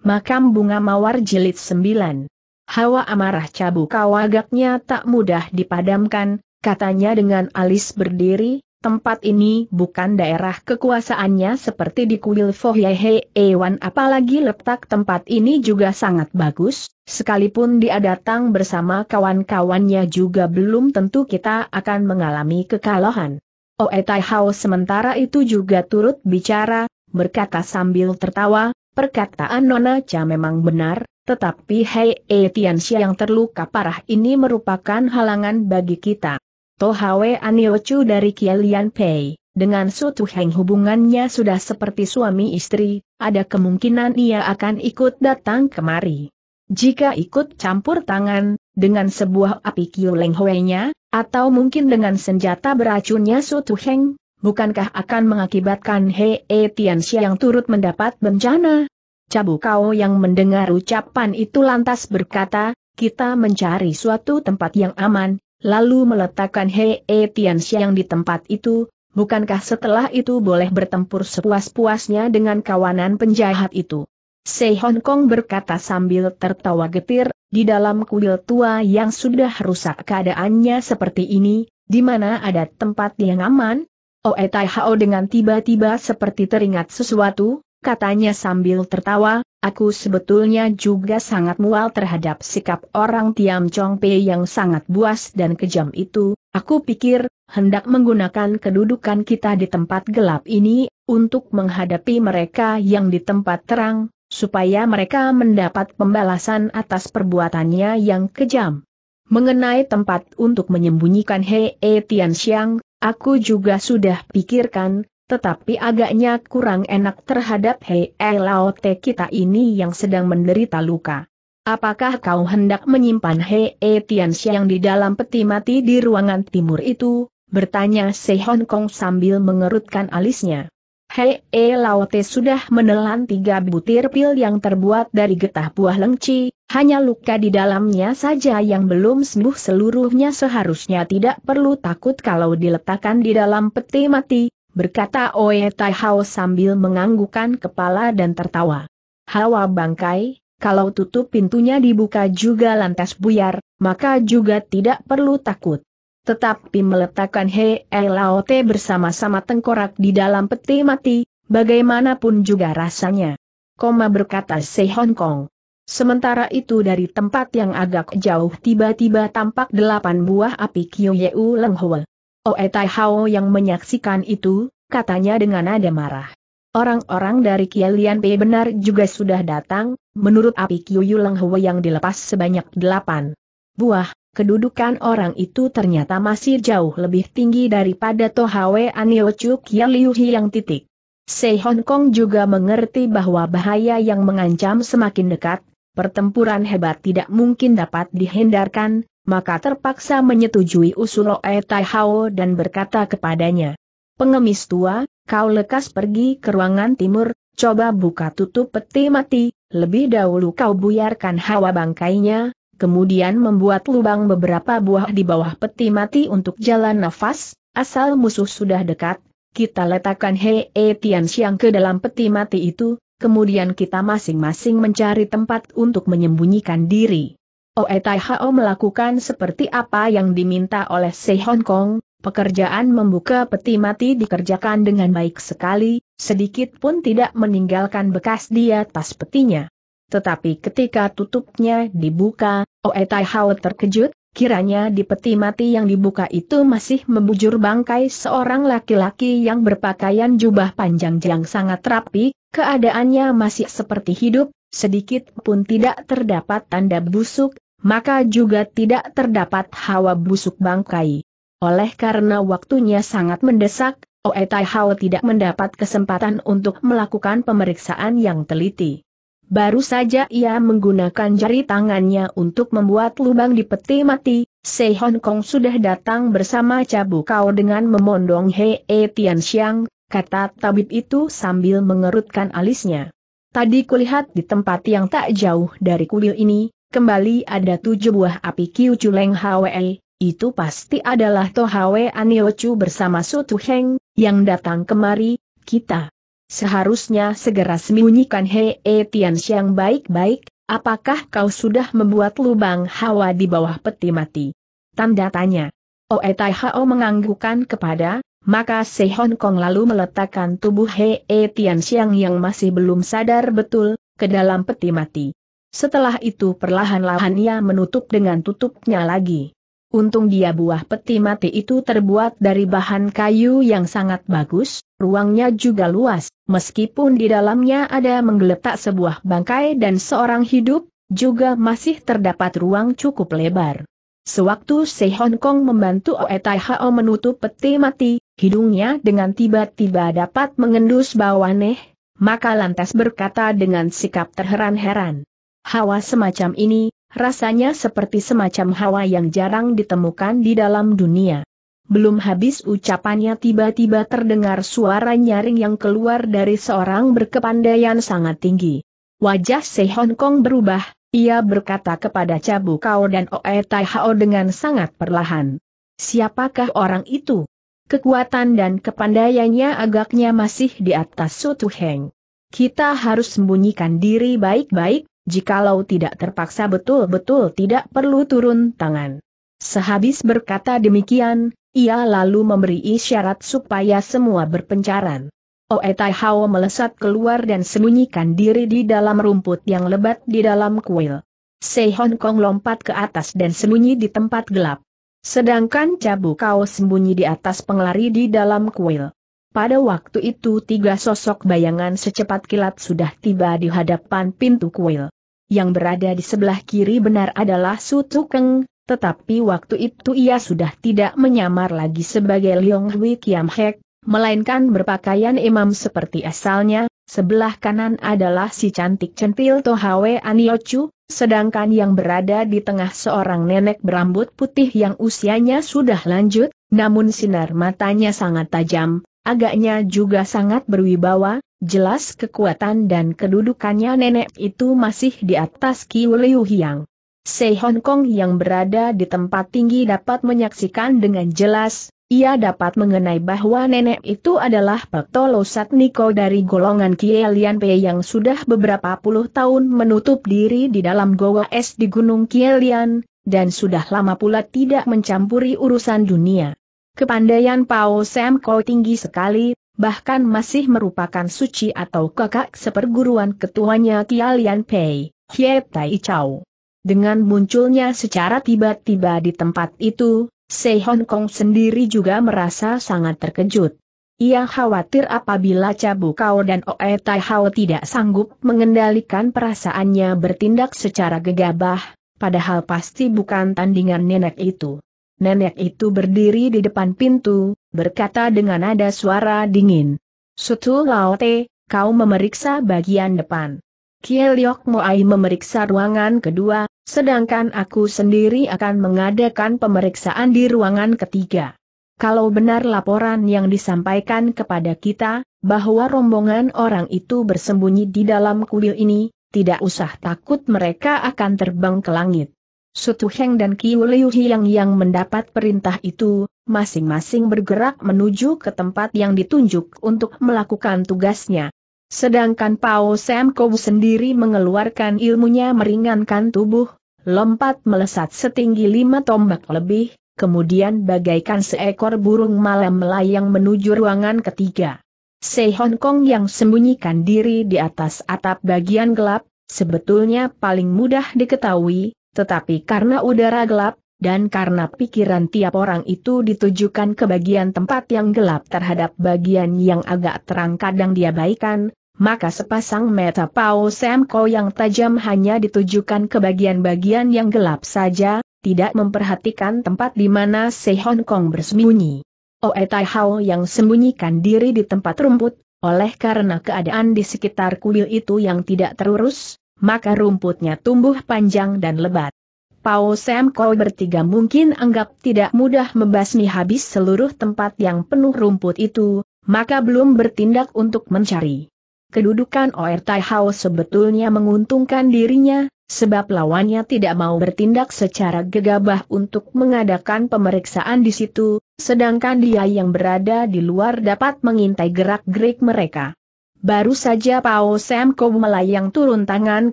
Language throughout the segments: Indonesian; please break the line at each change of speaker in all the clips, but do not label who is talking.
Makam Bunga Mawar Jilid 9 Hawa amarah cabu kawagaknya tak mudah dipadamkan, katanya dengan alis berdiri, tempat ini bukan daerah kekuasaannya seperti di kuil Fohyehe Ewan apalagi letak tempat ini juga sangat bagus, sekalipun dia datang bersama kawan-kawannya juga belum tentu kita akan mengalami kekalahan. Oe Tai Hao sementara itu juga turut bicara, berkata sambil tertawa, Perkataan Nona Cha memang benar, tetapi Hei E Tianxia yang terluka parah ini merupakan halangan bagi kita. Tohawe Aniochu dari Kielian Pei, dengan Sutu Heng hubungannya sudah seperti suami istri, ada kemungkinan ia akan ikut datang kemari. Jika ikut campur tangan, dengan sebuah api Kioleng nya, atau mungkin dengan senjata beracunnya Sutu Heng, bukankah akan mengakibatkan Hei e Tianxia yang turut mendapat bencana? Cabu Kau yang mendengar ucapan itu lantas berkata, kita mencari suatu tempat yang aman, lalu meletakkan Hei e Tianxia yang di tempat itu, bukankah setelah itu boleh bertempur sepuas-puasnya dengan kawanan penjahat itu? Sei Hong Kong berkata sambil tertawa getir, di dalam kuil tua yang sudah rusak keadaannya seperti ini, di mana ada tempat yang aman, Oe oh, eh, Tai Hao dengan tiba-tiba seperti teringat sesuatu, katanya sambil tertawa, aku sebetulnya juga sangat mual terhadap sikap orang Tiam Chong Pei yang sangat buas dan kejam itu, aku pikir, hendak menggunakan kedudukan kita di tempat gelap ini, untuk menghadapi mereka yang di tempat terang, supaya mereka mendapat pembalasan atas perbuatannya yang kejam. Mengenai tempat untuk menyembunyikan Hei e Tian Xiang, aku juga sudah pikirkan, tetapi agaknya kurang enak terhadap Hei e Lao Te kita ini yang sedang menderita luka. Apakah kau hendak menyimpan Hei e Tian Xiang di dalam peti mati di ruangan timur itu? Bertanya Se Hong Kong sambil mengerutkan alisnya. Hei E eh, Laote sudah menelan tiga butir pil yang terbuat dari getah buah lengci, hanya luka di dalamnya saja yang belum sembuh seluruhnya seharusnya tidak perlu takut kalau diletakkan di dalam peti mati, berkata Oe Tai Hao sambil menganggukkan kepala dan tertawa. Hawa bangkai, kalau tutup pintunya dibuka juga lantas buyar, maka juga tidak perlu takut tetapi meletakkan Hei Laote bersama-sama tengkorak di dalam peti mati, bagaimanapun juga rasanya. Koma berkata Se Hong Kong. Sementara itu dari tempat yang agak jauh tiba-tiba tampak delapan buah api Kyu Yeu Leng Oe oh, Tai Hao yang menyaksikan itu, katanya dengan nada marah. Orang-orang dari Kialian Pei benar juga sudah datang, menurut api Kyu Yu Leng yang dilepas sebanyak delapan buah, kedudukan orang itu ternyata masih jauh lebih tinggi daripada Tohawe Aniochuk Yaliuhi yang titik. Sei Hong Kong juga mengerti bahwa bahaya yang mengancam semakin dekat, pertempuran hebat tidak mungkin dapat dihindarkan, maka terpaksa menyetujui usul Oe Tai Hao dan berkata kepadanya. Pengemis tua, kau lekas pergi ke ruangan timur, coba buka tutup peti mati, lebih dahulu kau buyarkan hawa bangkainya, kemudian membuat lubang beberapa buah di bawah peti mati untuk jalan nafas, asal musuh sudah dekat, kita letakkan Hei e Tian Xiang ke dalam peti mati itu, kemudian kita masing-masing mencari tempat untuk menyembunyikan diri. Oe oh, eh Tai Hao melakukan seperti apa yang diminta oleh Sei Hong Kong, pekerjaan membuka peti mati dikerjakan dengan baik sekali, sedikit pun tidak meninggalkan bekas di atas petinya. Tetapi ketika tutupnya dibuka, Oe Tai Hao terkejut, kiranya di peti mati yang dibuka itu masih membujur bangkai seorang laki-laki yang berpakaian jubah panjang yang sangat rapi, keadaannya masih seperti hidup, sedikit pun tidak terdapat tanda busuk, maka juga tidak terdapat hawa busuk bangkai. Oleh karena waktunya sangat mendesak, Oe Tai Hao tidak mendapat kesempatan untuk melakukan pemeriksaan yang teliti. Baru saja ia menggunakan jari tangannya untuk membuat lubang di peti mati, Sei Hong Kong sudah datang bersama Cabu Kau dengan memondong He E Tian Xiang, kata tabib itu sambil mengerutkan alisnya. Tadi kulihat di tempat yang tak jauh dari kuil ini, kembali ada tujuh buah api Kiu Culeng Hwe, itu pasti adalah Tohwe Aniochu bersama Sutu Heng, yang datang kemari, kita Seharusnya segera sembunyikan Hei e Tian Xiang baik-baik, apakah kau sudah membuat lubang hawa di bawah peti mati? Tanda tanya. Oe oh, eh, Tai Hao menganggukan kepada, maka Se Hong Kong lalu meletakkan tubuh Hei e Tian Xiang yang masih belum sadar betul, ke dalam peti mati. Setelah itu perlahan-lahan ia menutup dengan tutupnya lagi. Untung dia buah peti mati itu terbuat dari bahan kayu yang sangat bagus, Ruangnya juga luas, meskipun di dalamnya ada menggeletak sebuah bangkai dan seorang hidup, juga masih terdapat ruang cukup lebar. Sewaktu Se Hong Kong membantu Oe Tai Hao menutup peti mati, hidungnya dengan tiba-tiba dapat mengendus bawah neh, maka lantas berkata dengan sikap terheran-heran. Hawa semacam ini, rasanya seperti semacam hawa yang jarang ditemukan di dalam dunia. Belum habis ucapannya tiba-tiba terdengar suara nyaring yang keluar dari seorang berkepandaian sangat tinggi. Wajah Se Hong Kong berubah, ia berkata kepada Cabu Kao dan Oe Tai Hao dengan sangat perlahan. Siapakah orang itu? Kekuatan dan kepandaiannya agaknya masih di atas Sutu Heng. Kita harus sembunyikan diri baik-baik, jikalau tidak terpaksa betul-betul tidak perlu turun tangan. Sehabis berkata demikian, ia lalu memberi isyarat supaya semua berpencaran. Tai Hao melesat keluar dan sembunyikan diri di dalam rumput yang lebat di dalam kuil. Sei Hong Kong lompat ke atas dan sembunyi di tempat gelap. Sedangkan Cabu Kau sembunyi di atas pengelari di dalam kuil. Pada waktu itu tiga sosok bayangan secepat kilat sudah tiba di hadapan pintu kuil. Yang berada di sebelah kiri benar adalah Su Tukeng, tetapi waktu itu ia sudah tidak menyamar lagi sebagai Leong Hui Kiam Hek, melainkan berpakaian imam seperti asalnya, sebelah kanan adalah si cantik centil Tohawe Aniochu, sedangkan yang berada di tengah seorang nenek berambut putih yang usianya sudah lanjut, namun sinar matanya sangat tajam, agaknya juga sangat berwibawa, jelas kekuatan dan kedudukannya nenek itu masih di atas Kiu Liu Hiang. Sei Hong Kong yang berada di tempat tinggi dapat menyaksikan dengan jelas, ia dapat mengenai bahwa nenek itu adalah Tolo Satniko dari golongan Lian Pei yang sudah beberapa puluh tahun menutup diri di dalam goa es di Gunung Lian dan sudah lama pula tidak mencampuri urusan dunia. Kepandaian Pao Sam Ko tinggi sekali, bahkan masih merupakan suci atau kakak seperguruan ketuanya Lian Pei, Hie Tai Chau. Dengan munculnya secara tiba-tiba di tempat itu, Sei Hong Kong sendiri juga merasa sangat terkejut. Ia khawatir apabila Cabu Kau dan Oe Tai Hao tidak sanggup mengendalikan perasaannya bertindak secara gegabah, padahal pasti bukan tandingan nenek itu. Nenek itu berdiri di depan pintu, berkata dengan nada suara dingin. Sutu Laote, kau memeriksa bagian depan. Kie Liok Moai memeriksa ruangan kedua, sedangkan aku sendiri akan mengadakan pemeriksaan di ruangan ketiga. Kalau benar laporan yang disampaikan kepada kita, bahwa rombongan orang itu bersembunyi di dalam kuil ini, tidak usah takut mereka akan terbang ke langit. Sutu Heng dan Kiu Liu Hiang yang mendapat perintah itu, masing-masing bergerak menuju ke tempat yang ditunjuk untuk melakukan tugasnya. Sedangkan Pao Sam Kou sendiri mengeluarkan ilmunya meringankan tubuh, lompat melesat setinggi lima tombak lebih, kemudian bagaikan seekor burung malam melayang menuju ruangan ketiga. Sei Hong Kong yang sembunyikan diri di atas atap bagian gelap, sebetulnya paling mudah diketahui, tetapi karena udara gelap, dan karena pikiran tiap orang itu ditujukan ke bagian tempat yang gelap terhadap bagian yang agak terang kadang diabaikan, maka sepasang mata Pao Semko yang tajam hanya ditujukan ke bagian-bagian yang gelap saja, tidak memperhatikan tempat di mana Se Hong Kong bersembunyi. Oe oh, Tai Hao yang sembunyikan diri di tempat rumput, oleh karena keadaan di sekitar kuil itu yang tidak terurus, maka rumputnya tumbuh panjang dan lebat. Pao Semko bertiga mungkin anggap tidak mudah membasmi habis seluruh tempat yang penuh rumput itu, maka belum bertindak untuk mencari kedudukan Oertai Hao sebetulnya menguntungkan dirinya, sebab lawannya tidak mau bertindak secara gegabah untuk mengadakan pemeriksaan di situ, sedangkan dia yang berada di luar dapat mengintai gerak-gerik mereka. Baru saja Pao Semko melayang turun tangan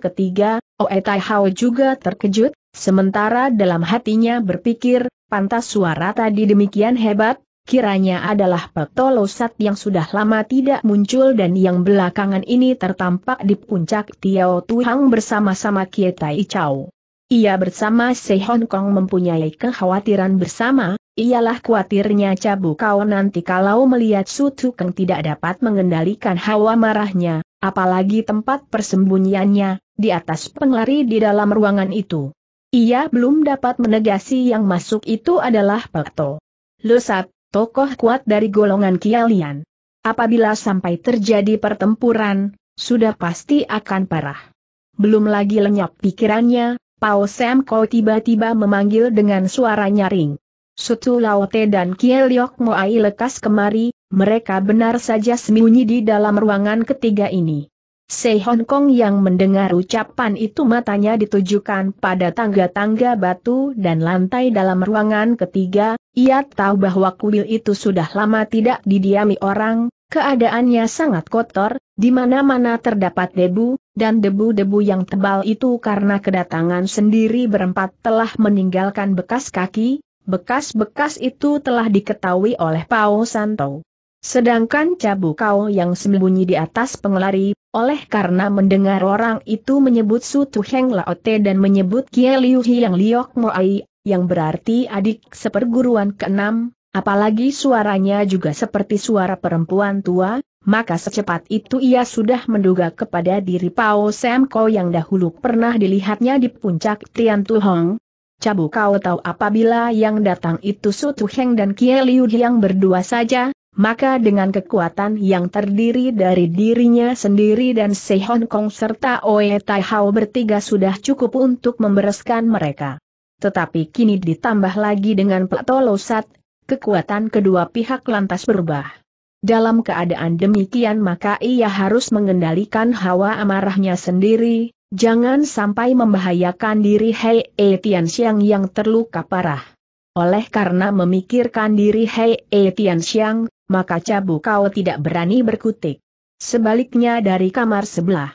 ketiga, Tai Hao juga terkejut, sementara dalam hatinya berpikir, pantas suara tadi demikian hebat, kiranya adalah petolosat yang sudah lama tidak muncul dan yang belakangan ini tertampak di puncak Tiao Tuhang bersama-sama Kietai chau. Ia bersama Se Hong Kong mempunyai kekhawatiran bersama, ialah khawatirnya Cabu Kau nanti kalau melihat Su Tukeng tidak dapat mengendalikan hawa marahnya, apalagi tempat persembunyiannya, di atas penglari di dalam ruangan itu. Ia belum dapat menegasi yang masuk itu adalah Pekto. Lusap, tokoh kuat dari golongan Kialian. Apabila sampai terjadi pertempuran, sudah pasti akan parah. Belum lagi lenyap pikirannya, Pao Sam Kau tiba-tiba memanggil dengan suara nyaring. Sutu Laote dan Kieliok Moai lekas kemari, mereka benar saja sembunyi di dalam ruangan ketiga ini. Sei Hong Kong yang mendengar ucapan itu matanya ditujukan pada tangga-tangga batu dan lantai dalam ruangan ketiga, ia tahu bahwa kuil itu sudah lama tidak didiami orang, keadaannya sangat kotor, di mana-mana terdapat debu, dan debu-debu yang tebal itu karena kedatangan sendiri berempat telah meninggalkan bekas kaki, bekas-bekas itu telah diketahui oleh Pao Santo. Sedangkan Cabu Kau yang sembunyi di atas pengelari, oleh karena mendengar orang itu menyebut Su Tu Heng Laote dan menyebut Kie Liu Hiang Liok Moai, yang berarti adik seperguruan keenam, apalagi suaranya juga seperti suara perempuan tua, maka secepat itu ia sudah menduga kepada diri Pao Sam Ko yang dahulu pernah dilihatnya di puncak Tian Tu Hong, Cabu kau tahu apabila yang datang itu Su Tu Heng dan Kie Liu yang berdua saja, maka dengan kekuatan yang terdiri dari dirinya sendiri dan Se Hong Kong serta Oe Tai Hao bertiga sudah cukup untuk membereskan mereka. Tetapi kini ditambah lagi dengan Plato Losat, kekuatan kedua pihak lantas berubah. Dalam keadaan demikian maka ia harus mengendalikan hawa amarahnya sendiri, jangan sampai membahayakan diri Hei E Tian yang terluka parah. Oleh karena memikirkan diri Hei E Tian maka cabu kau tidak berani berkutik. Sebaliknya dari kamar sebelah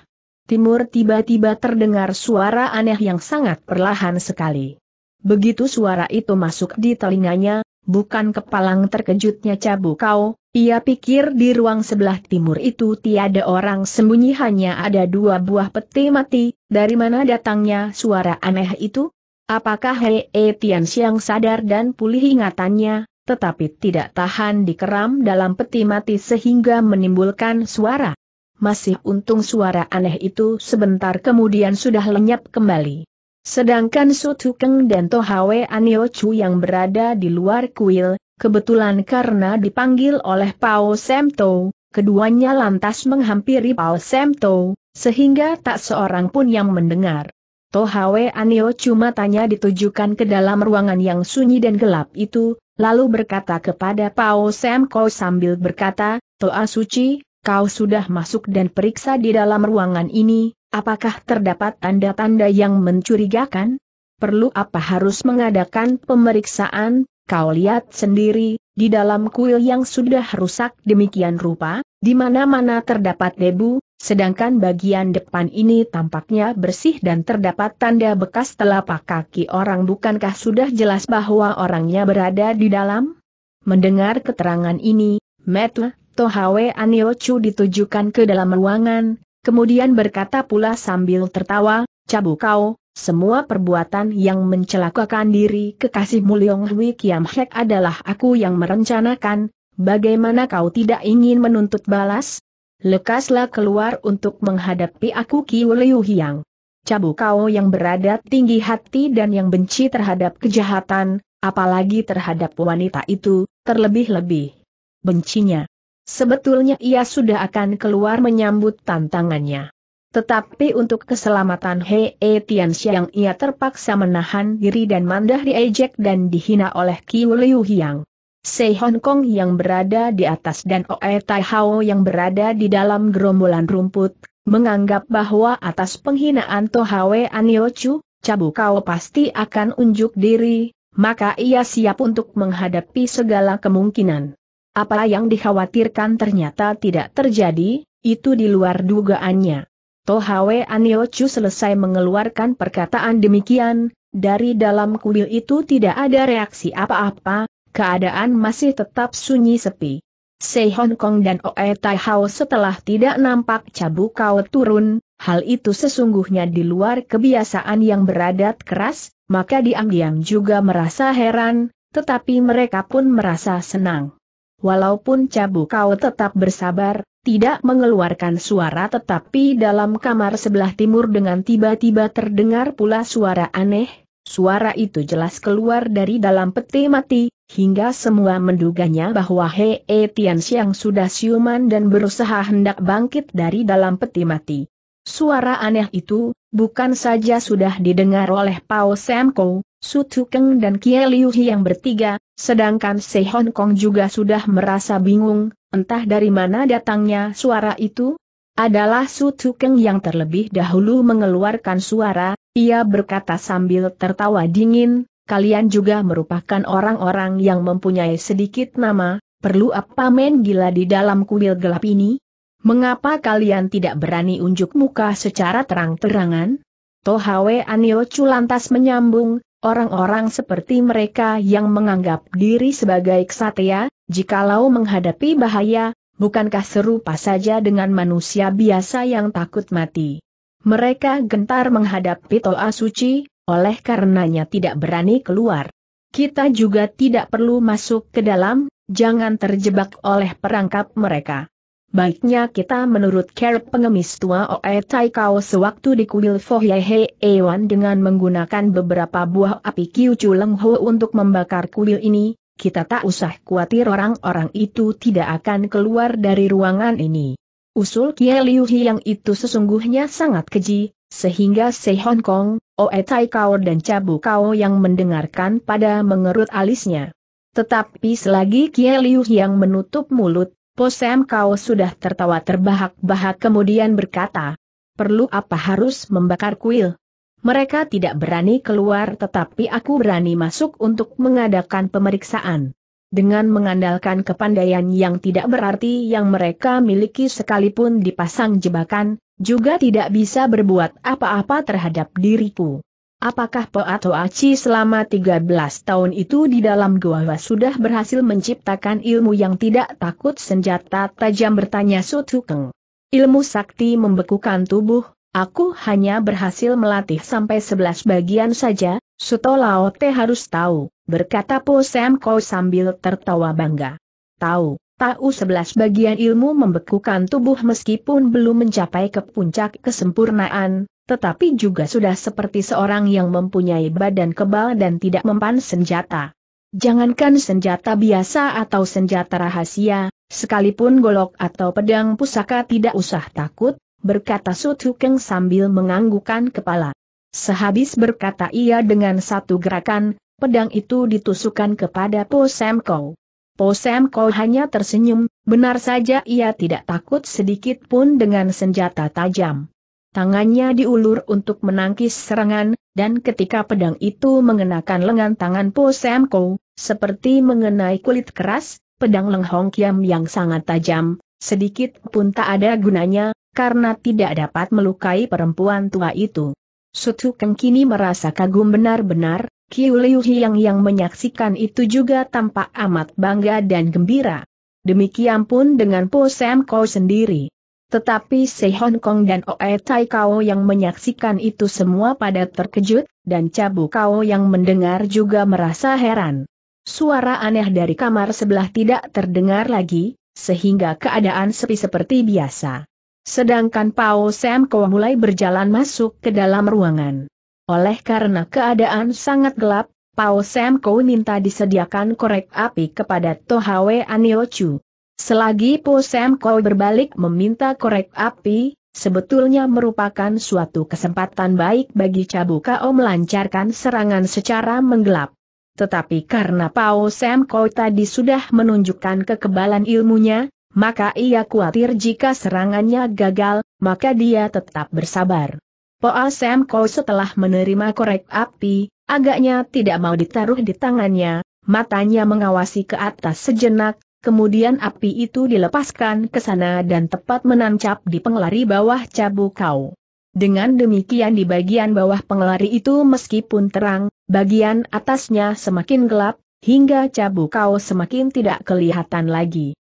timur tiba-tiba terdengar suara aneh yang sangat perlahan sekali. Begitu suara itu masuk di telinganya, bukan kepalang terkejutnya cabu kau, ia pikir di ruang sebelah timur itu tiada orang sembunyi hanya ada dua buah peti mati, dari mana datangnya suara aneh itu? Apakah Hei -he Tian Siang sadar dan pulih ingatannya, tetapi tidak tahan dikeram dalam peti mati sehingga menimbulkan suara. Masih untung suara aneh itu sebentar kemudian sudah lenyap kembali. Sedangkan Su Tukeng dan Tohawe Aniochu yang berada di luar kuil, kebetulan karena dipanggil oleh Pao Semto, keduanya lantas menghampiri Pao Semto, sehingga tak seorang pun yang mendengar. Tohawe Anio Chu matanya ditujukan ke dalam ruangan yang sunyi dan gelap itu, lalu berkata kepada Pao Sam Kau sambil berkata, Toa Suci, kau sudah masuk dan periksa di dalam ruangan ini, apakah terdapat tanda-tanda yang mencurigakan? Perlu apa harus mengadakan pemeriksaan, kau lihat sendiri, di dalam kuil yang sudah rusak demikian rupa, di mana-mana terdapat debu, sedangkan bagian depan ini tampaknya bersih dan terdapat tanda bekas telapak kaki orang bukankah sudah jelas bahwa orangnya berada di dalam? Mendengar keterangan ini, Metu, Tohawe Aniochu ditujukan ke dalam ruangan, kemudian berkata pula sambil tertawa, Cabu kau, semua perbuatan yang mencelakakan diri kekasih Mulyong Hui Kiam Hek adalah aku yang merencanakan, bagaimana kau tidak ingin menuntut balas? lekaslah keluar untuk menghadapi aku Ki Liu Hiang. Cabu kau yang berada tinggi hati dan yang benci terhadap kejahatan, apalagi terhadap wanita itu, terlebih-lebih bencinya. Sebetulnya ia sudah akan keluar menyambut tantangannya. Tetapi untuk keselamatan Hei e Tian yang ia terpaksa menahan diri dan mandah diejek dan dihina oleh Qiu Liu Hiang. Sei Hong Kong yang berada di atas dan Oe Tai Hao yang berada di dalam gerombolan rumput, menganggap bahwa atas penghinaan Tohawe Aniochu, Chu, Cabu Kau pasti akan unjuk diri, maka ia siap untuk menghadapi segala kemungkinan. Apa yang dikhawatirkan ternyata tidak terjadi, itu di luar dugaannya. Tohawe Aniochu Chu selesai mengeluarkan perkataan demikian, dari dalam kuil itu tidak ada reaksi apa-apa, keadaan masih tetap sunyi sepi. Sei Hong Kong dan Oe Tai Hao setelah tidak nampak Cabu kau turun, hal itu sesungguhnya di luar kebiasaan yang beradat keras, maka diam-diam juga merasa heran, tetapi mereka pun merasa senang. Walaupun Cabu kau tetap bersabar, tidak mengeluarkan suara tetapi dalam kamar sebelah timur dengan tiba-tiba terdengar pula suara aneh, suara itu jelas keluar dari dalam peti mati, hingga semua menduganya bahwa Hei e Tian sudah siuman dan berusaha hendak bangkit dari dalam peti mati. Suara aneh itu, bukan saja sudah didengar oleh Pao Samko, Su Tukeng dan Kie Liu yang bertiga, sedangkan Se Hong Kong juga sudah merasa bingung, entah dari mana datangnya suara itu. Adalah Su Tukeng yang terlebih dahulu mengeluarkan suara, ia berkata sambil tertawa dingin, kalian juga merupakan orang-orang yang mempunyai sedikit nama, perlu apa men gila di dalam kuil gelap ini? Mengapa kalian tidak berani unjuk muka secara terang-terangan? Tohawe Anio Chu menyambung, orang-orang seperti mereka yang menganggap diri sebagai ksatria, jikalau menghadapi bahaya, bukankah serupa saja dengan manusia biasa yang takut mati? Mereka gentar menghadapi Toa Suci, oleh karenanya tidak berani keluar. Kita juga tidak perlu masuk ke dalam, jangan terjebak oleh perangkap mereka. Baiknya kita menurut care pengemis tua Oe Tai kau sewaktu di kuil Fohye He Ewan dengan menggunakan beberapa buah api Kiu Leng Ho untuk membakar kuil ini, kita tak usah khawatir orang-orang itu tidak akan keluar dari ruangan ini. Usul Kie Liu Hi yang itu sesungguhnya sangat keji, sehingga Sei Hong Kong, Oe Tai Kao dan Cabu Kao yang mendengarkan pada mengerut alisnya. Tetapi selagi Kie Liu yang menutup mulut, Posem Kao sudah tertawa terbahak-bahak kemudian berkata, Perlu apa harus membakar kuil? Mereka tidak berani keluar tetapi aku berani masuk untuk mengadakan pemeriksaan. Dengan mengandalkan kepandaian yang tidak berarti yang mereka miliki sekalipun dipasang jebakan, juga tidak bisa berbuat apa-apa terhadap diriku. Apakah atau Aci selama 13 tahun itu di dalam gua sudah berhasil menciptakan ilmu yang tidak takut senjata tajam bertanya Sutukeng. Ilmu sakti membekukan tubuh, aku hanya berhasil melatih sampai 11 bagian saja, Suto Laote harus tahu, berkata Po Sam sambil tertawa bangga. Tahu, Tahu sebelas bagian ilmu membekukan tubuh meskipun belum mencapai ke puncak kesempurnaan, tetapi juga sudah seperti seorang yang mempunyai badan kebal dan tidak mempan senjata. Jangankan senjata biasa atau senjata rahasia, sekalipun golok atau pedang pusaka tidak usah takut, berkata Sutukeng sambil menganggukan kepala. Sehabis berkata ia dengan satu gerakan, pedang itu ditusukkan kepada Po Semko. Po Kau hanya tersenyum, benar saja ia tidak takut sedikit pun dengan senjata tajam. Tangannya diulur untuk menangkis serangan, dan ketika pedang itu mengenakan lengan tangan Po Kau, seperti mengenai kulit keras, pedang Lenghong Kiam yang sangat tajam, sedikit pun tak ada gunanya, karena tidak dapat melukai perempuan tua itu. Sutu Keng kini merasa kagum benar-benar, Kiu Liu Hiang yang menyaksikan itu juga tampak amat bangga dan gembira. Demikian pun dengan Po Sam Kau sendiri. Tetapi Se Hong Kong dan Oe Tai Kau yang menyaksikan itu semua pada terkejut, dan Cabu Kau yang mendengar juga merasa heran. Suara aneh dari kamar sebelah tidak terdengar lagi, sehingga keadaan sepi seperti biasa. Sedangkan Pao Sam Kau mulai berjalan masuk ke dalam ruangan. Oleh karena keadaan sangat gelap, Pao Sam Semko minta disediakan korek api kepada Tohawe Aniochu. Selagi Po Semko berbalik meminta korek api, sebetulnya merupakan suatu kesempatan baik bagi Cabukao melancarkan serangan secara menggelap. Tetapi karena Pao Sam Semko tadi sudah menunjukkan kekebalan ilmunya, maka ia khawatir jika serangannya gagal, maka dia tetap bersabar. Poa Sam setelah menerima korek api, agaknya tidak mau ditaruh di tangannya, matanya mengawasi ke atas sejenak, kemudian api itu dilepaskan ke sana dan tepat menancap di pengelari bawah cabu kau. Dengan demikian di bagian bawah pengelari itu meskipun terang, bagian atasnya semakin gelap, hingga cabu kau semakin tidak kelihatan lagi.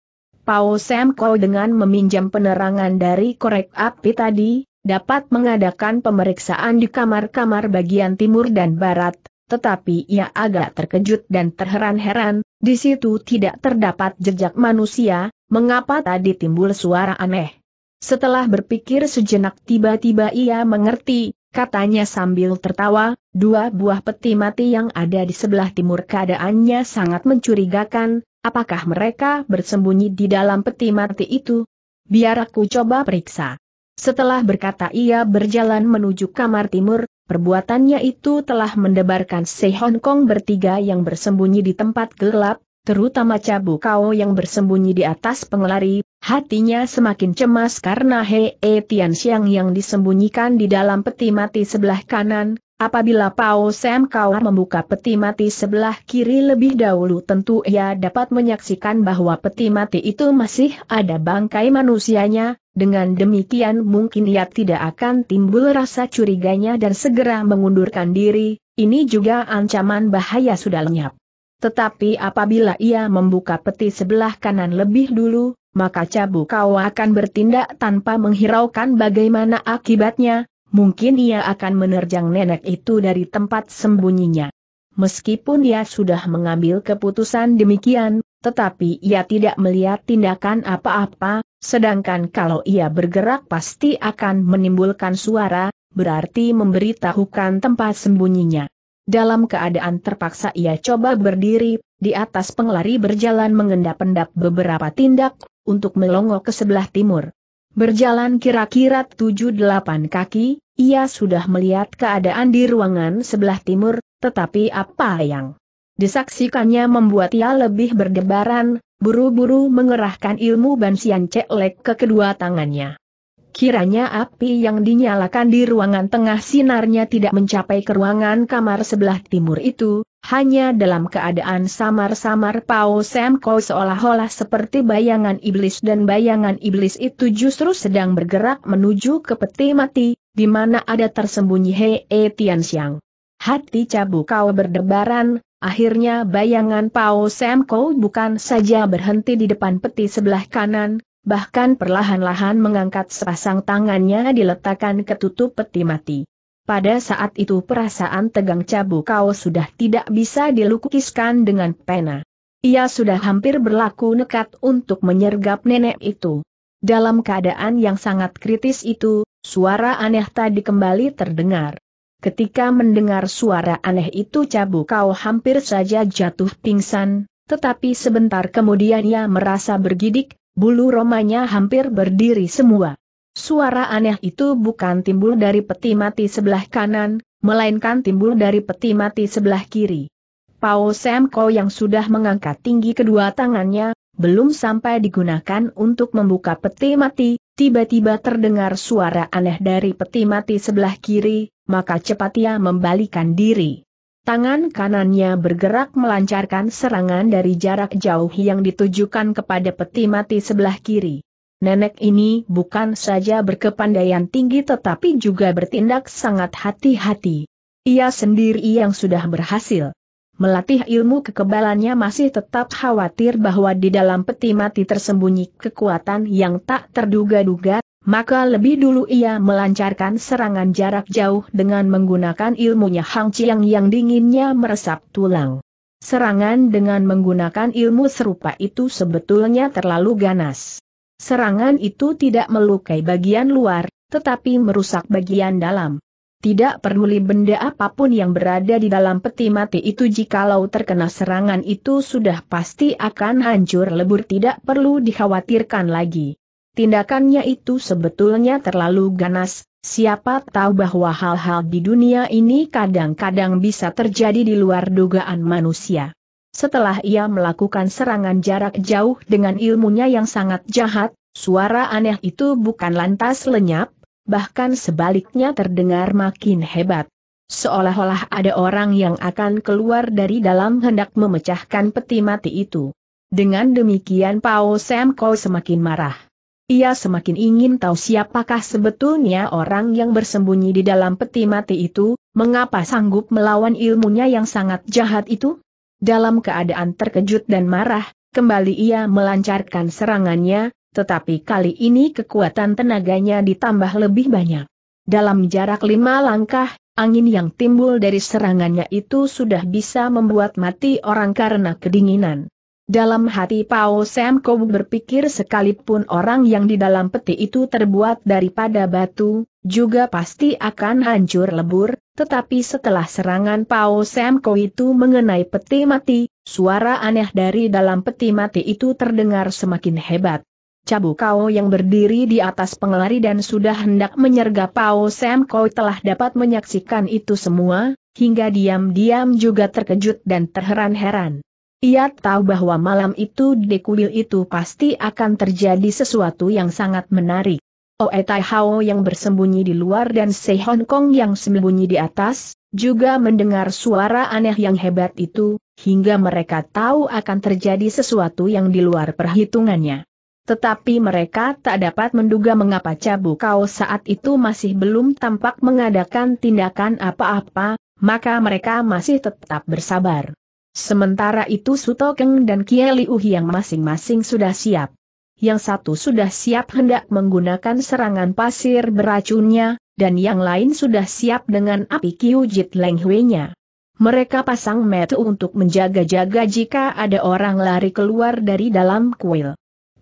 Pao Sam dengan meminjam penerangan dari korek api tadi, dapat mengadakan pemeriksaan di kamar-kamar bagian timur dan barat, tetapi ia agak terkejut dan terheran-heran, di situ tidak terdapat jejak manusia, mengapa tadi timbul suara aneh. Setelah berpikir sejenak tiba-tiba ia mengerti, katanya sambil tertawa, dua buah peti mati yang ada di sebelah timur keadaannya sangat mencurigakan, apakah mereka bersembunyi di dalam peti mati itu? Biar aku coba periksa. Setelah berkata ia berjalan menuju kamar timur, perbuatannya itu telah mendebarkan Se Hong Kong bertiga yang bersembunyi di tempat gelap, terutama Cabu Kao yang bersembunyi di atas pengelari, hatinya semakin cemas karena He E Tian Xiang yang disembunyikan di dalam peti mati sebelah kanan, apabila Pao Sam Kao membuka peti mati sebelah kiri lebih dahulu tentu ia dapat menyaksikan bahwa peti mati itu masih ada bangkai manusianya, dengan demikian mungkin ia tidak akan timbul rasa curiganya dan segera mengundurkan diri, ini juga ancaman bahaya sudah lenyap. Tetapi apabila ia membuka peti sebelah kanan lebih dulu, maka cabu kau akan bertindak tanpa menghiraukan bagaimana akibatnya, mungkin ia akan menerjang nenek itu dari tempat sembunyinya. Meskipun ia sudah mengambil keputusan demikian, tetapi ia tidak melihat tindakan apa-apa, Sedangkan kalau ia bergerak pasti akan menimbulkan suara, berarti memberitahukan tempat sembunyinya. Dalam keadaan terpaksa ia coba berdiri, di atas penglari berjalan mengendap-endap beberapa tindak, untuk melongo ke sebelah timur. Berjalan kira-kira 7-8 kaki, ia sudah melihat keadaan di ruangan sebelah timur, tetapi apa yang disaksikannya membuat ia lebih berdebaran, buru-buru mengerahkan ilmu Bansian Ceklek ke kedua tangannya. Kiranya api yang dinyalakan di ruangan tengah sinarnya tidak mencapai ke ruangan kamar sebelah timur itu, hanya dalam keadaan samar-samar Pao Semko seolah-olah seperti bayangan iblis dan bayangan iblis itu justru sedang bergerak menuju ke peti mati, di mana ada tersembunyi Hei Tian Siang. Hati Cabu Kau berdebaran, Akhirnya bayangan Pao Kou bukan saja berhenti di depan peti sebelah kanan, bahkan perlahan-lahan mengangkat sepasang tangannya diletakkan ke tutup peti mati. Pada saat itu perasaan tegang cabuk kau sudah tidak bisa dilukiskan dengan pena. Ia sudah hampir berlaku nekat untuk menyergap nenek itu. Dalam keadaan yang sangat kritis itu, suara aneh tadi kembali terdengar. Ketika mendengar suara aneh itu Cabu Kau hampir saja jatuh pingsan, tetapi sebentar kemudian ia merasa bergidik, bulu romanya hampir berdiri semua. Suara aneh itu bukan timbul dari peti mati sebelah kanan, melainkan timbul dari peti mati sebelah kiri. Pao Semko yang sudah mengangkat tinggi kedua tangannya, belum sampai digunakan untuk membuka peti mati, tiba-tiba terdengar suara aneh dari peti mati sebelah kiri, maka cepat ia membalikan diri. Tangan kanannya bergerak melancarkan serangan dari jarak jauh yang ditujukan kepada peti mati sebelah kiri. Nenek ini bukan saja berkepandaian tinggi tetapi juga bertindak sangat hati-hati. Ia sendiri yang sudah berhasil melatih ilmu kekebalannya masih tetap khawatir bahwa di dalam peti mati tersembunyi kekuatan yang tak terduga-duga, maka lebih dulu ia melancarkan serangan jarak jauh dengan menggunakan ilmunya Hang Chiang yang dinginnya meresap tulang. Serangan dengan menggunakan ilmu serupa itu sebetulnya terlalu ganas. Serangan itu tidak melukai bagian luar, tetapi merusak bagian dalam. Tidak peduli benda apapun yang berada di dalam peti mati itu jikalau terkena serangan itu sudah pasti akan hancur lebur tidak perlu dikhawatirkan lagi. Tindakannya itu sebetulnya terlalu ganas, siapa tahu bahwa hal-hal di dunia ini kadang-kadang bisa terjadi di luar dugaan manusia. Setelah ia melakukan serangan jarak jauh dengan ilmunya yang sangat jahat, suara aneh itu bukan lantas lenyap, bahkan sebaliknya terdengar makin hebat seolah-olah ada orang yang akan keluar dari dalam hendak memecahkan peti mati itu. Dengan demikian Pao Semko semakin marah. Ia semakin ingin tahu siapakah sebetulnya orang yang bersembunyi di dalam peti mati itu, mengapa sanggup melawan ilmunya yang sangat jahat itu? Dalam keadaan terkejut dan marah, kembali ia melancarkan serangannya, tetapi kali ini kekuatan tenaganya ditambah lebih banyak. Dalam jarak lima langkah, angin yang timbul dari serangannya itu sudah bisa membuat mati orang karena kedinginan. Dalam hati Pao Kou berpikir sekalipun orang yang di dalam peti itu terbuat daripada batu, juga pasti akan hancur lebur, tetapi setelah serangan Pao Kou itu mengenai peti mati, suara aneh dari dalam peti mati itu terdengar semakin hebat. Cabu Kau yang berdiri di atas pengelari dan sudah hendak menyergap Pao Kou telah dapat menyaksikan itu semua, hingga diam-diam juga terkejut dan terheran-heran. Ia tahu bahwa malam itu di kuil itu pasti akan terjadi sesuatu yang sangat menarik. Oe oh, eh, Tai Hao yang bersembunyi di luar dan Sei Hong Kong yang sembunyi di atas, juga mendengar suara aneh yang hebat itu, hingga mereka tahu akan terjadi sesuatu yang di luar perhitungannya. Tetapi mereka tak dapat menduga mengapa Cabu Kau saat itu masih belum tampak mengadakan tindakan apa-apa, maka mereka masih tetap bersabar. Sementara itu Sutokeng dan Kieli Uhi yang masing-masing sudah siap. Yang satu sudah siap hendak menggunakan serangan pasir beracunnya, dan yang lain sudah siap dengan api Kiujit nya. Mereka pasang metu untuk menjaga-jaga jika ada orang lari keluar dari dalam kuil.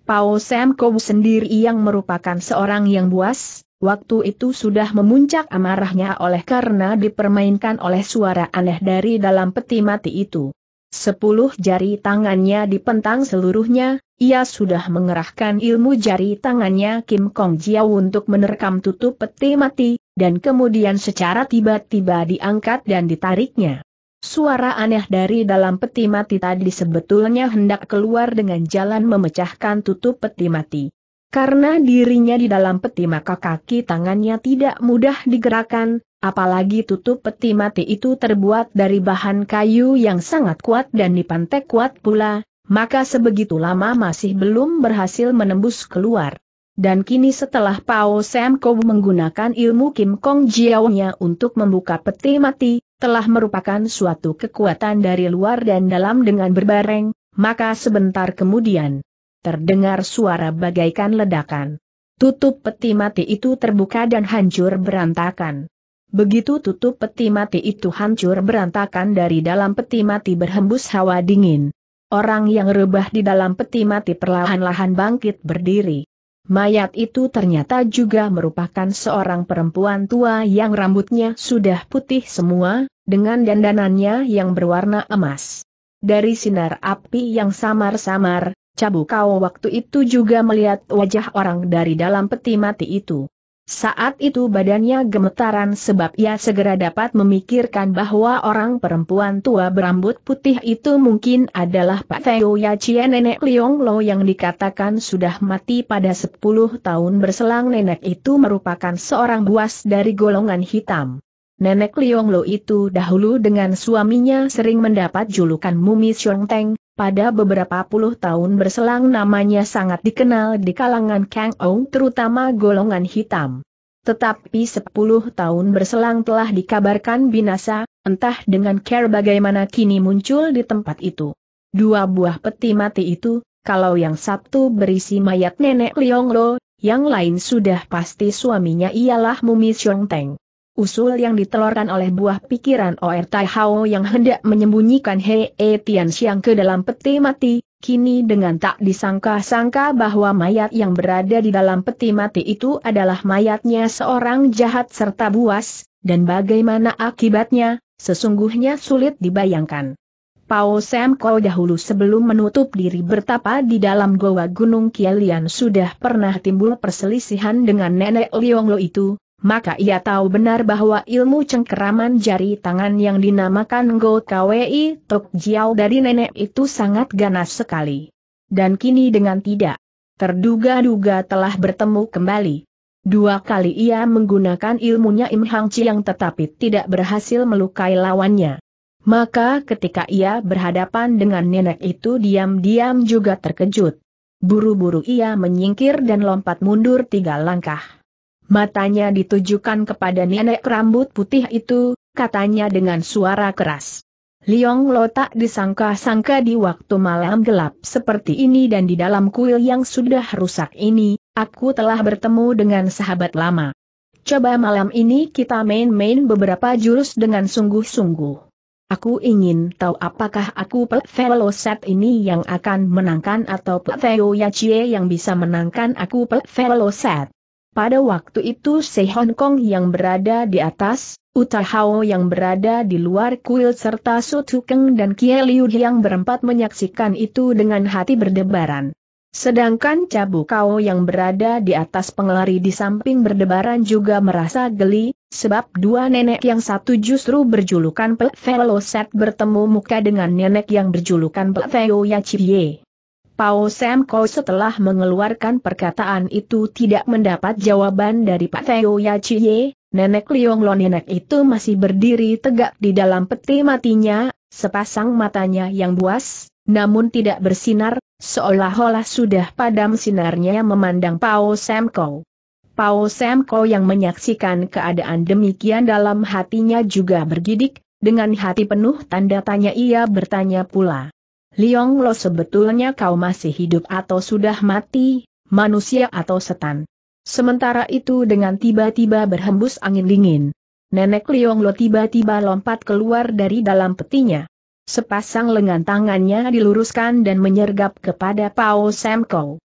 Pao Sam Kou sendiri yang merupakan seorang yang buas, waktu itu sudah memuncak amarahnya oleh karena dipermainkan oleh suara aneh dari dalam peti mati itu. Sepuluh jari tangannya dipentang seluruhnya, ia sudah mengerahkan ilmu jari tangannya Kim Kong Jiao untuk menerkam tutup peti mati, dan kemudian secara tiba-tiba diangkat dan ditariknya. Suara aneh dari dalam peti mati tadi sebetulnya hendak keluar dengan jalan memecahkan tutup peti mati. Karena dirinya di dalam peti maka kaki tangannya tidak mudah digerakkan, Apalagi tutup peti mati itu terbuat dari bahan kayu yang sangat kuat dan dipantek kuat pula, maka sebegitu lama masih belum berhasil menembus keluar. Dan kini setelah Pao Semko menggunakan ilmu Kim Kong jiao untuk membuka peti mati, telah merupakan suatu kekuatan dari luar dan dalam dengan berbareng, maka sebentar kemudian, terdengar suara bagaikan ledakan. Tutup peti mati itu terbuka dan hancur berantakan. Begitu tutup peti mati itu hancur berantakan dari dalam peti mati berhembus hawa dingin. Orang yang rebah di dalam peti mati perlahan-lahan bangkit berdiri. Mayat itu ternyata juga merupakan seorang perempuan tua yang rambutnya sudah putih semua, dengan dandanannya yang berwarna emas. Dari sinar api yang samar-samar, Cabu Kau waktu itu juga melihat wajah orang dari dalam peti mati itu. Saat itu badannya gemetaran sebab ia segera dapat memikirkan bahwa orang perempuan tua berambut putih itu mungkin adalah Pak Feo Yacian nenek Liong Lo yang dikatakan sudah mati pada 10 tahun berselang nenek itu merupakan seorang buas dari golongan hitam. Nenek Liong Lo itu dahulu dengan suaminya sering mendapat julukan Mumi Xiong Teng, pada beberapa puluh tahun berselang namanya sangat dikenal di kalangan Kang Ong terutama golongan hitam. Tetapi sepuluh tahun berselang telah dikabarkan binasa, entah dengan care bagaimana kini muncul di tempat itu. Dua buah peti mati itu, kalau yang satu berisi mayat nenek Lo, yang lain sudah pasti suaminya ialah Mumi Xiong Teng usul yang ditelurkan oleh buah pikiran Oer Tai Hao yang hendak menyembunyikan Hei e Tian Xiang ke dalam peti mati, kini dengan tak disangka-sangka bahwa mayat yang berada di dalam peti mati itu adalah mayatnya seorang jahat serta buas, dan bagaimana akibatnya, sesungguhnya sulit dibayangkan. Pao Sam Kau dahulu sebelum menutup diri bertapa di dalam goa Gunung Kielian sudah pernah timbul perselisihan dengan nenek Lo itu, maka ia tahu benar bahwa ilmu cengkeraman jari tangan yang dinamakan Go Kwei Tok Jiao dari nenek itu sangat ganas sekali. Dan kini dengan tidak terduga-duga telah bertemu kembali. Dua kali ia menggunakan ilmunya Im Hang Chiang tetapi tidak berhasil melukai lawannya. Maka ketika ia berhadapan dengan nenek itu diam-diam juga terkejut. Buru-buru ia menyingkir dan lompat mundur tiga langkah. Matanya ditujukan kepada nenek rambut putih itu, katanya dengan suara keras. Liong Lo tak disangka-sangka di waktu malam gelap seperti ini dan di dalam kuil yang sudah rusak ini, aku telah bertemu dengan sahabat lama. Coba malam ini kita main-main beberapa jurus dengan sungguh-sungguh. Aku ingin tahu apakah aku Pelvelo set ini yang akan menangkan atau Pelveo Yachie yang bisa menangkan aku Pelvelo set. Pada waktu itu Se Hong Kong yang berada di atas, Utahao yang berada di luar kuil serta Su Tukeng dan Kie Liu yang berempat menyaksikan itu dengan hati berdebaran. Sedangkan Cabu Kao yang berada di atas pengelari di samping berdebaran juga merasa geli, sebab dua nenek yang satu justru berjulukan Pek Set bertemu muka dengan nenek yang berjulukan Pek Feo Yachie. Pao Sam Kau setelah mengeluarkan perkataan itu tidak mendapat jawaban dari Pak Teo Yachiye, nenek Liong Lo nenek itu masih berdiri tegak di dalam peti matinya, sepasang matanya yang buas, namun tidak bersinar, seolah-olah sudah padam sinarnya memandang Pao Sam Kau. Pao Sam Kau yang menyaksikan keadaan demikian dalam hatinya juga bergidik, dengan hati penuh tanda tanya ia bertanya pula. Liong Lo sebetulnya kau masih hidup atau sudah mati, manusia atau setan. Sementara itu dengan tiba-tiba berhembus angin dingin. Nenek Liong Lo tiba-tiba lompat keluar dari dalam petinya. Sepasang lengan tangannya diluruskan dan menyergap kepada Pao Semko.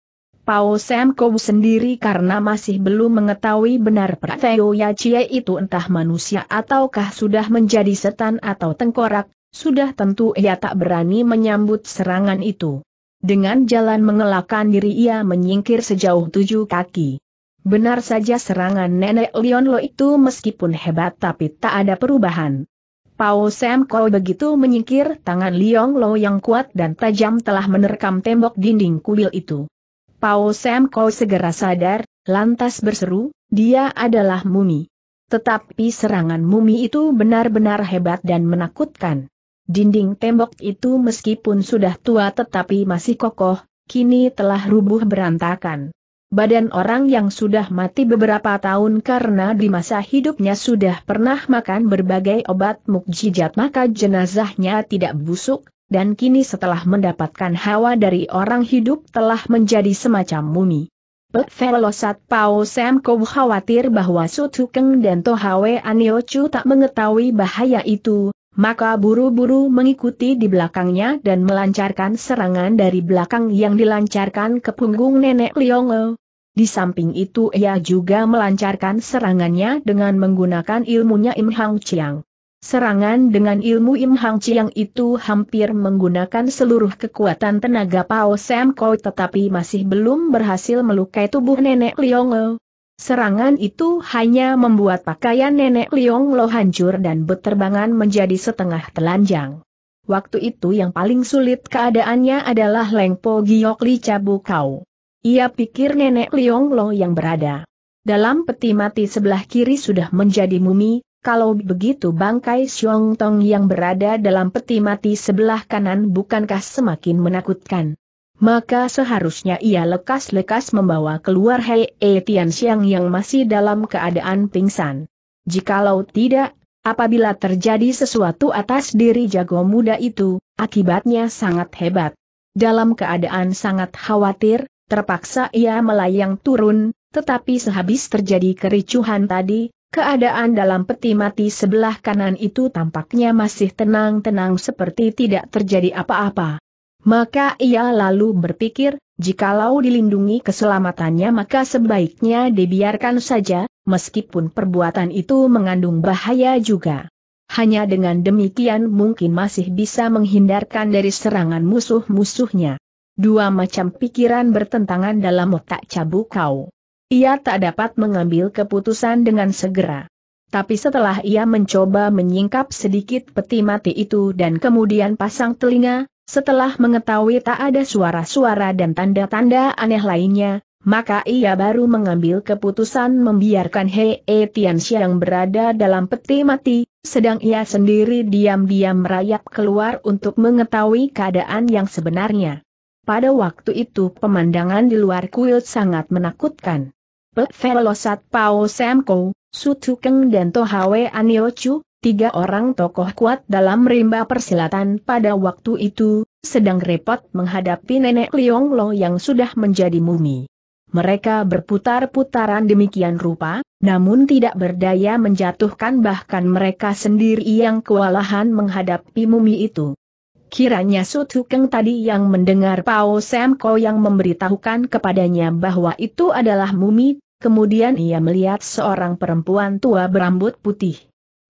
Pao Semko sendiri karena masih belum mengetahui benar Prateo Yachie itu entah manusia ataukah sudah menjadi setan atau tengkorak, sudah tentu ia tak berani menyambut serangan itu. Dengan jalan mengelakkan diri ia menyingkir sejauh tujuh kaki. Benar saja serangan nenek Leon Lo itu meskipun hebat tapi tak ada perubahan. Pao Sam Kau begitu menyingkir tangan Leon Lo yang kuat dan tajam telah menerkam tembok dinding kuil itu. Pao Sam Kau segera sadar, lantas berseru, dia adalah mumi. Tetapi serangan mumi itu benar-benar hebat dan menakutkan. Dinding tembok itu meskipun sudah tua tetapi masih kokoh, kini telah rubuh berantakan. Badan orang yang sudah mati beberapa tahun karena di masa hidupnya sudah pernah makan berbagai obat mukjizat maka jenazahnya tidak busuk, dan kini setelah mendapatkan hawa dari orang hidup telah menjadi semacam mumi. Pevelosat Pao Semko khawatir bahwa Sutukeng dan Tohawe Aniochu tak mengetahui bahaya itu, maka buru-buru mengikuti di belakangnya dan melancarkan serangan dari belakang yang dilancarkan ke punggung nenek Liongle. Di samping itu ia juga melancarkan serangannya dengan menggunakan ilmunya Im Hang Chiang. Serangan dengan ilmu Im Hang Chiang itu hampir menggunakan seluruh kekuatan tenaga Pao Sam Koi tetapi masih belum berhasil melukai tubuh nenek Liongle. Serangan itu hanya membuat pakaian nenek Liong Lo hancur dan berterbangan menjadi setengah telanjang. Waktu itu yang paling sulit keadaannya adalah Leng Po Giok Li Cabu Kau. Ia pikir nenek Liong Lo yang berada dalam peti mati sebelah kiri sudah menjadi mumi, kalau begitu bangkai Xiong Tong yang berada dalam peti mati sebelah kanan bukankah semakin menakutkan maka seharusnya ia lekas-lekas membawa keluar Hei E Tian yang masih dalam keadaan pingsan. Jikalau tidak, apabila terjadi sesuatu atas diri jago muda itu, akibatnya sangat hebat. Dalam keadaan sangat khawatir, terpaksa ia melayang turun, tetapi sehabis terjadi kericuhan tadi, keadaan dalam peti mati sebelah kanan itu tampaknya masih tenang-tenang seperti tidak terjadi apa-apa. Maka ia lalu berpikir, jikalau dilindungi keselamatannya maka sebaiknya dibiarkan saja, meskipun perbuatan itu mengandung bahaya juga. Hanya dengan demikian mungkin masih bisa menghindarkan dari serangan musuh-musuhnya. Dua macam pikiran bertentangan dalam otak cabuk kau. Ia tak dapat mengambil keputusan dengan segera. Tapi setelah ia mencoba menyingkap sedikit peti mati itu dan kemudian pasang telinga, setelah mengetahui tak ada suara-suara dan tanda-tanda aneh lainnya, maka ia baru mengambil keputusan membiarkan Hei e yang berada dalam peti mati, sedang ia sendiri diam-diam merayap keluar untuk mengetahui keadaan yang sebenarnya. Pada waktu itu pemandangan di luar kuil sangat menakutkan. Velosat Pao Semko, Tukeng dan Tohawe Aniochu, tiga orang tokoh kuat dalam rimba persilatan pada waktu itu, sedang repot menghadapi nenek Liong Lo yang sudah menjadi mumi. Mereka berputar-putaran demikian rupa, namun tidak berdaya menjatuhkan bahkan mereka sendiri yang kewalahan menghadapi mumi itu. Kiranya Sutu Keng tadi yang mendengar Pao Sam Ko yang memberitahukan kepadanya bahwa itu adalah mumi, kemudian ia melihat seorang perempuan tua berambut putih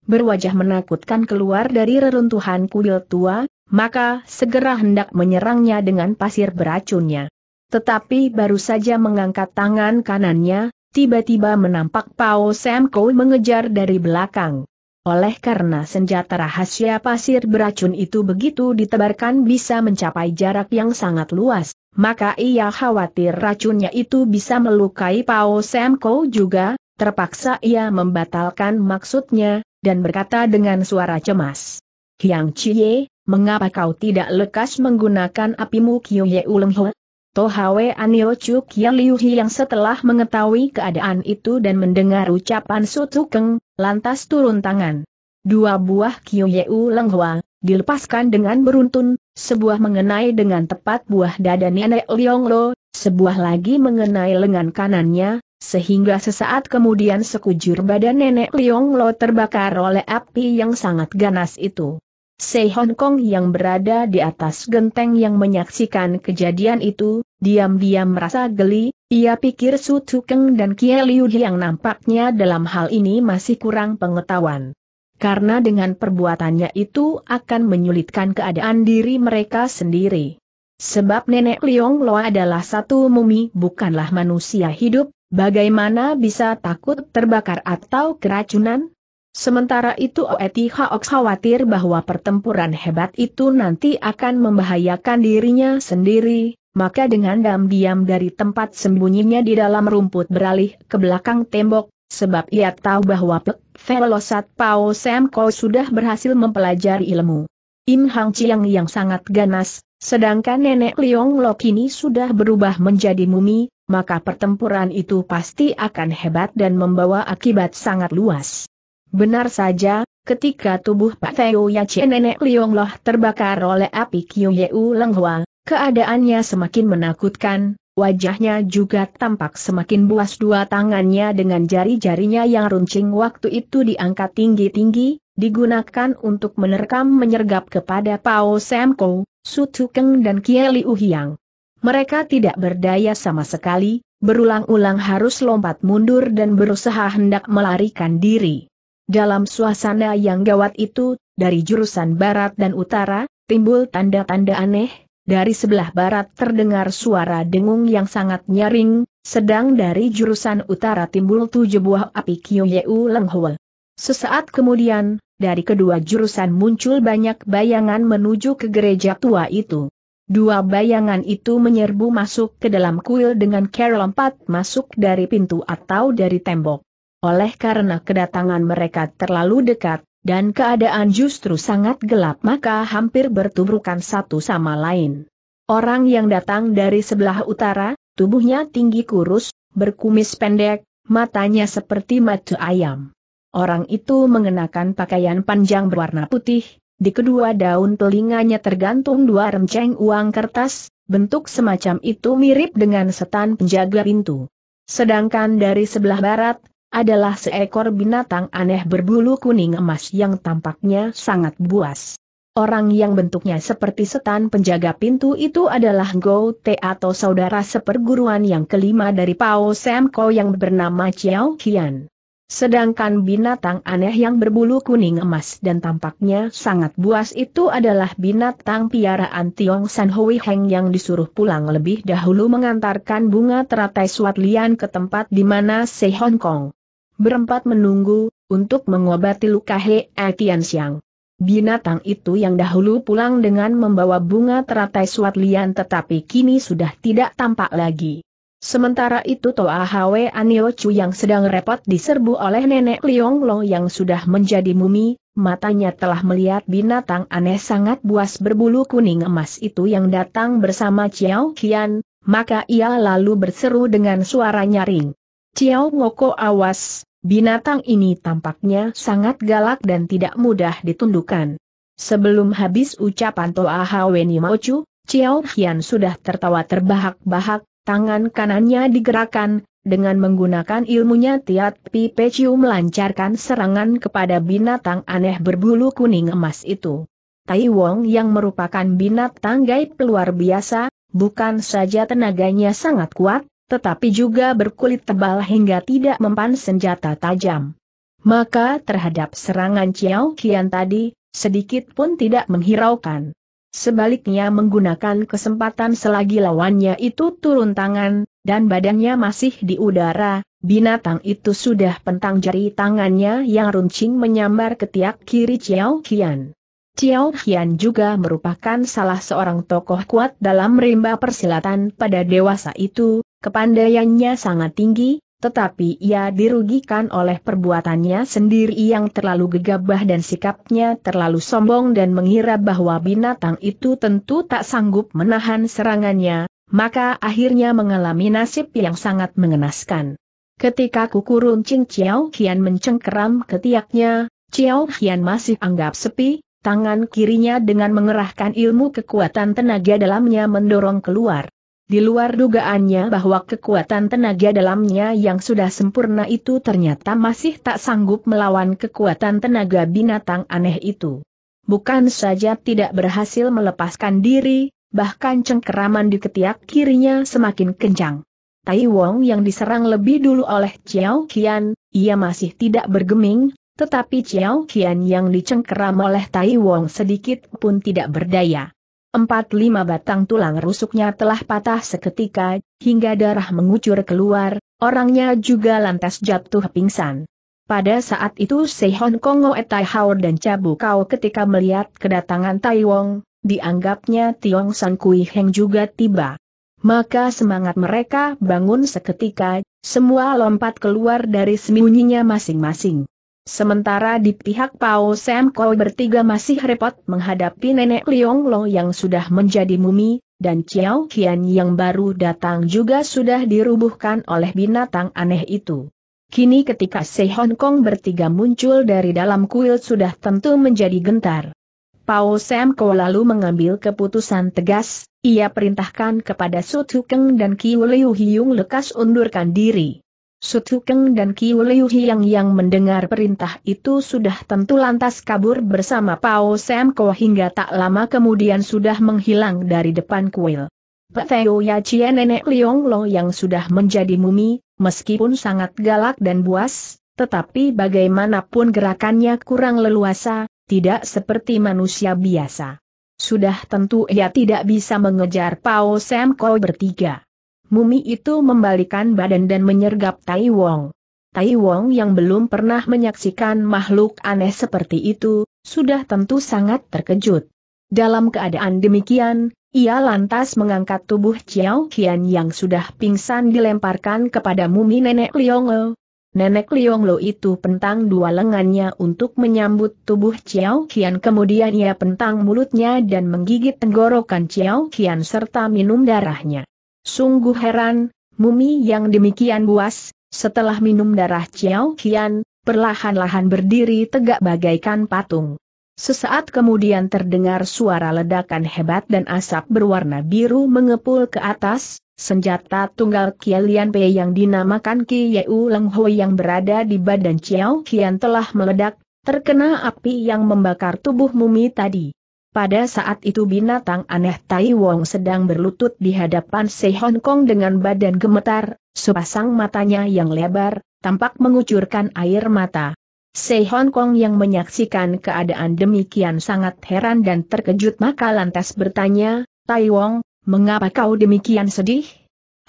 berwajah menakutkan keluar dari reruntuhan kuil tua, maka segera hendak menyerangnya dengan pasir beracunnya. Tetapi baru saja mengangkat tangan kanannya, tiba-tiba menampak Pao Sam mengejar dari belakang. Oleh karena senjata rahasia pasir beracun itu begitu ditebarkan bisa mencapai jarak yang sangat luas, maka ia khawatir racunnya itu bisa melukai Pao Sam juga, terpaksa ia membatalkan maksudnya, dan berkata dengan suara cemas. "Yang Chie, mengapa kau tidak lekas menggunakan apimu Kiu Ye Uleng Ho? Tohawe Anio Chu Ya Liu yang setelah mengetahui keadaan itu dan mendengar ucapan Su Tukeng, lantas turun tangan. Dua buah Kiu Ye Uleng Ho, dilepaskan dengan beruntun, sebuah mengenai dengan tepat buah dada nenek Liong Lo, sebuah lagi mengenai lengan kanannya, sehingga sesaat kemudian sekujur badan nenek Liong Lo terbakar oleh api yang sangat ganas itu. Sei Hong Kong yang berada di atas genteng yang menyaksikan kejadian itu, diam-diam merasa geli, ia pikir Su Tukeng dan Kie Liu yang nampaknya dalam hal ini masih kurang pengetahuan. Karena dengan perbuatannya itu akan menyulitkan keadaan diri mereka sendiri. Sebab nenek Liong Lo adalah satu mumi bukanlah manusia hidup, Bagaimana bisa takut terbakar atau keracunan? Sementara itu Oeti Haok khawatir bahwa pertempuran hebat itu nanti akan membahayakan dirinya sendiri, maka dengan diam-diam dari tempat sembunyinya di dalam rumput beralih ke belakang tembok, sebab ia tahu bahwa Pek Velosat Pao Semko sudah berhasil mempelajari ilmu. Im Hang Chiang yang sangat ganas, sedangkan nenek Liong Lok ini sudah berubah menjadi mumi, maka pertempuran itu pasti akan hebat dan membawa akibat sangat luas. Benar saja, ketika tubuh Pak Teo Yace Nenek Liong Loh terbakar oleh api Kyu Yeu Lenghua, keadaannya semakin menakutkan, wajahnya juga tampak semakin buas dua tangannya dengan jari-jarinya yang runcing waktu itu diangkat tinggi-tinggi, digunakan untuk menerkam menyergap kepada Pao Semko, Tukeng dan Kieli Uhiang mereka tidak berdaya sama sekali, berulang-ulang harus lompat mundur dan berusaha hendak melarikan diri. Dalam suasana yang gawat itu, dari jurusan barat dan utara, timbul tanda-tanda aneh, dari sebelah barat terdengar suara dengung yang sangat nyaring, sedang dari jurusan utara timbul tujuh buah api Kyoyeu Lenghuel. Sesaat kemudian, dari kedua jurusan muncul banyak bayangan menuju ke gereja tua itu. Dua bayangan itu menyerbu masuk ke dalam kuil dengan cara lompat masuk dari pintu atau dari tembok. Oleh karena kedatangan mereka terlalu dekat, dan keadaan justru sangat gelap maka hampir bertubrukan satu sama lain. Orang yang datang dari sebelah utara, tubuhnya tinggi kurus, berkumis pendek, matanya seperti mata ayam. Orang itu mengenakan pakaian panjang berwarna putih, di kedua daun telinganya tergantung dua remceng uang kertas, bentuk semacam itu mirip dengan setan penjaga pintu. Sedangkan dari sebelah barat, adalah seekor binatang aneh berbulu kuning emas yang tampaknya sangat buas. Orang yang bentuknya seperti setan penjaga pintu itu adalah Go Te atau saudara seperguruan yang kelima dari Pao Semko yang bernama Chiao Qian. Sedangkan binatang aneh yang berbulu kuning emas dan tampaknya sangat buas itu adalah binatang piaraan Tiong San Hui Heng yang disuruh pulang lebih dahulu mengantarkan bunga teratai suat lian ke tempat di mana Se Hong Kong. Berempat menunggu, untuk mengobati luka He Tian Xiang. Binatang itu yang dahulu pulang dengan membawa bunga teratai suat lian tetapi kini sudah tidak tampak lagi. Sementara itu Toa Hwe Anio Chu yang sedang repot diserbu oleh nenek Liong Long yang sudah menjadi mumi, matanya telah melihat binatang aneh sangat buas berbulu kuning emas itu yang datang bersama Chiao Kian, maka ia lalu berseru dengan suara nyaring. Chiao Ngoko awas, binatang ini tampaknya sangat galak dan tidak mudah ditundukkan. Sebelum habis ucapan Toa Hwe Chu, Chiao Hian sudah tertawa terbahak-bahak, Tangan kanannya digerakkan, dengan menggunakan ilmunya Tiat Pi Peciu melancarkan serangan kepada binatang aneh berbulu kuning emas itu. Tai Wong yang merupakan binatang gaib luar biasa, bukan saja tenaganya sangat kuat, tetapi juga berkulit tebal hingga tidak mempan senjata tajam. Maka terhadap serangan Chiao Qian tadi, sedikit pun tidak menghiraukan. Sebaliknya menggunakan kesempatan selagi lawannya itu turun tangan, dan badannya masih di udara, binatang itu sudah pentang jari tangannya yang runcing menyambar ketiak kiri Chiao Kian. Chiao Kian juga merupakan salah seorang tokoh kuat dalam rimba persilatan pada dewasa itu, kepandaiannya sangat tinggi, tetapi ia dirugikan oleh perbuatannya sendiri yang terlalu gegabah dan sikapnya terlalu sombong dan mengira bahwa binatang itu tentu tak sanggup menahan serangannya, maka akhirnya mengalami nasib yang sangat mengenaskan. Ketika kuku runcing Chiao Hian mencengkeram ketiaknya, Chiao Hian masih anggap sepi, tangan kirinya dengan mengerahkan ilmu kekuatan tenaga dalamnya mendorong keluar. Di luar dugaannya bahwa kekuatan tenaga dalamnya yang sudah sempurna itu ternyata masih tak sanggup melawan kekuatan tenaga binatang aneh itu. Bukan saja tidak berhasil melepaskan diri, bahkan cengkeraman di ketiak kirinya semakin kencang. Tai Wong yang diserang lebih dulu oleh Chiao Qian, ia masih tidak bergeming, tetapi Chiao Qian yang dicengkeram oleh Tai Wong sedikit pun tidak berdaya. Empat lima batang tulang rusuknya telah patah seketika, hingga darah mengucur keluar, orangnya juga lantas jatuh pingsan. Pada saat itu Sehon Kongo Etai Hao dan Cabu Kau ketika melihat kedatangan Tai Wong, dianggapnya Tiong San Kui Heng juga tiba. Maka semangat mereka bangun seketika, semua lompat keluar dari sembunyinya masing-masing. Sementara di pihak Pao Sam bertiga masih repot menghadapi nenek Liong Lo yang sudah menjadi mumi, dan Chiao Kian yang baru datang juga sudah dirubuhkan oleh binatang aneh itu. Kini ketika Se Hong Kong bertiga muncul dari dalam kuil sudah tentu menjadi gentar. Pao Sam lalu mengambil keputusan tegas, ia perintahkan kepada Su Tukeng dan Kiu Liu Hiung lekas undurkan diri. Sutukeng dan Kiu Liu Hiang yang mendengar perintah itu sudah tentu lantas kabur bersama Pao Sam hingga tak lama kemudian sudah menghilang dari depan kuil. Peteo Yacie nenek Liong Lo yang sudah menjadi mumi, meskipun sangat galak dan buas, tetapi bagaimanapun gerakannya kurang leluasa, tidak seperti manusia biasa. Sudah tentu ia tidak bisa mengejar Pao Sam bertiga. Mumi itu membalikan badan dan menyergap Tai Wong. Tai Wong yang belum pernah menyaksikan makhluk aneh seperti itu, sudah tentu sangat terkejut. Dalam keadaan demikian, ia lantas mengangkat tubuh Chiao Qian yang sudah pingsan dilemparkan kepada mumi nenek Lionglo. Nenek Lionglo itu pentang dua lengannya untuk menyambut tubuh Chiao Qian kemudian ia pentang mulutnya dan menggigit tenggorokan Chiao Qian serta minum darahnya. Sungguh heran, mumi yang demikian buas, setelah minum darah Chiao Kian, perlahan-lahan berdiri tegak bagaikan patung. Sesaat kemudian terdengar suara ledakan hebat dan asap berwarna biru mengepul ke atas, senjata tunggal Kialian Pei yang dinamakan Ki Yeu Leng Hoi yang berada di badan Chiao Kian telah meledak, terkena api yang membakar tubuh mumi tadi. Pada saat itu binatang aneh Tai Wong sedang berlutut di hadapan Sei Hong Kong dengan badan gemetar, sepasang matanya yang lebar, tampak mengucurkan air mata. Sei Hong Kong yang menyaksikan keadaan demikian sangat heran dan terkejut maka lantas bertanya, Tai Wong, mengapa kau demikian sedih?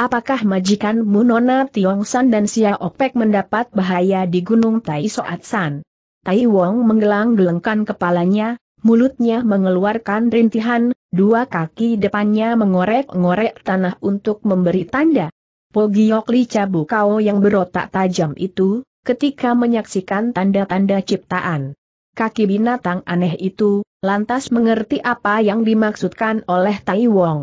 Apakah majikan Munona Tiong San dan Sia Opek mendapat bahaya di Gunung Tai Soat San? Tai Wong menggelang-gelengkan kepalanya, mulutnya mengeluarkan rintihan, dua kaki depannya mengorek-ngorek tanah untuk memberi tanda. Li Cabu Kau yang berotak tajam itu, ketika menyaksikan tanda-tanda ciptaan. Kaki binatang aneh itu, lantas mengerti apa yang dimaksudkan oleh Tai Wong.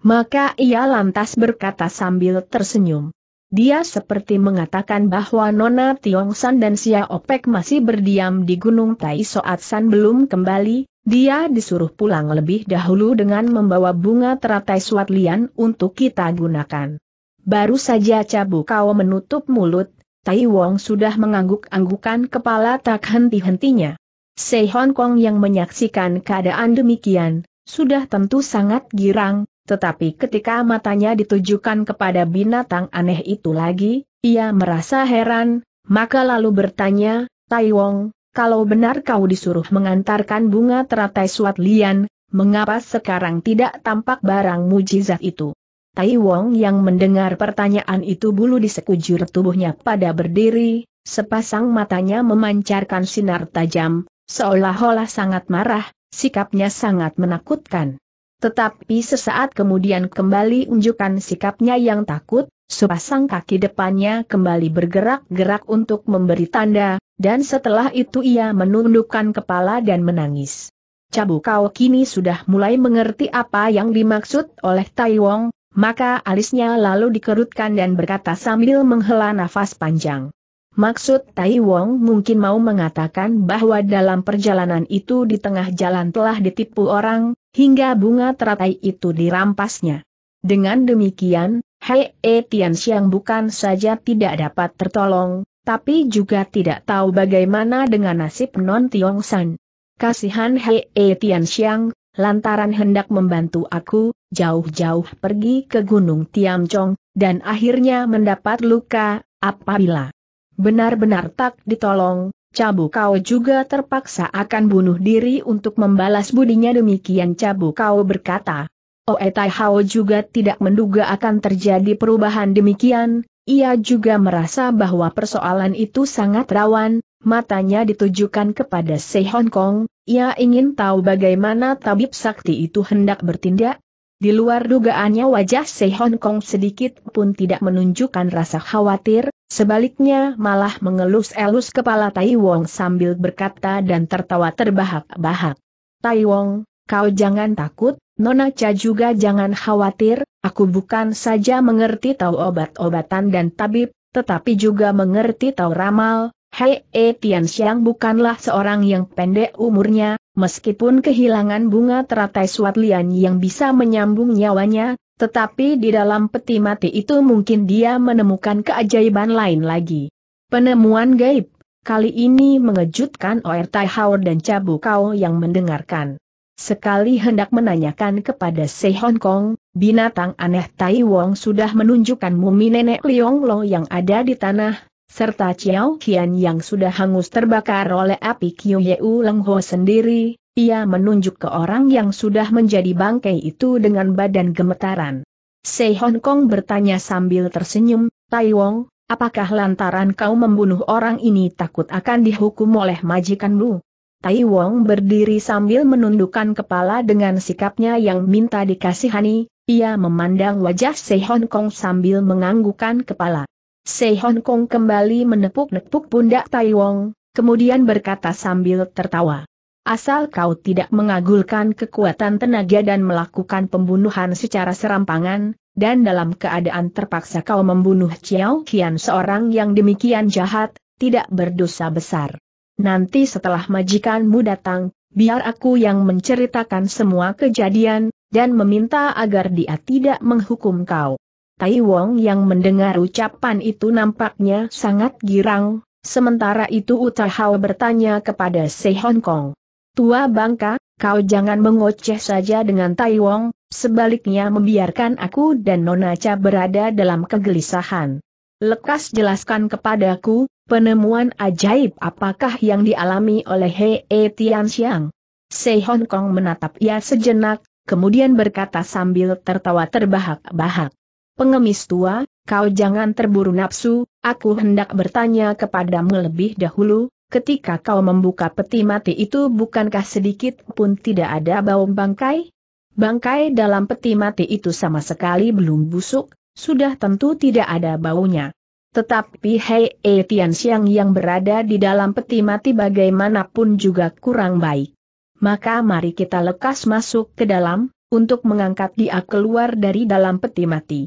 Maka ia lantas berkata sambil tersenyum. Dia seperti mengatakan bahwa Nona San dan Sia Opek masih berdiam di Gunung Tai Soat San belum kembali, dia disuruh pulang lebih dahulu dengan membawa bunga teratai suat lian untuk kita gunakan. Baru saja Cabu Kau menutup mulut, Tai Wong sudah mengangguk-anggukan kepala tak henti-hentinya. Sei Hong Kong yang menyaksikan keadaan demikian, sudah tentu sangat girang, tetapi ketika matanya ditujukan kepada binatang aneh itu lagi, ia merasa heran, maka lalu bertanya, Tai Wong, kalau benar kau disuruh mengantarkan bunga teratai suat lian, mengapa sekarang tidak tampak barang mujizat itu? Tai Wong yang mendengar pertanyaan itu bulu di sekujur tubuhnya pada berdiri, sepasang matanya memancarkan sinar tajam, seolah-olah sangat marah, sikapnya sangat menakutkan. Tetapi sesaat kemudian kembali unjukkan sikapnya yang takut, sepasang kaki depannya kembali bergerak-gerak untuk memberi tanda, dan setelah itu ia menundukkan kepala dan menangis. Cabu kau kini sudah mulai mengerti apa yang dimaksud oleh Tai Wong, maka alisnya lalu dikerutkan dan berkata sambil menghela nafas panjang. Maksud Tai Wong mungkin mau mengatakan bahwa dalam perjalanan itu di tengah jalan telah ditipu orang, hingga bunga teratai itu dirampasnya. Dengan demikian, Hei E Tian Xiang bukan saja tidak dapat tertolong, tapi juga tidak tahu bagaimana dengan nasib Non Tiong San. Kasihan Hei E Tian Xiang, lantaran hendak membantu aku, jauh-jauh pergi ke Gunung Chong, dan akhirnya mendapat luka, apabila benar-benar tak ditolong, Cabu Kau juga terpaksa akan bunuh diri untuk membalas budinya demikian Cabu Kau berkata. Oe Tai Hao juga tidak menduga akan terjadi perubahan demikian, ia juga merasa bahwa persoalan itu sangat rawan, matanya ditujukan kepada Se Hong Kong, ia ingin tahu bagaimana tabib sakti itu hendak bertindak. Di luar dugaannya wajah Se Hong Kong sedikit pun tidak menunjukkan rasa khawatir, Sebaliknya malah mengelus-elus kepala Tai Wong sambil berkata dan tertawa terbahak-bahak. Tai Wong, kau jangan takut, Nona Cha juga jangan khawatir, aku bukan saja mengerti tahu obat-obatan dan tabib, tetapi juga mengerti tahu ramal, Hei E Tian Xiang bukanlah seorang yang pendek umurnya, meskipun kehilangan bunga teratai suat lian yang bisa menyambung nyawanya, tetapi di dalam peti mati itu mungkin dia menemukan keajaiban lain lagi. Penemuan gaib, kali ini mengejutkan Oer Tai Hao dan Cabu Kau yang mendengarkan. Sekali hendak menanyakan kepada Se Hong Kong, binatang aneh Tai Wong sudah menunjukkan mumi nenek Liong Lo yang ada di tanah, serta Chiao Kian yang sudah hangus terbakar oleh api Kiu Yeu Leng Ho sendiri, ia menunjuk ke orang yang sudah menjadi bangkai itu dengan badan gemetaran. Sei Hong Kong bertanya sambil tersenyum, Tai Wong, apakah lantaran kau membunuh orang ini takut akan dihukum oleh majikanmu? Tai Wong berdiri sambil menundukkan kepala dengan sikapnya yang minta dikasihani, ia memandang wajah Sei Hong Kong sambil menganggukkan kepala. Sei Hong Kong kembali menepuk-nepuk pundak Tai Wong, kemudian berkata sambil tertawa. Asal kau tidak mengagulkan kekuatan tenaga dan melakukan pembunuhan secara serampangan, dan dalam keadaan terpaksa kau membunuh Chiao Kian seorang yang demikian jahat, tidak berdosa besar. Nanti setelah majikanmu datang, biar aku yang menceritakan semua kejadian, dan meminta agar dia tidak menghukum kau. Tai Wong yang mendengar ucapan itu nampaknya sangat girang, sementara itu Utahau bertanya kepada Sei Hong Kong. Tua bangka, kau jangan mengoceh saja dengan Tai Wong. sebaliknya membiarkan aku dan Nonaca berada dalam kegelisahan. Lekas jelaskan kepadaku, penemuan ajaib apakah yang dialami oleh Hei e Xiang. Sei Hong Kong menatap ia sejenak, kemudian berkata sambil tertawa terbahak-bahak. Pengemis tua, kau jangan terburu nafsu, aku hendak bertanya kepadamu lebih dahulu, ketika kau membuka peti mati itu bukankah sedikit pun tidak ada bau bangkai? Bangkai dalam peti mati itu sama sekali belum busuk, sudah tentu tidak ada baunya. Tetapi Hei E Tian yang berada di dalam peti mati bagaimanapun juga kurang baik. Maka mari kita lekas masuk ke dalam, untuk mengangkat dia keluar dari dalam peti mati.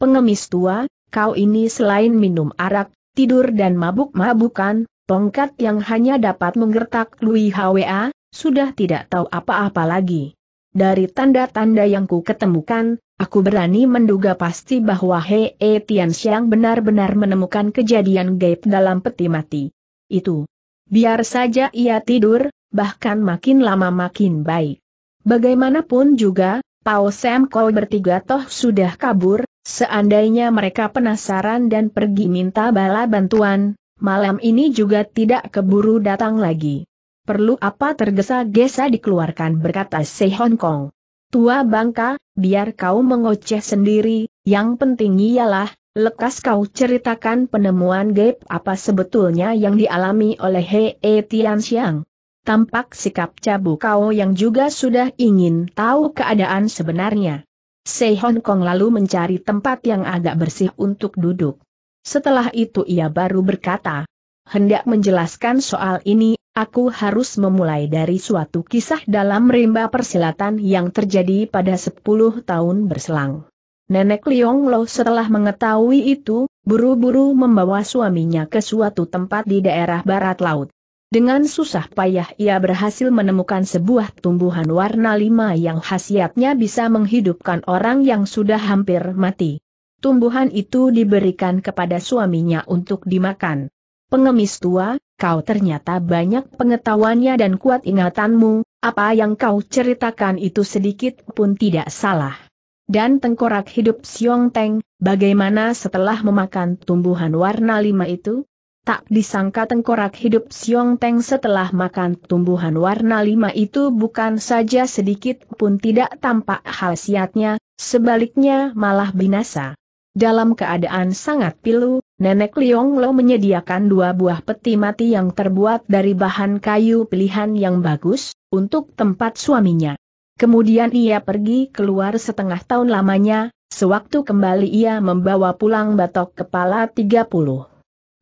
Pengemis tua, kau ini selain minum arak, tidur dan mabuk-mabukan, Tongkat yang hanya dapat menggertak Lui Hwa, sudah tidak tahu apa-apa lagi. Dari tanda-tanda yang ku ketemukan, aku berani menduga pasti bahwa He E Tian Xiang benar-benar menemukan kejadian gaib dalam peti mati. Itu. Biar saja ia tidur, bahkan makin lama makin baik. Bagaimanapun juga, Pao Sam kau bertiga toh sudah kabur, seandainya mereka penasaran dan pergi minta bala bantuan, malam ini juga tidak keburu datang lagi. Perlu apa tergesa-gesa dikeluarkan berkata Se Hong Kong. Tua bangka, biar kau mengoceh sendiri, yang penting ialah, lekas kau ceritakan penemuan Gap apa sebetulnya yang dialami oleh E Tian Xiang. Tampak sikap cabu kau yang juga sudah ingin tahu keadaan sebenarnya. Se Hong Kong lalu mencari tempat yang agak bersih untuk duduk. Setelah itu ia baru berkata, hendak menjelaskan soal ini, aku harus memulai dari suatu kisah dalam rimba persilatan yang terjadi pada 10 tahun berselang. Nenek Liong Lo setelah mengetahui itu, buru-buru membawa suaminya ke suatu tempat di daerah barat laut. Dengan susah payah ia berhasil menemukan sebuah tumbuhan warna lima yang khasiatnya bisa menghidupkan orang yang sudah hampir mati tumbuhan itu diberikan kepada suaminya untuk dimakan. Pengemis tua, kau ternyata banyak pengetahuannya dan kuat ingatanmu, apa yang kau ceritakan itu sedikit pun tidak salah. Dan tengkorak hidup Siong Teng, bagaimana setelah memakan tumbuhan warna lima itu? Tak disangka tengkorak hidup Siong Teng setelah makan tumbuhan warna lima itu bukan saja sedikit pun tidak tampak khasiatnya, sebaliknya malah binasa. Dalam keadaan sangat pilu, Nenek Liong Lo menyediakan dua buah peti mati yang terbuat dari bahan kayu pilihan yang bagus, untuk tempat suaminya. Kemudian ia pergi keluar setengah tahun lamanya, sewaktu kembali ia membawa pulang batok kepala 30.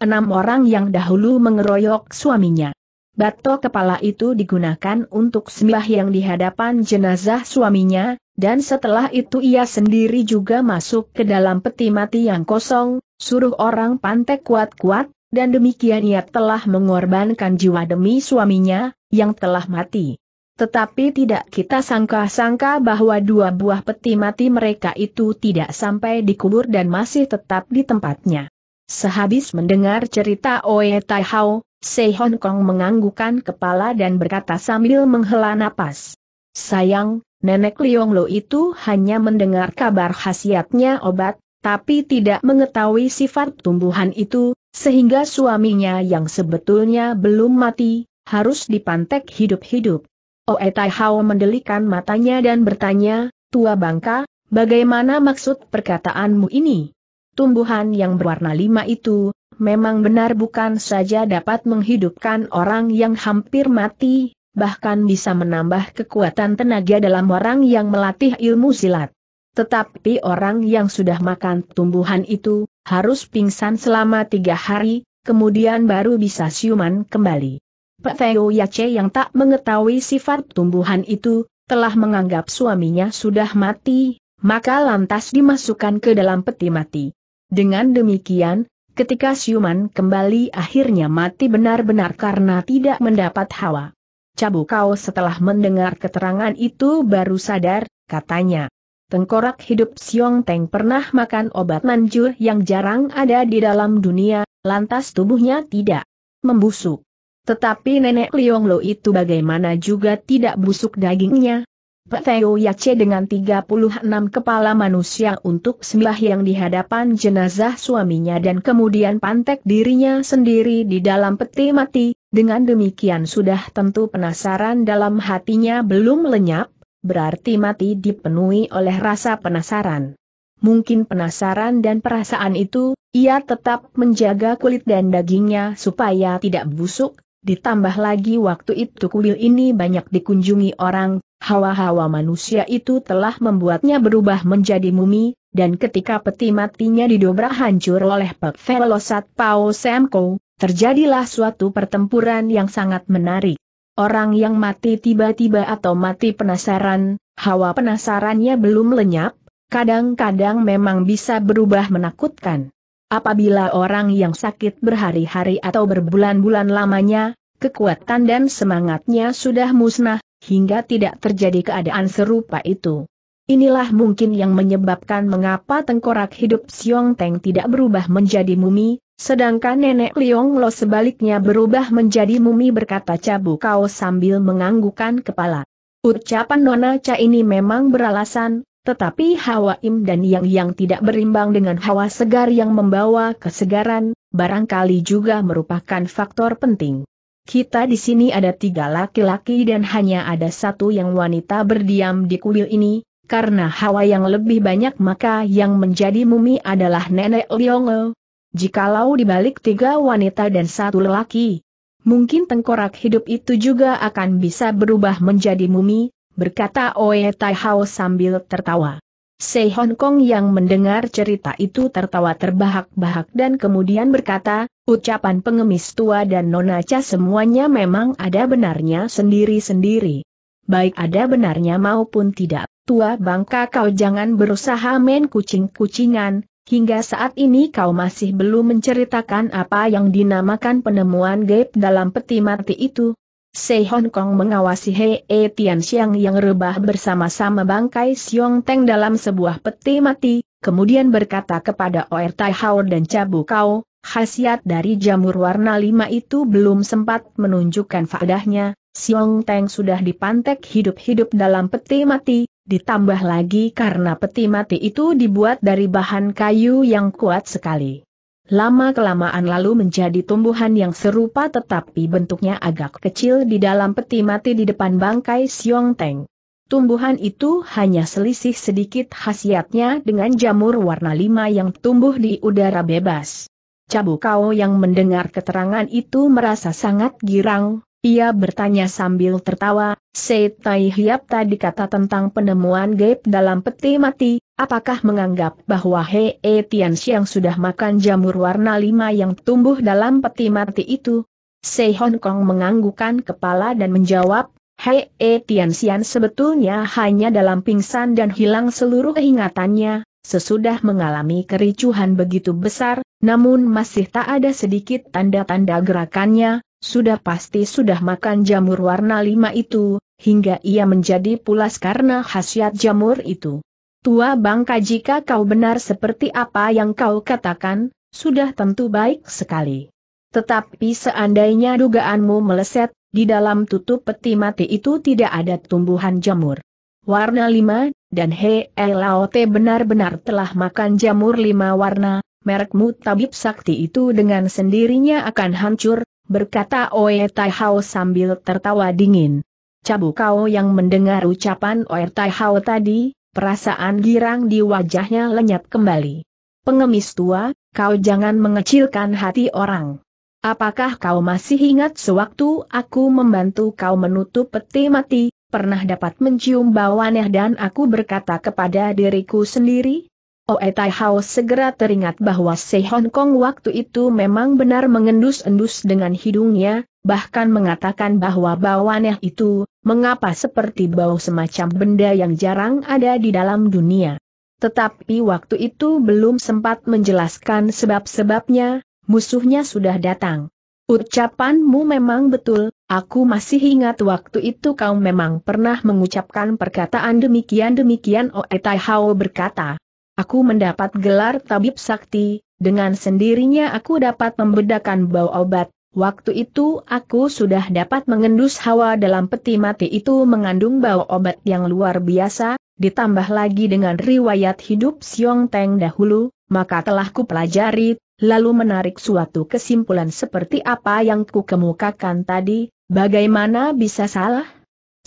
Enam orang yang dahulu mengeroyok suaminya. Batok kepala itu digunakan untuk yang di hadapan jenazah suaminya, dan setelah itu ia sendiri juga masuk ke dalam peti mati yang kosong, suruh orang pantek kuat-kuat, dan demikian ia telah mengorbankan jiwa demi suaminya, yang telah mati. Tetapi tidak kita sangka-sangka bahwa dua buah peti mati mereka itu tidak sampai dikubur dan masih tetap di tempatnya. Sehabis mendengar cerita Oe Tai Hao, Sei Hong Kong menganggukan kepala dan berkata sambil menghela napas. Sayang, nenek Liong Lo itu hanya mendengar kabar khasiatnya obat, tapi tidak mengetahui sifat tumbuhan itu, sehingga suaminya yang sebetulnya belum mati, harus dipantek hidup-hidup. Oe Tai Hao mendelikan matanya dan bertanya, Tua Bangka, bagaimana maksud perkataanmu ini? Tumbuhan yang berwarna lima itu, memang benar bukan saja dapat menghidupkan orang yang hampir mati, bahkan bisa menambah kekuatan tenaga dalam orang yang melatih ilmu silat. Tetapi orang yang sudah makan tumbuhan itu, harus pingsan selama tiga hari, kemudian baru bisa siuman kembali. Pak Pteo Yace yang tak mengetahui sifat tumbuhan itu, telah menganggap suaminya sudah mati, maka lantas dimasukkan ke dalam peti mati. Dengan demikian, Ketika Siuman kembali akhirnya mati benar-benar karena tidak mendapat hawa. Cabu kau setelah mendengar keterangan itu baru sadar, katanya. Tengkorak hidup Siong Teng pernah makan obat manjur yang jarang ada di dalam dunia, lantas tubuhnya tidak membusuk. Tetapi nenek Liong Lo itu bagaimana juga tidak busuk dagingnya, Peteo Yace dengan 36 kepala manusia untuk sembah yang di hadapan jenazah suaminya dan kemudian pantek dirinya sendiri di dalam peti mati, dengan demikian sudah tentu penasaran dalam hatinya belum lenyap, berarti mati dipenuhi oleh rasa penasaran. Mungkin penasaran dan perasaan itu, ia tetap menjaga kulit dan dagingnya supaya tidak busuk, ditambah lagi waktu itu kuil ini banyak dikunjungi orang, Hawa-hawa manusia itu telah membuatnya berubah menjadi mumi, dan ketika peti matinya didobrak hancur oleh Pek Velosat Pao Semko, terjadilah suatu pertempuran yang sangat menarik. Orang yang mati tiba-tiba atau mati penasaran, hawa penasarannya belum lenyap, kadang-kadang memang bisa berubah menakutkan. Apabila orang yang sakit berhari-hari atau berbulan-bulan lamanya, kekuatan dan semangatnya sudah musnah, hingga tidak terjadi keadaan serupa itu. Inilah mungkin yang menyebabkan mengapa tengkorak hidup Siong Teng tidak berubah menjadi mumi, sedangkan nenek Liong Lo sebaliknya berubah menjadi mumi berkata Cabu Kau sambil menganggukan kepala. Ucapan Nona Cha ini memang beralasan, tetapi hawa im dan yang yang tidak berimbang dengan hawa segar yang membawa kesegaran, barangkali juga merupakan faktor penting. Kita di sini ada tiga laki-laki dan hanya ada satu yang wanita berdiam di kuil ini, karena hawa yang lebih banyak maka yang menjadi mumi adalah nenek Liongo. Jikalau dibalik tiga wanita dan satu lelaki, mungkin tengkorak hidup itu juga akan bisa berubah menjadi mumi, berkata Oe Tai Hao sambil tertawa. Sei Hong Kong yang mendengar cerita itu tertawa terbahak-bahak dan kemudian berkata, Ucapan pengemis tua dan nonaca semuanya memang ada benarnya sendiri-sendiri. Baik ada benarnya maupun tidak, tua bangka kau jangan berusaha main kucing-kucingan, hingga saat ini kau masih belum menceritakan apa yang dinamakan penemuan gaib dalam peti mati itu. Sei Hong Kong mengawasi Hei e Tian Xiang yang rebah bersama-sama bangkai Siong Teng dalam sebuah peti mati, kemudian berkata kepada Oer Tai Hao dan Cabu Kau, Khasiat dari jamur warna lima itu belum sempat menunjukkan faedahnya, Siong Teng sudah dipantek hidup-hidup dalam peti mati, ditambah lagi karena peti mati itu dibuat dari bahan kayu yang kuat sekali. Lama-kelamaan lalu menjadi tumbuhan yang serupa tetapi bentuknya agak kecil di dalam peti mati di depan bangkai Siong Teng. Tumbuhan itu hanya selisih sedikit khasiatnya dengan jamur warna lima yang tumbuh di udara bebas. Cabu Kau yang mendengar keterangan itu merasa sangat girang, ia bertanya sambil tertawa, Tai Hiap tadi kata tentang penemuan gaib dalam peti mati, apakah menganggap bahwa Hei E Tian Xiang sudah makan jamur warna lima yang tumbuh dalam peti mati itu? Sei Hong Kong menganggukan kepala dan menjawab, Hei E Tian Xian sebetulnya hanya dalam pingsan dan hilang seluruh ingatannya, Sesudah mengalami kericuhan begitu besar, namun masih tak ada sedikit tanda-tanda gerakannya, sudah pasti sudah makan jamur warna lima itu, hingga ia menjadi pulas karena khasiat jamur itu. Tua bangka jika kau benar seperti apa yang kau katakan, sudah tentu baik sekali. Tetapi seandainya dugaanmu meleset, di dalam tutup peti mati itu tidak ada tumbuhan jamur. Warna lima dan He Laote benar-benar telah makan jamur lima warna, merekmu tabib sakti itu dengan sendirinya akan hancur, berkata Oe Tai Hao sambil tertawa dingin. Cabu kau yang mendengar ucapan Oe Tai Hao tadi, perasaan girang di wajahnya lenyap kembali. Pengemis tua, kau jangan mengecilkan hati orang. Apakah kau masih ingat sewaktu aku membantu kau menutup peti mati, pernah dapat mencium bau aneh dan aku berkata kepada diriku sendiri, Oe oh, eh, Tai Hao segera teringat bahwa Se Hong Kong waktu itu memang benar mengendus-endus dengan hidungnya, bahkan mengatakan bahwa bau aneh itu, mengapa seperti bau semacam benda yang jarang ada di dalam dunia. Tetapi waktu itu belum sempat menjelaskan sebab-sebabnya, musuhnya sudah datang. Ucapanmu memang betul, Aku masih ingat waktu itu kau memang pernah mengucapkan perkataan demikian-demikian Oetai oh, Hao berkata. Aku mendapat gelar tabib sakti, dengan sendirinya aku dapat membedakan bau obat. Waktu itu aku sudah dapat mengendus hawa dalam peti mati itu mengandung bau obat yang luar biasa, ditambah lagi dengan riwayat hidup Siong Teng dahulu, maka telah kupelajari, lalu menarik suatu kesimpulan seperti apa yang kukemukakan tadi, Bagaimana bisa salah?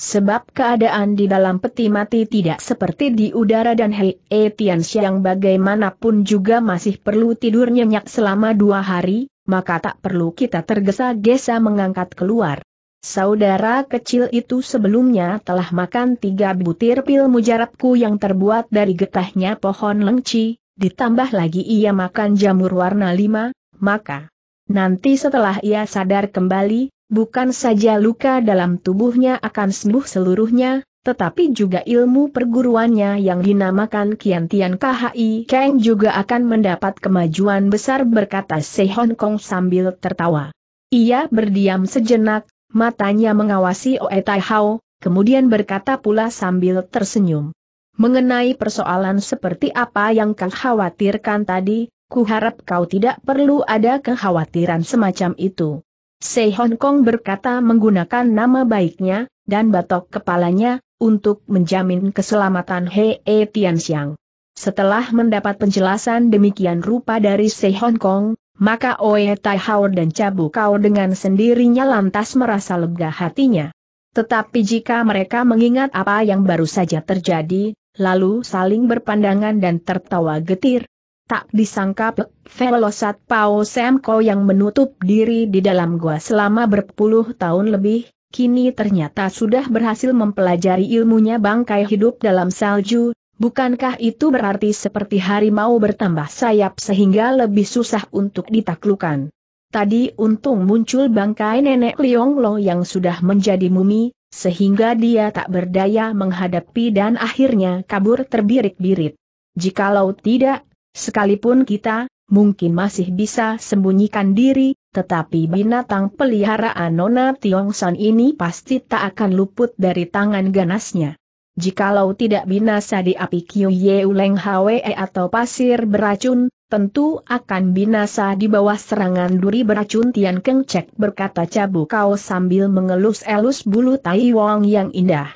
Sebab keadaan di dalam peti mati tidak seperti di udara dan Hei e Tian bagaimanapun juga masih perlu tidur nyenyak selama dua hari, maka tak perlu kita tergesa-gesa mengangkat keluar. Saudara kecil itu sebelumnya telah makan tiga butir pil mujarabku yang terbuat dari getahnya pohon lengci, ditambah lagi ia makan jamur warna lima, maka nanti setelah ia sadar kembali, Bukan saja luka dalam tubuhnya akan sembuh seluruhnya, tetapi juga ilmu perguruannya yang dinamakan Kian Tian KHI Kang juga akan mendapat kemajuan besar berkata Se Hong Kong sambil tertawa. Ia berdiam sejenak, matanya mengawasi Oe Tai Hao, kemudian berkata pula sambil tersenyum. Mengenai persoalan seperti apa yang kau khawatirkan tadi, kuharap kau tidak perlu ada kekhawatiran semacam itu. Sei Hong Kong berkata menggunakan nama baiknya, dan batok kepalanya, untuk menjamin keselamatan He E Tianxiang. Setelah mendapat penjelasan demikian rupa dari Sei Hong Kong, maka Oe Tai Hao dan Cabu Kau dengan sendirinya lantas merasa lega hatinya. Tetapi jika mereka mengingat apa yang baru saja terjadi, lalu saling berpandangan dan tertawa getir, Tak disangka Velosat Pao Semko yang menutup diri di dalam gua selama berpuluh tahun lebih, kini ternyata sudah berhasil mempelajari ilmunya bangkai hidup dalam salju, bukankah itu berarti seperti harimau bertambah sayap sehingga lebih susah untuk ditaklukan? Tadi untung muncul bangkai nenek Lo yang sudah menjadi mumi, sehingga dia tak berdaya menghadapi dan akhirnya kabur terbirit-birit. Jikalau tidak, Sekalipun kita, mungkin masih bisa sembunyikan diri, tetapi binatang peliharaan Nona Tiong San ini pasti tak akan luput dari tangan ganasnya. Jikalau tidak binasa di api Ye Uleng Hwe e atau pasir beracun, tentu akan binasa di bawah serangan duri beracun Tian Keng Cek berkata Cabu Kau sambil mengelus-elus bulu Tai Wong yang indah.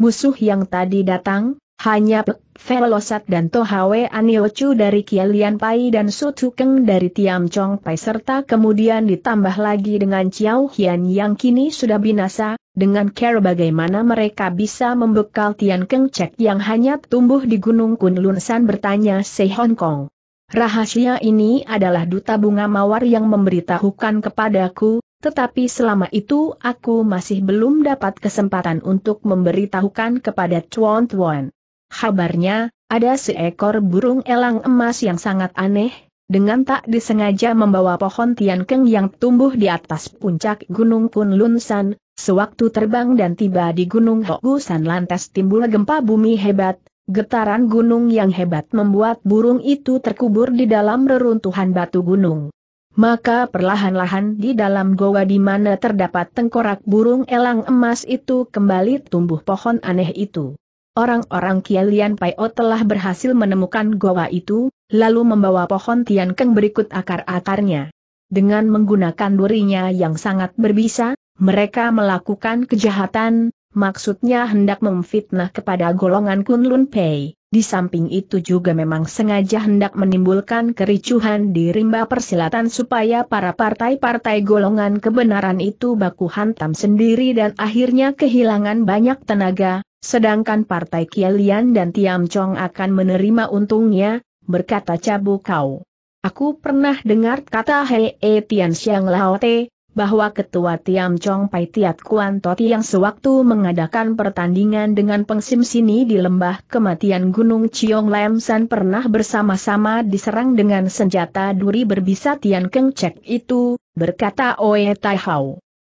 Musuh yang tadi datang, hanya Pek Velosat dan Tohawe Aniochu dari Kialian Pai dan Sutukeng dari Tiam Chong Pai serta kemudian ditambah lagi dengan Chiao Hian yang kini sudah binasa, dengan care bagaimana mereka bisa membekal Tian Keng Cek yang hanya tumbuh di Gunung Kunlun San bertanya Se Hong Kong. Rahasia ini adalah duta bunga mawar yang memberitahukan kepadaku, tetapi selama itu aku masih belum dapat kesempatan untuk memberitahukan kepada Chuan Tuan kabarnya, ada seekor burung elang emas yang sangat aneh, dengan tak disengaja membawa pohon tiankeng yang tumbuh di atas puncak Gunung Kunlunsan, sewaktu terbang dan tiba di Gunung Hokusan lantas timbul gempa bumi hebat, Getaran gunung yang hebat membuat burung itu terkubur di dalam reruntuhan batu gunung. Maka perlahan-lahan di dalam goa di mana terdapat tengkorak burung elang emas itu kembali tumbuh pohon aneh itu. Orang-orang Kialian Paiot telah berhasil menemukan goa itu, lalu membawa pohon Tian Keng berikut akar-akarnya. Dengan menggunakan durinya yang sangat berbisa, mereka melakukan kejahatan, maksudnya hendak memfitnah kepada golongan Kunlun Pei. Di samping itu juga memang sengaja hendak menimbulkan kericuhan di rimba persilatan supaya para partai-partai golongan kebenaran itu baku hantam sendiri dan akhirnya kehilangan banyak tenaga, sedangkan partai Kielian dan Tiam Chong akan menerima untungnya, berkata Cabu Kau. Aku pernah dengar kata Hei e Tian Xiang Lao Te, bahwa Ketua Tiam Chong Pai Tiat Kuan Toti yang sewaktu mengadakan pertandingan dengan pengsim sini di lembah kematian Gunung Chiong Lam San pernah bersama-sama diserang dengan senjata duri berbisa Tian Keng Cek itu, berkata Oe Tai Hao.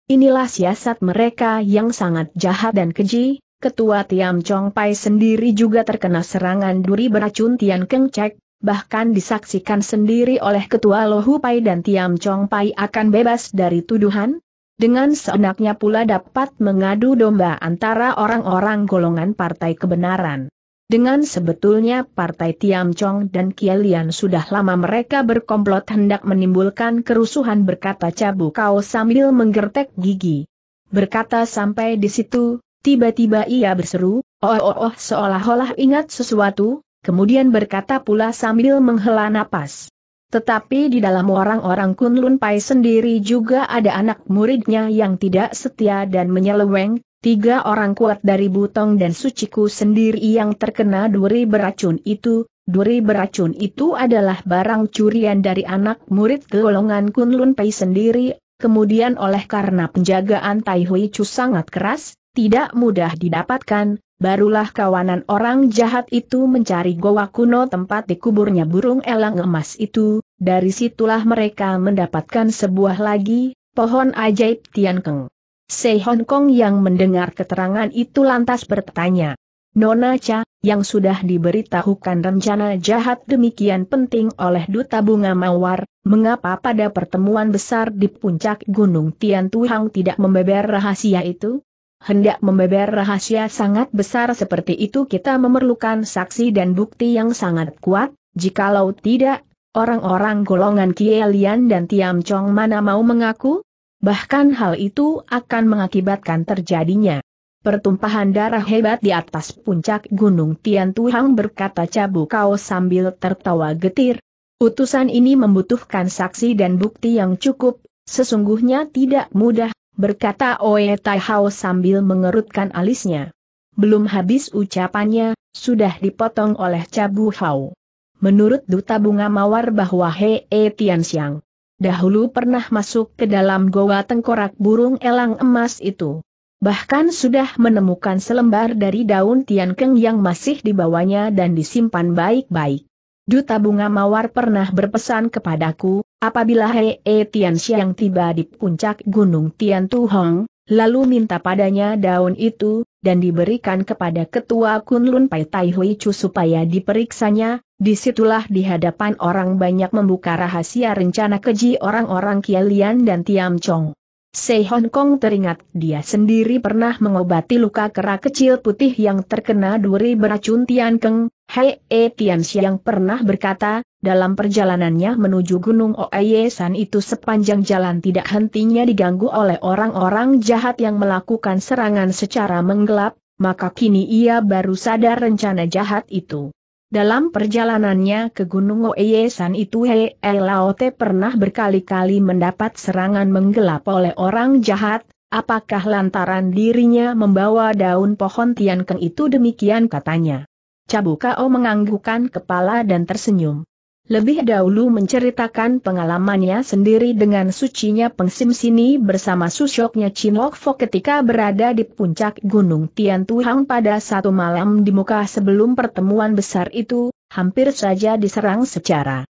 Inilah siasat mereka yang sangat jahat dan keji, Ketua Tiam Chong Pai sendiri juga terkena serangan duri beracun Tian Keng Cek, bahkan disaksikan sendiri oleh Ketua Lohu Pai dan Tiam Chong Pai akan bebas dari tuduhan? Dengan seenaknya pula dapat mengadu domba antara orang-orang golongan partai kebenaran. Dengan sebetulnya partai Tiam Chong dan Kielian sudah lama mereka berkomplot hendak menimbulkan kerusuhan berkata Cabu Kau sambil menggertek gigi. Berkata sampai di situ, tiba-tiba ia berseru, oh oh oh seolah-olah ingat sesuatu, kemudian berkata pula sambil menghela napas. Tetapi di dalam orang-orang Kunlun Pai sendiri juga ada anak muridnya yang tidak setia dan menyeleweng, tiga orang kuat dari Butong dan Suciku sendiri yang terkena duri beracun itu, Duri beracun itu adalah barang curian dari anak murid golongan Kunlun Pai sendiri, kemudian oleh karena penjagaan Tai Hui Chu sangat keras, tidak mudah didapatkan, barulah kawanan orang jahat itu mencari goa kuno tempat dikuburnya burung elang emas itu, dari situlah mereka mendapatkan sebuah lagi, pohon ajaib Tiankeng. Sei Hong Kong yang mendengar keterangan itu lantas bertanya, Nona Cha, yang sudah diberitahukan rencana jahat demikian penting oleh Duta Bunga Mawar, mengapa pada pertemuan besar di puncak Gunung Tian Tuhang tidak membeber rahasia itu? hendak membeber rahasia sangat besar seperti itu kita memerlukan saksi dan bukti yang sangat kuat, jikalau tidak, orang-orang golongan Kielian dan Tiam Chong mana mau mengaku? Bahkan hal itu akan mengakibatkan terjadinya pertumpahan darah hebat di atas puncak gunung Tian Tuhang berkata Cabu Kau sambil tertawa getir. Utusan ini membutuhkan saksi dan bukti yang cukup, sesungguhnya tidak mudah berkata Oe Tai Hao sambil mengerutkan alisnya. Belum habis ucapannya, sudah dipotong oleh Cabu Hao. Menurut Duta Bunga Mawar bahwa Hee e Tianxiang dahulu pernah masuk ke dalam goa tengkorak burung elang emas itu. Bahkan sudah menemukan selembar dari daun Tian Keng yang masih dibawanya dan disimpan baik-baik. Duta Bunga Mawar pernah berpesan kepadaku, apabila Hei e Tian Xiang tiba di puncak Gunung Tian Tu Hong, lalu minta padanya daun itu, dan diberikan kepada Ketua Kunlun Pai Tai Hui Chu supaya diperiksanya, disitulah di hadapan orang banyak membuka rahasia rencana keji orang-orang Kialian dan Tiam Chong. Sei Hong Kong teringat dia sendiri pernah mengobati luka kerak kecil putih yang terkena duri beracun Tian Keng, Hei E Tian Xiang pernah berkata, dalam perjalanannya menuju Gunung Oeye San itu sepanjang jalan tidak hentinya diganggu oleh orang-orang jahat yang melakukan serangan secara menggelap, maka kini ia baru sadar rencana jahat itu. Dalam perjalanannya ke Gunung Oeyesan itu Hei Laote pernah berkali-kali mendapat serangan menggelap oleh orang jahat, apakah lantaran dirinya membawa daun pohon Tiankeng itu demikian katanya. Cabuka O menganggukkan kepala dan tersenyum lebih dahulu menceritakan pengalamannya sendiri dengan sucinya pengsim sini bersama susyoknya Lok Fo ketika berada di puncak Gunung Tian Tuhang pada satu malam di muka sebelum pertemuan besar itu, hampir saja diserang secara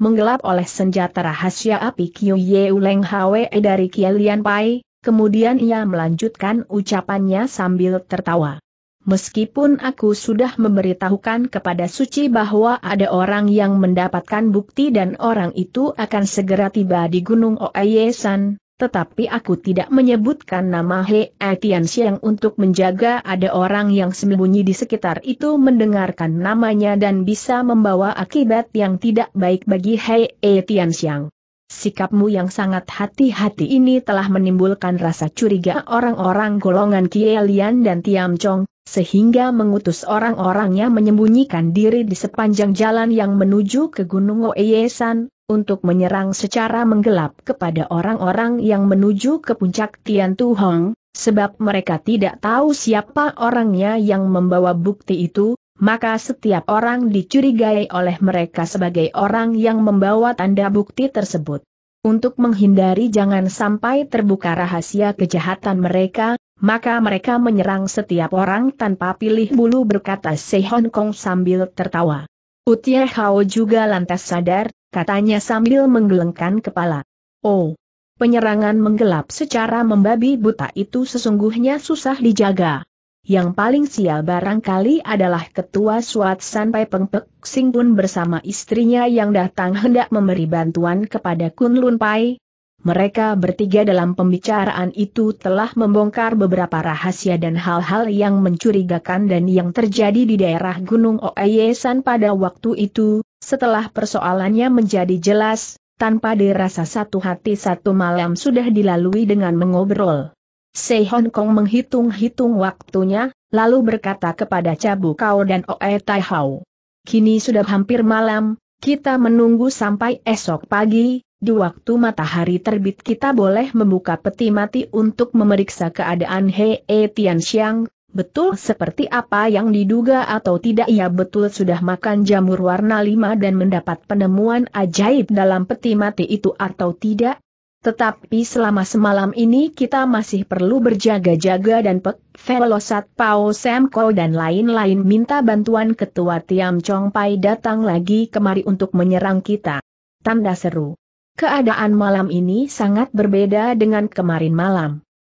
menggelap oleh senjata rahasia api Kyu Ye Uleng Hwe dari Kielian Pai, kemudian ia melanjutkan ucapannya sambil tertawa. Meskipun aku sudah memberitahukan kepada Suci bahwa ada orang yang mendapatkan bukti dan orang itu akan segera tiba di Gunung Oayesan, tetapi aku tidak menyebutkan nama He Etian untuk menjaga ada orang yang sembunyi di sekitar itu mendengarkan namanya dan bisa membawa akibat yang tidak baik bagi He Etian Sikapmu yang sangat hati-hati ini telah menimbulkan rasa curiga orang-orang golongan Kielian dan Tiam Chong, sehingga mengutus orang-orangnya menyembunyikan diri di sepanjang jalan yang menuju ke Gunung Oeyesan, untuk menyerang secara menggelap kepada orang-orang yang menuju ke puncak Tian Tu Hong, sebab mereka tidak tahu siapa orangnya yang membawa bukti itu, maka setiap orang dicurigai oleh mereka sebagai orang yang membawa tanda bukti tersebut. Untuk menghindari jangan sampai terbuka rahasia kejahatan mereka, maka mereka menyerang setiap orang tanpa pilih bulu berkata Se Hong Kong sambil tertawa. Utie Hao juga lantas sadar, katanya sambil menggelengkan kepala. Oh, penyerangan menggelap secara membabi buta itu sesungguhnya susah dijaga. Yang paling sial barangkali adalah ketua Suat sampai Pengpek Sing pun bersama istrinya yang datang hendak memberi bantuan kepada Kun Lun Pai. Mereka bertiga dalam pembicaraan itu telah membongkar beberapa rahasia dan hal-hal yang mencurigakan dan yang terjadi di daerah Gunung Oeyesan pada waktu itu, setelah persoalannya menjadi jelas, tanpa dirasa satu hati satu malam sudah dilalui dengan mengobrol. Sei Hong Kong menghitung-hitung waktunya, lalu berkata kepada Cabu Kau dan Oe Tai Hao. Kini sudah hampir malam, kita menunggu sampai esok pagi, di waktu matahari terbit kita boleh membuka peti mati untuk memeriksa keadaan He e Tian Xiang, Betul seperti apa yang diduga atau tidak ia betul sudah makan jamur warna lima dan mendapat penemuan ajaib dalam peti mati itu atau tidak, tetapi selama semalam ini kita masih perlu berjaga-jaga dan Pek Velosat Pao Semko dan lain-lain minta bantuan ketua Tiam Chong Pai datang lagi kemari untuk menyerang kita. Tanda seru. Keadaan malam ini sangat berbeda dengan kemarin malam.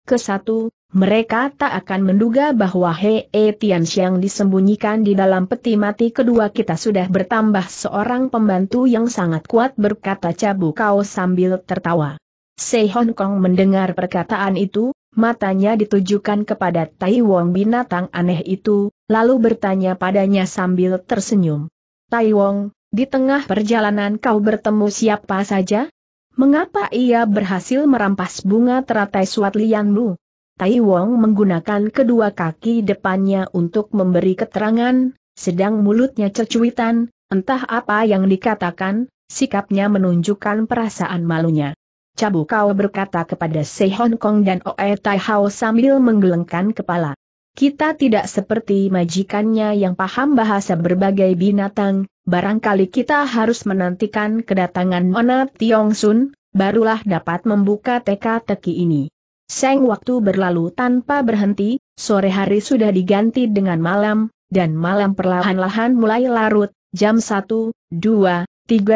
Kesatu, mereka tak akan menduga bahwa He e Tian Xiang disembunyikan di dalam peti mati kedua kita sudah bertambah seorang pembantu yang sangat kuat berkata Cabu Kau sambil tertawa. Sei Hong Kong mendengar perkataan itu, matanya ditujukan kepada Tai Wong binatang aneh itu, lalu bertanya padanya sambil tersenyum. Tai Wong, di tengah perjalanan kau bertemu siapa saja? Mengapa ia berhasil merampas bunga teratai suat Lu? Tai Wong menggunakan kedua kaki depannya untuk memberi keterangan, sedang mulutnya cecuitan, entah apa yang dikatakan, sikapnya menunjukkan perasaan malunya. Cabu kau berkata kepada Se Hong Kong dan Oe Tai Hao sambil menggelengkan kepala. Kita tidak seperti majikannya yang paham bahasa berbagai binatang, barangkali kita harus menantikan kedatangan Nona Tiong Sun, barulah dapat membuka teka-teki ini. Seng waktu berlalu tanpa berhenti, sore hari sudah diganti dengan malam, dan malam perlahan-lahan mulai larut, jam 1, 2, 3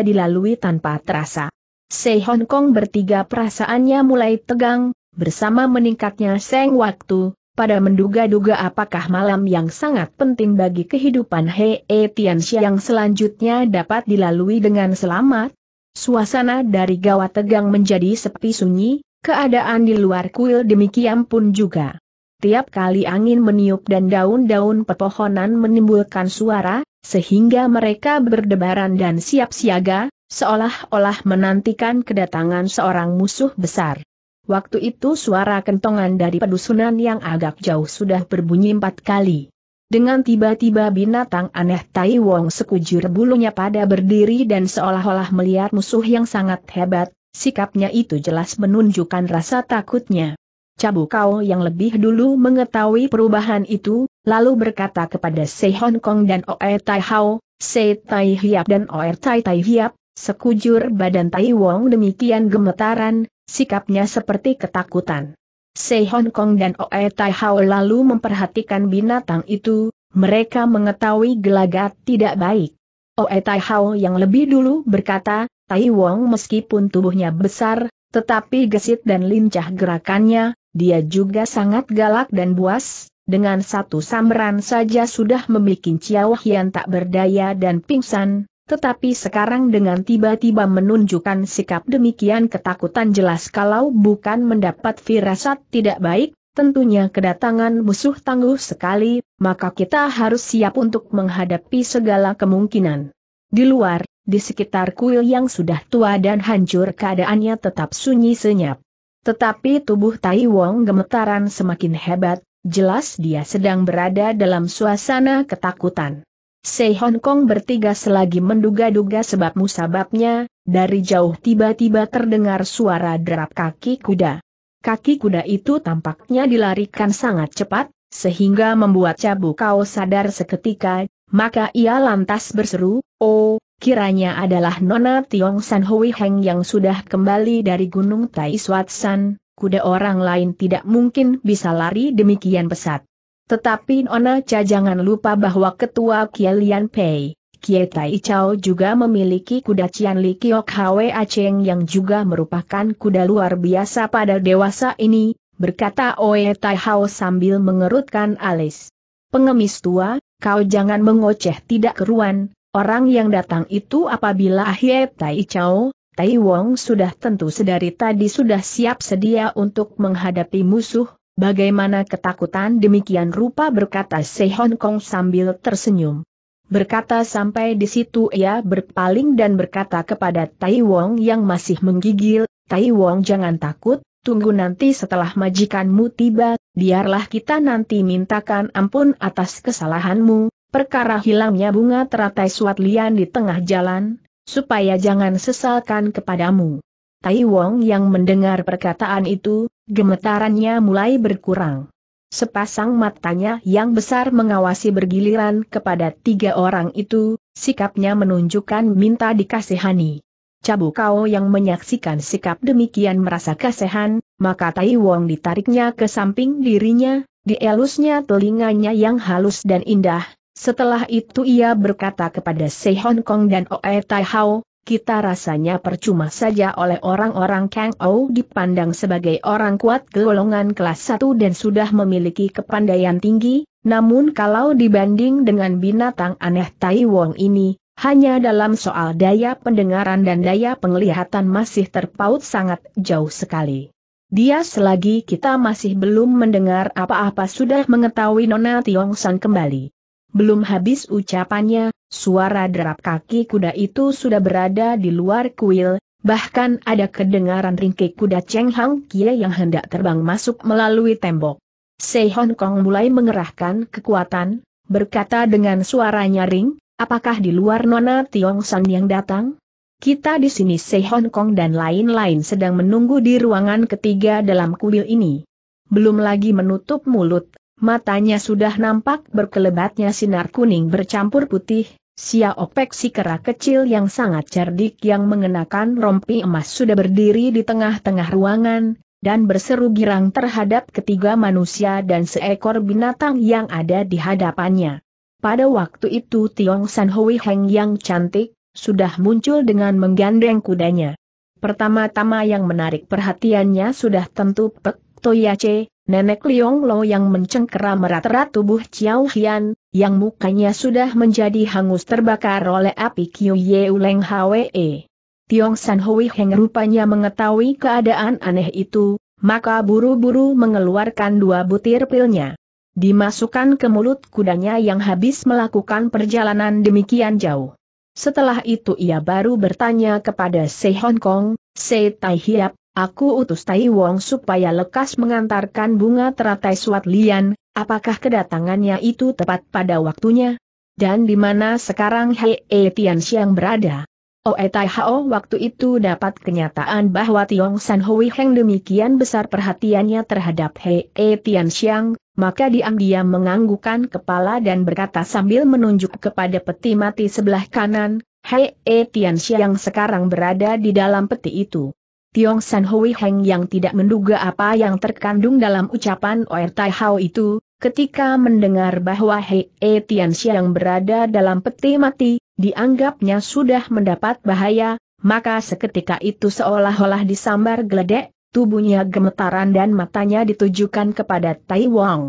dilalui tanpa terasa. Sei Hong Kong bertiga perasaannya mulai tegang, bersama meningkatnya seng waktu, pada menduga-duga apakah malam yang sangat penting bagi kehidupan Hei e Tianxia yang selanjutnya dapat dilalui dengan selamat. Suasana dari gawat Tegang menjadi sepi sunyi, keadaan di luar kuil demikian pun juga. Tiap kali angin meniup dan daun-daun pepohonan menimbulkan suara, sehingga mereka berdebaran dan siap siaga, Seolah-olah menantikan kedatangan seorang musuh besar. Waktu itu suara kentongan dari pedusunan yang agak jauh sudah berbunyi empat kali. Dengan tiba-tiba binatang aneh Tai Wong sekujur bulunya pada berdiri dan seolah-olah melihat musuh yang sangat hebat, sikapnya itu jelas menunjukkan rasa takutnya. Cabu kau yang lebih dulu mengetahui perubahan itu, lalu berkata kepada Sei Hong Kong dan Oe Tai Hao, Sei Tai Hiap dan Oe Tai Tai Hiap, Sekujur badan Tai Wong demikian gemetaran, sikapnya seperti ketakutan. Sei Hong Kong dan Oe Tai Hao lalu memperhatikan binatang itu, mereka mengetahui gelagat tidak baik. Oe Tai Hao yang lebih dulu berkata, Tai Wong meskipun tubuhnya besar, tetapi gesit dan lincah gerakannya, dia juga sangat galak dan buas, dengan satu samberan saja sudah membuat Ciao Hian tak berdaya dan pingsan, tetapi sekarang dengan tiba-tiba menunjukkan sikap demikian ketakutan jelas kalau bukan mendapat firasat tidak baik, tentunya kedatangan musuh tangguh sekali, maka kita harus siap untuk menghadapi segala kemungkinan. Di luar, di sekitar kuil yang sudah tua dan hancur keadaannya tetap sunyi senyap. Tetapi tubuh Tai Wong gemetaran semakin hebat, jelas dia sedang berada dalam suasana ketakutan. Sei Hong Kong bertiga selagi menduga-duga sebab musababnya, dari jauh tiba-tiba terdengar suara derap kaki kuda. Kaki kuda itu tampaknya dilarikan sangat cepat, sehingga membuat Cabu Kau sadar seketika, maka ia lantas berseru, Oh, kiranya adalah Nona Tiong San Hui Heng yang sudah kembali dari Gunung Tai Suat San, kuda orang lain tidak mungkin bisa lari demikian pesat. Tetapi Nona Cha jangan lupa bahwa ketua Kielian Pei, Kie Tai Chao juga memiliki kuda Cian Li Kiok Hwe Aceng yang juga merupakan kuda luar biasa pada dewasa ini, berkata Oe Tai Hao sambil mengerutkan alis. Pengemis tua, kau jangan mengoceh tidak keruan, orang yang datang itu apabila Hie Tai Chao, Tai Wong sudah tentu sedari tadi sudah siap sedia untuk menghadapi musuh, Bagaimana ketakutan demikian rupa berkata Se Hong Kong sambil tersenyum. Berkata sampai di situ ia berpaling dan berkata kepada Tai Wong yang masih menggigil, Tai Wong jangan takut, tunggu nanti setelah majikanmu tiba, biarlah kita nanti mintakan ampun atas kesalahanmu, perkara hilangnya bunga teratai suat lian di tengah jalan, supaya jangan sesalkan kepadamu. Tai Wong yang mendengar perkataan itu, gemetarannya mulai berkurang. Sepasang matanya yang besar mengawasi bergiliran kepada tiga orang itu, sikapnya menunjukkan minta dikasihani. Cabu Kao yang menyaksikan sikap demikian merasa kasihan, maka Tai Wong ditariknya ke samping dirinya, dielusnya telinganya yang halus dan indah. Setelah itu ia berkata kepada Se Hong Kong dan Oe Tai Hao, kita rasanya percuma saja oleh orang-orang Kang Ou dipandang sebagai orang kuat golongan kelas 1 dan sudah memiliki kepandaian tinggi, namun kalau dibanding dengan binatang aneh Tai Wong ini, hanya dalam soal daya pendengaran dan daya penglihatan masih terpaut sangat jauh sekali. Dia selagi kita masih belum mendengar apa-apa sudah mengetahui Nona Tiong San kembali. Belum habis ucapannya, Suara derap kaki kuda itu sudah berada di luar kuil, bahkan ada kedengaran ringkik kuda Cheng Hang Kie yang hendak terbang masuk melalui tembok. Sei Hong Kong mulai mengerahkan kekuatan, berkata dengan suara nyaring, apakah di luar Nona Tiong San yang datang? Kita di sini Sei Hong Kong dan lain-lain sedang menunggu di ruangan ketiga dalam kuil ini. Belum lagi menutup mulut, matanya sudah nampak berkelebatnya sinar kuning bercampur putih, Sia Opek si kera kecil yang sangat cerdik yang mengenakan rompi emas sudah berdiri di tengah-tengah ruangan, dan berseru girang terhadap ketiga manusia dan seekor binatang yang ada di hadapannya. Pada waktu itu Tiong San Hui Heng yang cantik, sudah muncul dengan menggandeng kudanya. Pertama-tama yang menarik perhatiannya sudah tentu Pek Toyace, nenek Liong Lo yang mencengkeram merat-rat tubuh Chiao Hian, yang mukanya sudah menjadi hangus terbakar oleh api Kyu Ye Uleng Hwe. Tiong San Hui Heng rupanya mengetahui keadaan aneh itu, maka buru-buru mengeluarkan dua butir pilnya. Dimasukkan ke mulut kudanya yang habis melakukan perjalanan demikian jauh. Setelah itu ia baru bertanya kepada Se Hong Kong, Se Tai Hiap, aku utus Tai Wong supaya lekas mengantarkan bunga teratai suat lian, Apakah kedatangannya itu tepat pada waktunya? Dan di mana sekarang Hei e Tian Xiang berada? Oe oh, Tai Hao waktu itu dapat kenyataan bahwa Tiong San Hui Heng demikian besar perhatiannya terhadap Hei e Tian Xiang, maka diam-diam menganggukkan kepala dan berkata sambil menunjuk kepada peti mati sebelah kanan, Hei e Tian Xiang sekarang berada di dalam peti itu. Tiong San Hui Heng yang tidak menduga apa yang terkandung dalam ucapan Oe Tai Hao itu, Ketika mendengar bahwa Hei e Tianxia yang berada dalam peti mati, dianggapnya sudah mendapat bahaya, maka seketika itu seolah-olah disambar geledek, tubuhnya gemetaran dan matanya ditujukan kepada Tai Wong.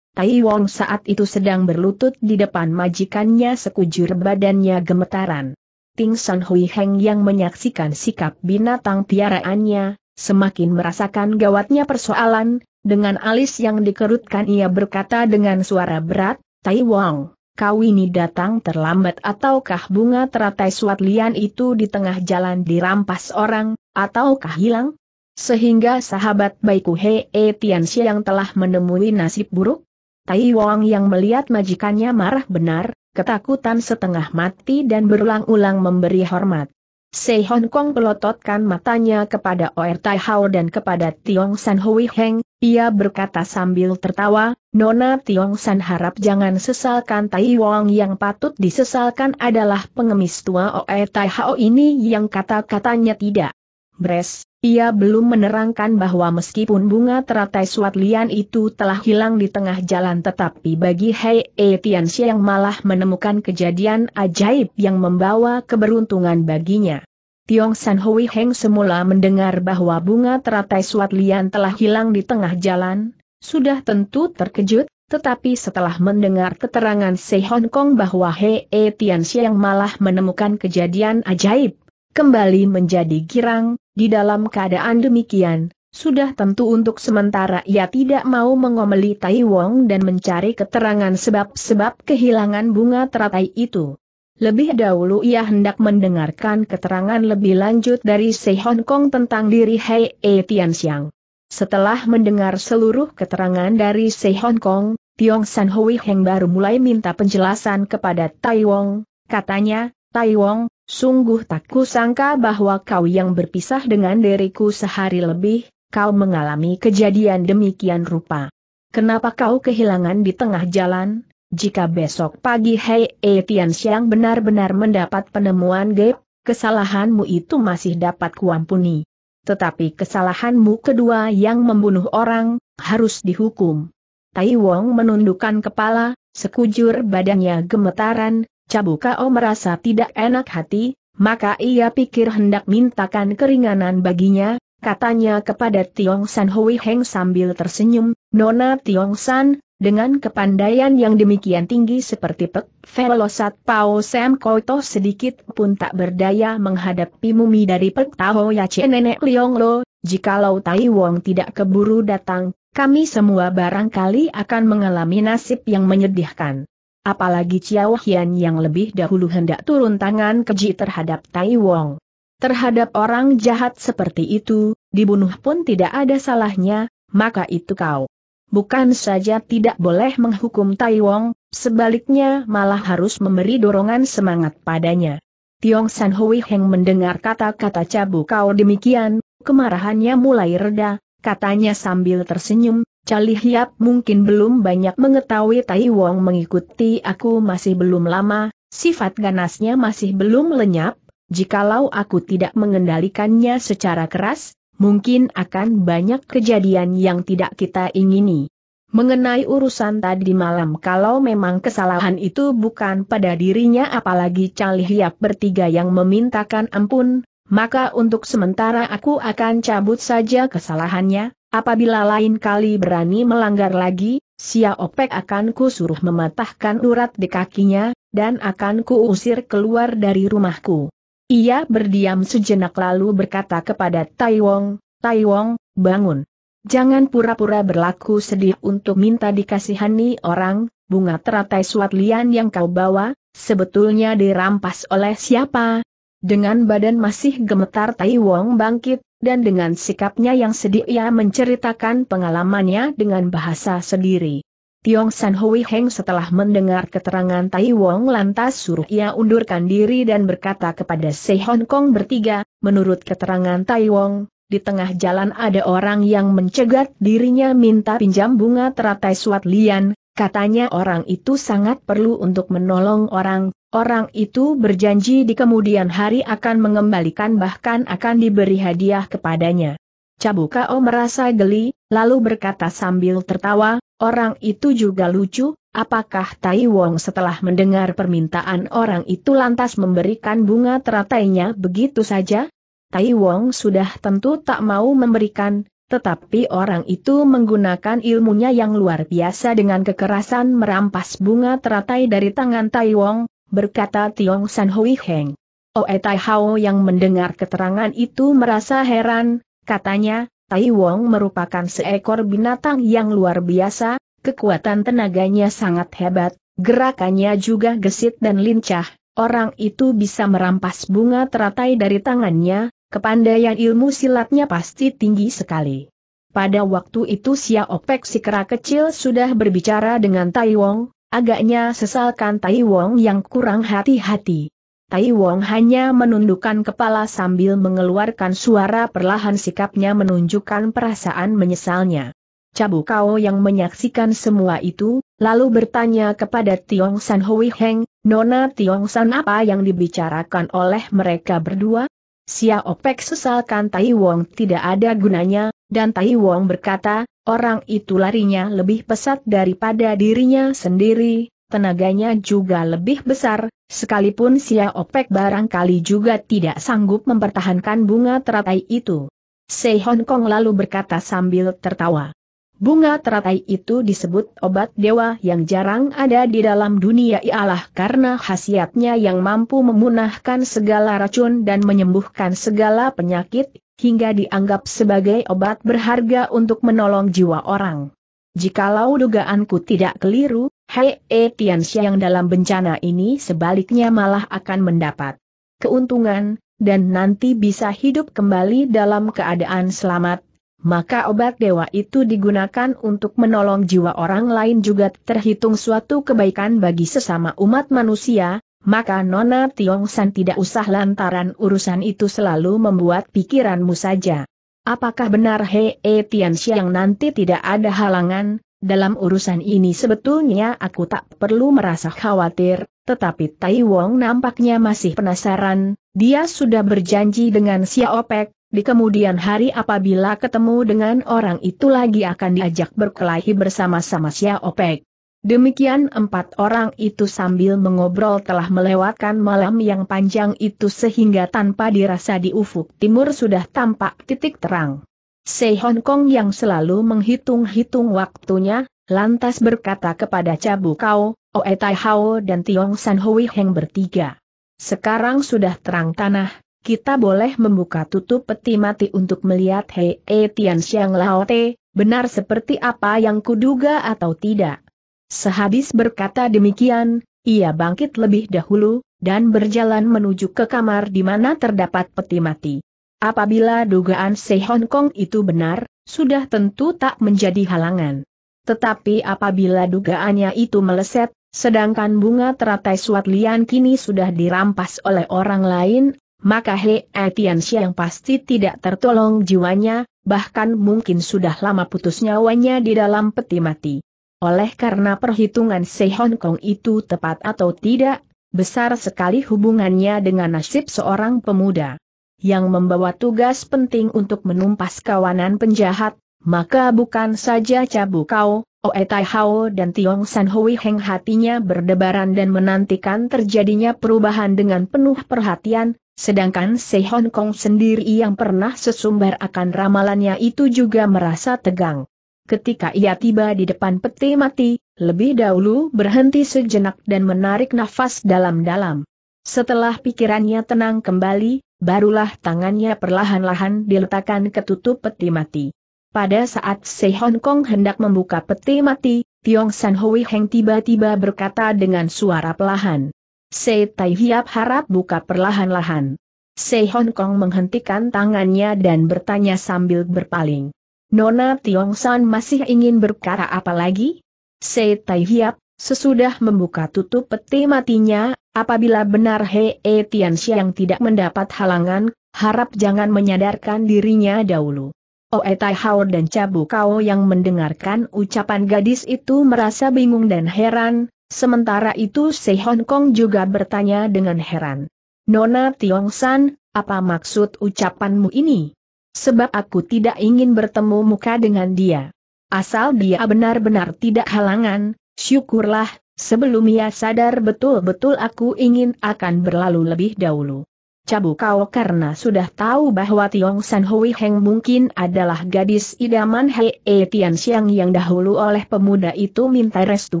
Tai Wong saat itu sedang berlutut di depan majikannya sekujur badannya gemetaran. Ting San Hui Heng yang menyaksikan sikap binatang piaraannya, semakin merasakan gawatnya persoalan, dengan alis yang dikerutkan ia berkata dengan suara berat, Tai Wong, kau ini datang terlambat ataukah bunga teratai suat lian itu di tengah jalan dirampas orang, ataukah hilang? Sehingga sahabat baikku He e yang telah menemui nasib buruk? Tai Wong yang melihat majikannya marah benar, ketakutan setengah mati dan berulang-ulang memberi hormat. Sei Hong Kong pelototkan matanya kepada Oer Tai Hao dan kepada Tiong San Hui Heng, ia berkata sambil tertawa, Nona Tiong San harap jangan sesalkan Tai Wong yang patut disesalkan adalah pengemis tua Oer Tai Hao ini yang kata-katanya tidak Bres, ia belum menerangkan bahwa meskipun bunga teratai suat lian itu telah hilang di tengah jalan tetapi bagi Hei E yang malah menemukan kejadian ajaib yang membawa keberuntungan baginya. Tiong San Hui Heng semula mendengar bahwa bunga teratai suat lian telah hilang di tengah jalan, sudah tentu terkejut, tetapi setelah mendengar keterangan Se Hong Kong bahwa Hei E yang malah menemukan kejadian ajaib kembali menjadi girang, di dalam keadaan demikian, sudah tentu untuk sementara ia tidak mau mengomeli Tai Wong dan mencari keterangan sebab-sebab kehilangan bunga teratai itu. Lebih dahulu ia hendak mendengarkan keterangan lebih lanjut dari Se Hong Kong tentang diri Hei E Tianxiang. Setelah mendengar seluruh keterangan dari Se Hong Kong, Tiong San Hui Heng baru mulai minta penjelasan kepada Tai Wong, katanya, Tai Wong, sungguh tak kusangka bahwa kau yang berpisah dengan diriku sehari lebih, kau mengalami kejadian demikian rupa. Kenapa kau kehilangan di tengah jalan? Jika besok pagi Hei E Tian Xiang benar-benar mendapat penemuan gap, kesalahanmu itu masih dapat kuampuni. Tetapi kesalahanmu kedua yang membunuh orang, harus dihukum. Tai Wong menundukkan kepala, sekujur badannya gemetaran, Cabukao merasa tidak enak hati, maka ia pikir hendak mintakan keringanan baginya, katanya kepada Tiong San Hui Heng sambil tersenyum, Nona Tiong San, dengan kepandaian yang demikian tinggi seperti Pek Velosat Pao Sam Koto sedikit pun tak berdaya menghadapi mumi dari Pek Taho Yace Nenek Liong Lo, jikalau Tai Wong tidak keburu datang, kami semua barangkali akan mengalami nasib yang menyedihkan apalagi Chiao Hian yang lebih dahulu hendak turun tangan keji terhadap Tai Wong. Terhadap orang jahat seperti itu, dibunuh pun tidak ada salahnya, maka itu kau. Bukan saja tidak boleh menghukum Tai Wong, sebaliknya malah harus memberi dorongan semangat padanya. Tiong San Hui Heng mendengar kata-kata cabu kau demikian, kemarahannya mulai reda, katanya sambil tersenyum, Cali Hiap mungkin belum banyak mengetahui Tai Wong mengikuti aku masih belum lama, sifat ganasnya masih belum lenyap, jikalau aku tidak mengendalikannya secara keras, mungkin akan banyak kejadian yang tidak kita ingini. Mengenai urusan tadi malam kalau memang kesalahan itu bukan pada dirinya apalagi Cali Hiap bertiga yang memintakan ampun, maka untuk sementara aku akan cabut saja kesalahannya, Apabila lain kali berani melanggar lagi, Sia Opek akan ku suruh mematahkan urat di kakinya, dan akan ku usir keluar dari rumahku. Ia berdiam sejenak lalu berkata kepada Tai Wong, Tai Wong, bangun. Jangan pura-pura berlaku sedih untuk minta dikasihani orang, bunga teratai suat lian yang kau bawa, sebetulnya dirampas oleh siapa, dengan badan masih gemetar Tai Wong bangkit, dan dengan sikapnya yang sedih ia menceritakan pengalamannya dengan bahasa sendiri. Tiong San Hui Heng setelah mendengar keterangan Tai Wong lantas suruh ia undurkan diri dan berkata kepada Se Hong Kong bertiga, menurut keterangan Tai Wong, di tengah jalan ada orang yang mencegat dirinya minta pinjam bunga teratai suat lian, Katanya orang itu sangat perlu untuk menolong orang, orang itu berjanji di kemudian hari akan mengembalikan bahkan akan diberi hadiah kepadanya. Cabukao merasa geli, lalu berkata sambil tertawa, orang itu juga lucu, apakah Tai Wong setelah mendengar permintaan orang itu lantas memberikan bunga teratainya begitu saja? Tai Wong sudah tentu tak mau memberikan, tetapi orang itu menggunakan ilmunya yang luar biasa dengan kekerasan merampas bunga teratai dari tangan Tai Wong, berkata Tiong San Hui Heng. Oe Tai Hao yang mendengar keterangan itu merasa heran, katanya, Tai Wong merupakan seekor binatang yang luar biasa, kekuatan tenaganya sangat hebat, gerakannya juga gesit dan lincah, orang itu bisa merampas bunga teratai dari tangannya, Kepandaian ilmu silatnya pasti tinggi sekali. Pada waktu itu Xia Opek si kera kecil sudah berbicara dengan Tai Wong, agaknya sesalkan Tai Wong yang kurang hati-hati. Tai Wong hanya menundukkan kepala sambil mengeluarkan suara perlahan sikapnya menunjukkan perasaan menyesalnya. Cabu Kau yang menyaksikan semua itu, lalu bertanya kepada Tiong San Hui Heng, Nona Tiong San apa yang dibicarakan oleh mereka berdua? Sia Opek sesalkan Tai Wong tidak ada gunanya, dan Tai Wong berkata, orang itu larinya lebih pesat daripada dirinya sendiri, tenaganya juga lebih besar, sekalipun Sia Opek barangkali juga tidak sanggup mempertahankan bunga teratai itu. Sei Hong Kong lalu berkata sambil tertawa. Bunga teratai itu disebut obat dewa yang jarang ada di dalam dunia ialah karena khasiatnya yang mampu memunahkan segala racun dan menyembuhkan segala penyakit, hingga dianggap sebagai obat berharga untuk menolong jiwa orang. Jikalau dugaanku tidak keliru, Hei e Tianxia yang dalam bencana ini sebaliknya malah akan mendapat keuntungan, dan nanti bisa hidup kembali dalam keadaan selamat, maka obat dewa itu digunakan untuk menolong jiwa orang lain juga terhitung suatu kebaikan bagi sesama umat manusia, maka Nona Tiong San tidak usah lantaran urusan itu selalu membuat pikiranmu saja. Apakah benar He e Tian Xiang nanti tidak ada halangan? Dalam urusan ini sebetulnya aku tak perlu merasa khawatir, tetapi Tai Wong nampaknya masih penasaran, dia sudah berjanji dengan Xiao Pek, di kemudian hari apabila ketemu dengan orang itu lagi akan diajak berkelahi bersama-sama Sia Opek. Demikian empat orang itu sambil mengobrol telah melewatkan malam yang panjang itu sehingga tanpa dirasa di ufuk timur sudah tampak titik terang. Sei Hong Kong yang selalu menghitung-hitung waktunya, lantas berkata kepada Cabu Kau, Oe Tai Hao dan Tiong San Hui Heng bertiga. Sekarang sudah terang tanah, kita boleh membuka tutup peti mati untuk melihat Hei E Tian Xiang Lao Te, benar seperti apa yang kuduga atau tidak. Sehabis berkata demikian, ia bangkit lebih dahulu, dan berjalan menuju ke kamar di mana terdapat peti mati. Apabila dugaan Se Hong Kong itu benar, sudah tentu tak menjadi halangan. Tetapi apabila dugaannya itu meleset, sedangkan bunga teratai suat lian kini sudah dirampas oleh orang lain, maka He Etian yang pasti tidak tertolong jiwanya, bahkan mungkin sudah lama putus nyawanya di dalam peti mati. Oleh karena perhitungan Se Hong Kong itu tepat atau tidak, besar sekali hubungannya dengan nasib seorang pemuda yang membawa tugas penting untuk menumpas kawanan penjahat, maka bukan saja cabu kau, Oe oh, Tai Hao dan Tiong San Hui Heng hatinya berdebaran dan menantikan terjadinya perubahan dengan penuh perhatian, sedangkan Se Hong Kong sendiri yang pernah sesumbar akan ramalannya itu juga merasa tegang. Ketika ia tiba di depan peti mati, lebih dahulu berhenti sejenak dan menarik nafas dalam-dalam. Setelah pikirannya tenang kembali, barulah tangannya perlahan-lahan diletakkan ke tutup peti mati. Pada saat Sei Hong Kong hendak membuka peti mati, Tiong San Hui Heng tiba-tiba berkata dengan suara pelahan. Sei Tai Hiap harap buka perlahan-lahan. Sei Hong Kong menghentikan tangannya dan bertanya sambil berpaling. Nona Tiong San masih ingin berkata apa lagi? Sei Tai Hiap, sesudah membuka tutup peti matinya, apabila benar He E Tian yang tidak mendapat halangan, harap jangan menyadarkan dirinya dahulu. Oe oh, eh, Tai Hao dan Cabu Kau yang mendengarkan ucapan gadis itu merasa bingung dan heran, sementara itu Se Hong Kong juga bertanya dengan heran. Nona Tiong San, apa maksud ucapanmu ini? Sebab aku tidak ingin bertemu muka dengan dia. Asal dia benar-benar tidak halangan, syukurlah, sebelum ia sadar betul-betul aku ingin akan berlalu lebih dahulu. Cabu kau karena sudah tahu bahwa Tiong San Hui Heng mungkin adalah gadis idaman Hei e Tian Xiang yang dahulu oleh pemuda itu minta restu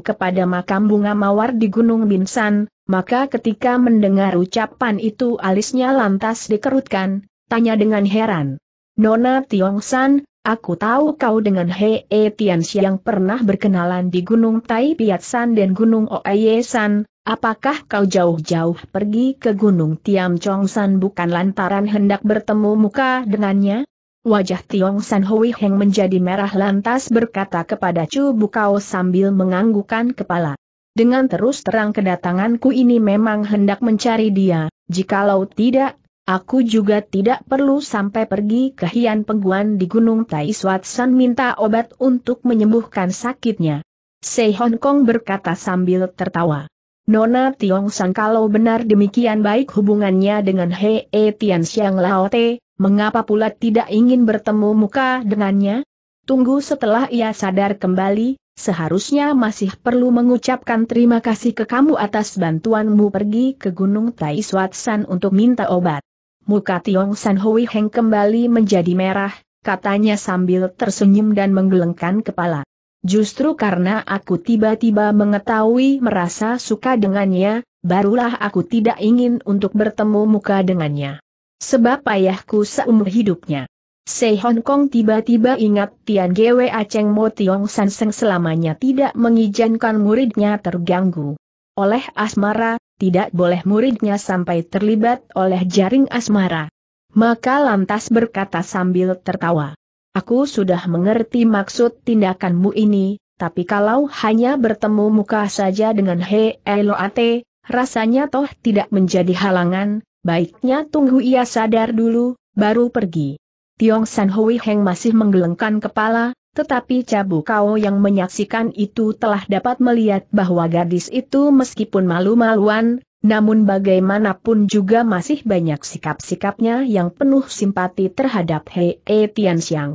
kepada makam bunga mawar di Gunung Binsan, maka ketika mendengar ucapan itu alisnya lantas dikerutkan, tanya dengan heran. Nona Tiong San, aku tahu kau dengan Hei e Tian Xiang pernah berkenalan di Gunung Tai Piat San dan Gunung Oye San, Apakah kau jauh-jauh pergi ke Gunung Tiam Chong San bukan lantaran hendak bertemu muka dengannya? Wajah Tiong San Hui Heng menjadi merah lantas berkata kepada Chu Bukao sambil menganggukan kepala. Dengan terus terang kedatanganku ini memang hendak mencari dia, jikalau tidak, aku juga tidak perlu sampai pergi ke Hian Pengguan di Gunung Tai Suat San minta obat untuk menyembuhkan sakitnya. Sei Hong Kong berkata sambil tertawa. Nona Tiong Sang kalau benar demikian baik hubungannya dengan He e Tian Xiang Lao Te, mengapa pula tidak ingin bertemu muka dengannya? Tunggu setelah ia sadar kembali, seharusnya masih perlu mengucapkan terima kasih ke kamu atas bantuanmu pergi ke Gunung Tai Suat San untuk minta obat. Muka Tiong San Hui Heng kembali menjadi merah, katanya sambil tersenyum dan menggelengkan kepala. Justru karena aku tiba-tiba mengetahui merasa suka dengannya, barulah aku tidak ingin untuk bertemu muka dengannya. Sebab ayahku seumur hidupnya. Sei Hong Kong tiba-tiba ingat Tian Gwe Aceng Mo Tiong San Seng selamanya tidak mengizinkan muridnya terganggu. Oleh asmara, tidak boleh muridnya sampai terlibat oleh jaring asmara. Maka lantas berkata sambil tertawa. Aku sudah mengerti maksud tindakanmu ini, tapi kalau hanya bertemu muka saja dengan He Eloate, rasanya toh tidak menjadi halangan, baiknya tunggu ia sadar dulu, baru pergi. Tiong San Hui Heng masih menggelengkan kepala, tetapi Cabu Kau yang menyaksikan itu telah dapat melihat bahwa gadis itu meskipun malu-maluan, namun bagaimanapun juga masih banyak sikap-sikapnya yang penuh simpati terhadap Hei Tian Xiang.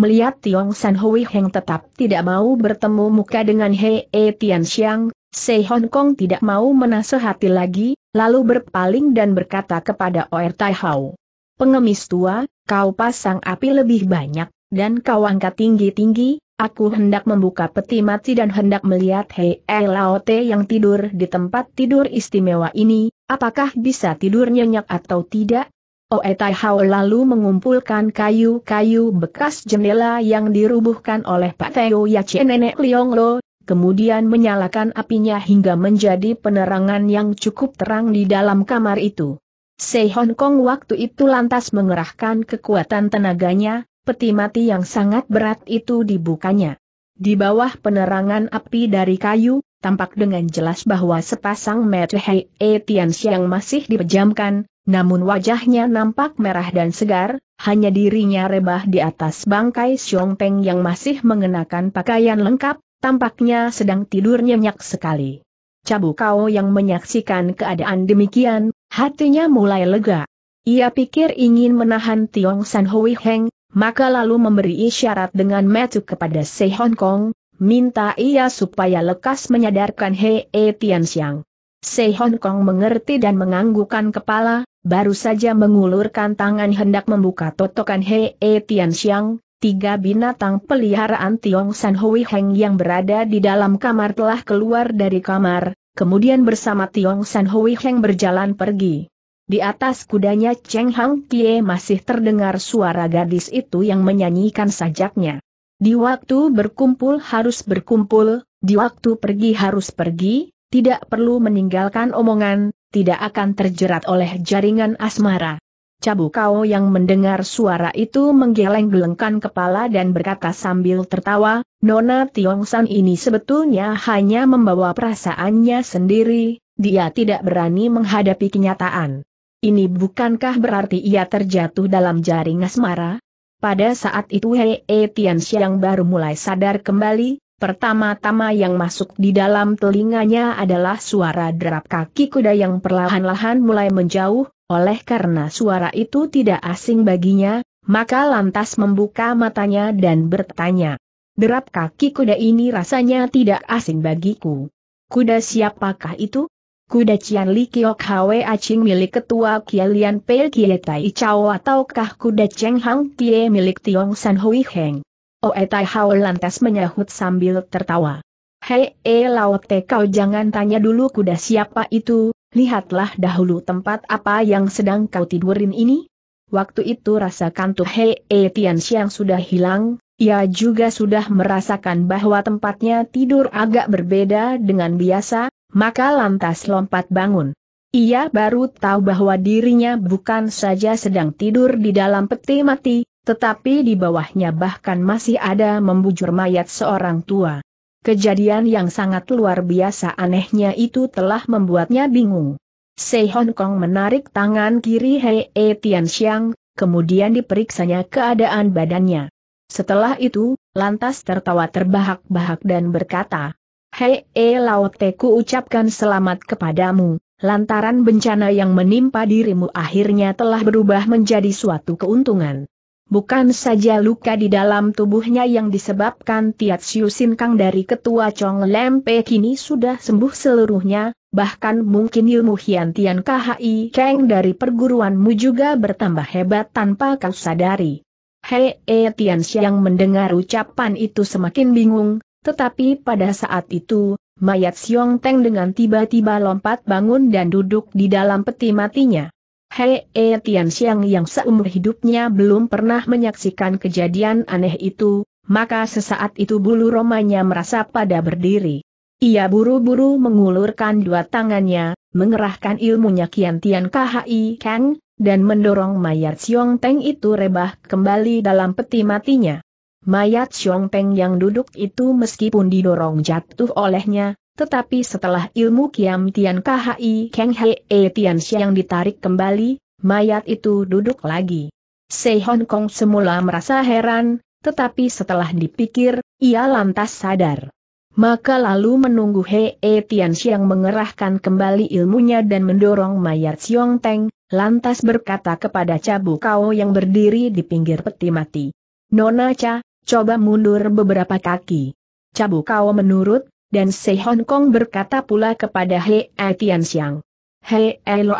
Melihat Tiong San Hui Heng tetap tidak mau bertemu muka dengan He e Tian Xiang, Se Hong Kong tidak mau menasehati lagi, lalu berpaling dan berkata kepada Oer Tai Hao. Pengemis tua, kau pasang api lebih banyak, dan kau angkat tinggi-tinggi, aku hendak membuka peti mati dan hendak melihat He e Lao Te yang tidur di tempat tidur istimewa ini, apakah bisa tidur nyenyak atau tidak? Oetai oh, Hao lalu mengumpulkan kayu-kayu bekas jendela yang dirubuhkan oleh Pak Teo Yace Nenek Liong Lo, kemudian menyalakan apinya hingga menjadi penerangan yang cukup terang di dalam kamar itu. Sei Hong Kong waktu itu lantas mengerahkan kekuatan tenaganya, peti mati yang sangat berat itu dibukanya. Di bawah penerangan api dari kayu, tampak dengan jelas bahwa sepasang mata Hei E Tian Xiang masih dipejamkan, namun wajahnya nampak merah dan segar, hanya dirinya rebah di atas bangkai Xiong Peng yang masih mengenakan pakaian lengkap, tampaknya sedang tidur nyenyak sekali. Cabu Kau yang menyaksikan keadaan demikian, hatinya mulai lega. Ia pikir ingin menahan Tiong San Hui Heng, maka lalu memberi isyarat dengan metu kepada Sei Hong Kong, minta ia supaya lekas menyadarkan Hei e Tian Xiang. Se Hong Kong mengerti dan menganggukan kepala, baru saja mengulurkan tangan hendak membuka totokan He e Tian Xiang, tiga binatang peliharaan Tiong San Hui Heng yang berada di dalam kamar telah keluar dari kamar, kemudian bersama Tiong San Hui Heng berjalan pergi. Di atas kudanya Cheng Hang Kie masih terdengar suara gadis itu yang menyanyikan sajaknya. Di waktu berkumpul harus berkumpul, di waktu pergi harus pergi, tidak perlu meninggalkan omongan, tidak akan terjerat oleh jaringan asmara. Cabu kau yang mendengar suara itu menggeleng-gelengkan kepala dan berkata sambil tertawa, Nona Tiong San ini sebetulnya hanya membawa perasaannya sendiri, dia tidak berani menghadapi kenyataan. Ini bukankah berarti ia terjatuh dalam jaring asmara? Pada saat itu Hei He e Tianxiang baru mulai sadar kembali, Pertama-tama yang masuk di dalam telinganya adalah suara derap kaki kuda yang perlahan-lahan mulai menjauh, oleh karena suara itu tidak asing baginya, maka lantas membuka matanya dan bertanya. Derap kaki kuda ini rasanya tidak asing bagiku. Kuda siapakah itu? Kuda Cian Li Kiok Hwe Acing milik ketua Kialian Pei Kietai Chao ataukah kuda Cheng Hang Tie milik Tiong San Hui Heng? Oe oh, Tai Hao lantas menyahut sambil tertawa. Hei, eh Laote kau jangan tanya dulu kuda siapa itu, lihatlah dahulu tempat apa yang sedang kau tidurin ini. Waktu itu rasa kantuk Hei E Tian Xiang sudah hilang, ia juga sudah merasakan bahwa tempatnya tidur agak berbeda dengan biasa, maka lantas lompat bangun. Ia baru tahu bahwa dirinya bukan saja sedang tidur di dalam peti mati, tetapi di bawahnya bahkan masih ada membujur mayat seorang tua. Kejadian yang sangat luar biasa anehnya itu telah membuatnya bingung. Sei Hong Kong menarik tangan kiri Hei E Tian Xiang, kemudian diperiksanya keadaan badannya. Setelah itu, lantas tertawa terbahak-bahak dan berkata, Hei E Lao Teku ucapkan selamat kepadamu, lantaran bencana yang menimpa dirimu akhirnya telah berubah menjadi suatu keuntungan. Bukan saja luka di dalam tubuhnya yang disebabkan Tiat Siu Sin Kang dari ketua Chong Lempe kini sudah sembuh seluruhnya, bahkan mungkin ilmu Hian Tian KHI Kang dari perguruanmu juga bertambah hebat tanpa kau sadari. Hei e Tian yang mendengar ucapan itu semakin bingung, tetapi pada saat itu, mayat Siong Teng dengan tiba-tiba lompat bangun dan duduk di dalam peti matinya. Hei e Tian Xiang yang seumur hidupnya belum pernah menyaksikan kejadian aneh itu, maka sesaat itu bulu romanya merasa pada berdiri. Ia buru-buru mengulurkan dua tangannya, mengerahkan ilmunya Kian Tian KHI Kang, dan mendorong mayat Xiong Teng itu rebah kembali dalam peti matinya. Mayat Xiong Teng yang duduk itu meskipun didorong jatuh olehnya, tetapi setelah ilmu Kiam Tian Khi Kang He E Tian Xiang ditarik kembali, mayat itu duduk lagi. Sei Hong Kong semula merasa heran, tetapi setelah dipikir, ia lantas sadar. Maka lalu menunggu He E Tian Xiang mengerahkan kembali ilmunya dan mendorong mayat Xiong Teng, lantas berkata kepada Cabu Kao yang berdiri di pinggir peti mati. Nona Cha, coba mundur beberapa kaki. Cabu Kao menurut dan Sei Hong Kong berkata pula kepada He E Tian Xiang. He E Lo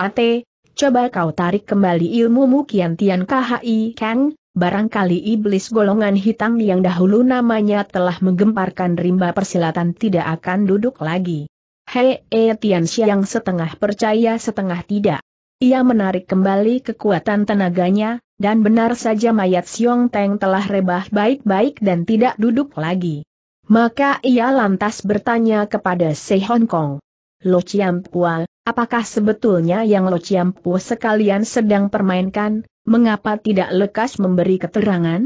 coba kau tarik kembali ilmumu Kian Tian KHI Kang, barangkali iblis golongan hitam yang dahulu namanya telah menggemparkan rimba persilatan tidak akan duduk lagi. Hei E Tian Xiang setengah percaya setengah tidak. Ia menarik kembali kekuatan tenaganya, dan benar saja mayat Siong Teng telah rebah baik-baik dan tidak duduk lagi. Maka ia lantas bertanya kepada Se Hong Kong. Lo Chiam Pua, apakah sebetulnya yang Lo Chiam Pua sekalian sedang permainkan, mengapa tidak lekas memberi keterangan?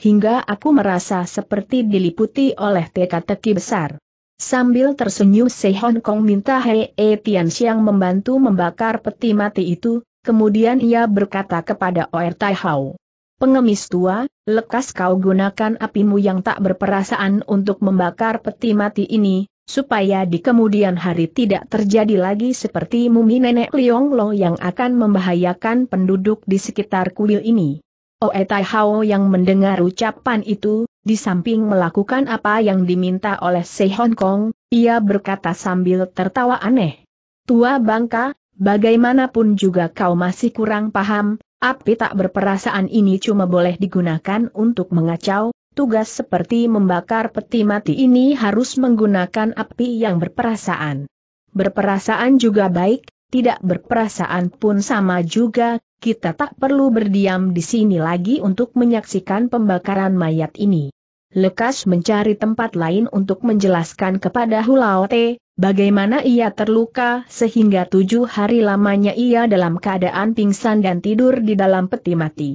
Hingga aku merasa seperti diliputi oleh teka-teki besar. Sambil tersenyum Se Hong Kong minta Hei E Tian Xiang membantu membakar peti mati itu, kemudian ia berkata kepada Oer Tai Hao. Pengemis tua, lekas kau gunakan apimu yang tak berperasaan untuk membakar peti mati ini, supaya di kemudian hari tidak terjadi lagi seperti mumi nenek Liong Lo yang akan membahayakan penduduk di sekitar kuil ini. Oe Tai Hao yang mendengar ucapan itu, di samping melakukan apa yang diminta oleh Sei Hong Kong, ia berkata sambil tertawa aneh. Tua bangka, bagaimanapun juga kau masih kurang paham, Api tak berperasaan ini cuma boleh digunakan untuk mengacau, tugas seperti membakar peti mati ini harus menggunakan api yang berperasaan. Berperasaan juga baik, tidak berperasaan pun sama juga, kita tak perlu berdiam di sini lagi untuk menyaksikan pembakaran mayat ini lekas mencari tempat lain untuk menjelaskan kepada Hulaote, bagaimana ia terluka sehingga tujuh hari lamanya ia dalam keadaan pingsan dan tidur di dalam peti mati.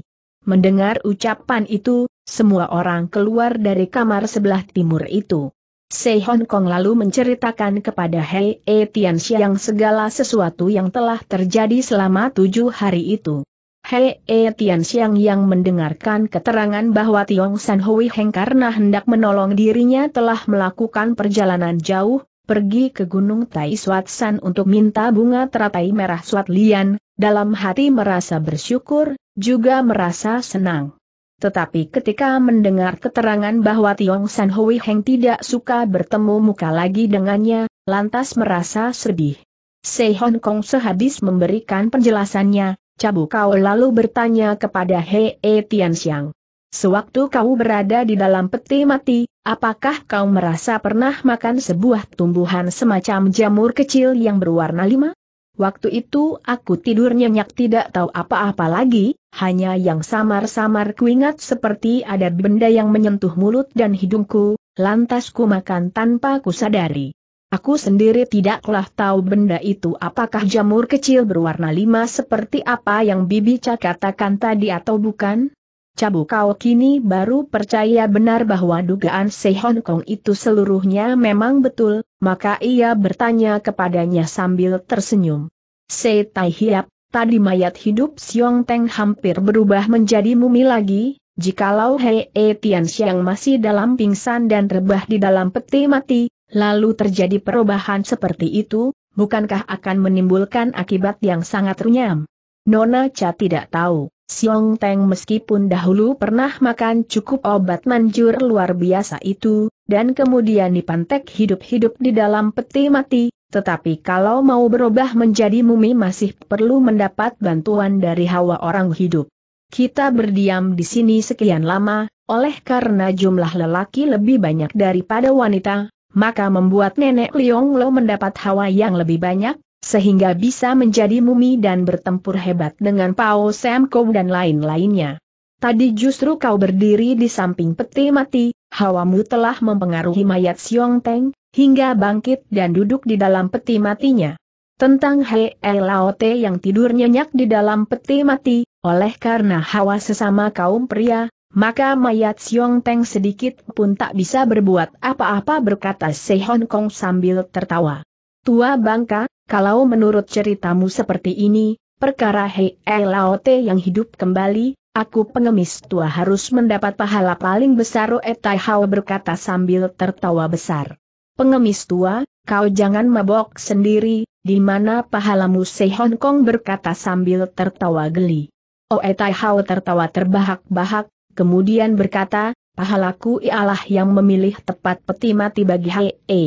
Mendengar ucapan itu, semua orang keluar dari kamar sebelah timur itu. Sei Hong Kong lalu menceritakan kepada Hei E yang segala sesuatu yang telah terjadi selama tujuh hari itu. Hei E Tian Xiang yang mendengarkan keterangan bahwa Tiong San Hui Heng karena hendak menolong dirinya telah melakukan perjalanan jauh, pergi ke Gunung Tai Suat San untuk minta bunga teratai merah Suat Lian, dalam hati merasa bersyukur, juga merasa senang. Tetapi ketika mendengar keterangan bahwa Tiong San Hui Heng tidak suka bertemu muka lagi dengannya, lantas merasa sedih. Sei Hong Kong sehabis memberikan penjelasannya, Cabu Kau lalu bertanya kepada Hei e Tianxiang. Sewaktu kau berada di dalam peti mati, apakah kau merasa pernah makan sebuah tumbuhan semacam jamur kecil yang berwarna lima? Waktu itu aku tidur nyenyak tidak tahu apa-apa lagi, hanya yang samar-samar kuingat seperti ada benda yang menyentuh mulut dan hidungku, lantas ku makan tanpa kusadari. Aku sendiri tidaklah tahu benda itu apakah jamur kecil berwarna lima seperti apa yang Bibi Cak katakan tadi atau bukan? Cabu kau kini baru percaya benar bahwa dugaan Se Hong Kong itu seluruhnya memang betul, maka ia bertanya kepadanya sambil tersenyum. Se Tai Hiap, tadi mayat hidup Siong Teng hampir berubah menjadi mumi lagi, Jikalau Hei e Tian Xiang masih dalam pingsan dan rebah di dalam peti mati, Lalu terjadi perubahan seperti itu, bukankah akan menimbulkan akibat yang sangat runyam? Nona Cha tidak tahu, Siong Teng meskipun dahulu pernah makan cukup obat manjur luar biasa itu, dan kemudian dipantek hidup-hidup di dalam peti mati, tetapi kalau mau berubah menjadi mumi masih perlu mendapat bantuan dari hawa orang hidup. Kita berdiam di sini sekian lama, oleh karena jumlah lelaki lebih banyak daripada wanita, maka membuat nenek Liong Lo mendapat hawa yang lebih banyak, sehingga bisa menjadi mumi dan bertempur hebat dengan Pao Sam Kong dan lain-lainnya. Tadi justru kau berdiri di samping peti mati, hawamu telah mempengaruhi mayat Siong Teng, hingga bangkit dan duduk di dalam peti matinya. Tentang Hei Laote yang tidur nyenyak di dalam peti mati, oleh karena hawa sesama kaum pria, maka mayat Siong Teng sedikit pun tak bisa berbuat apa-apa berkata Se Hong Kong sambil tertawa. Tua bangka, kalau menurut ceritamu seperti ini, perkara Hei e Laote yang hidup kembali, aku pengemis tua harus mendapat pahala paling besar Roe Tai Hao berkata sambil tertawa besar. Pengemis tua, kau jangan mabok sendiri, di mana pahalamu Se Hong Kong berkata sambil tertawa geli. Oe Tai Hao tertawa terbahak-bahak, kemudian berkata, pahalaku ialah yang memilih tepat peti mati bagi Hei e,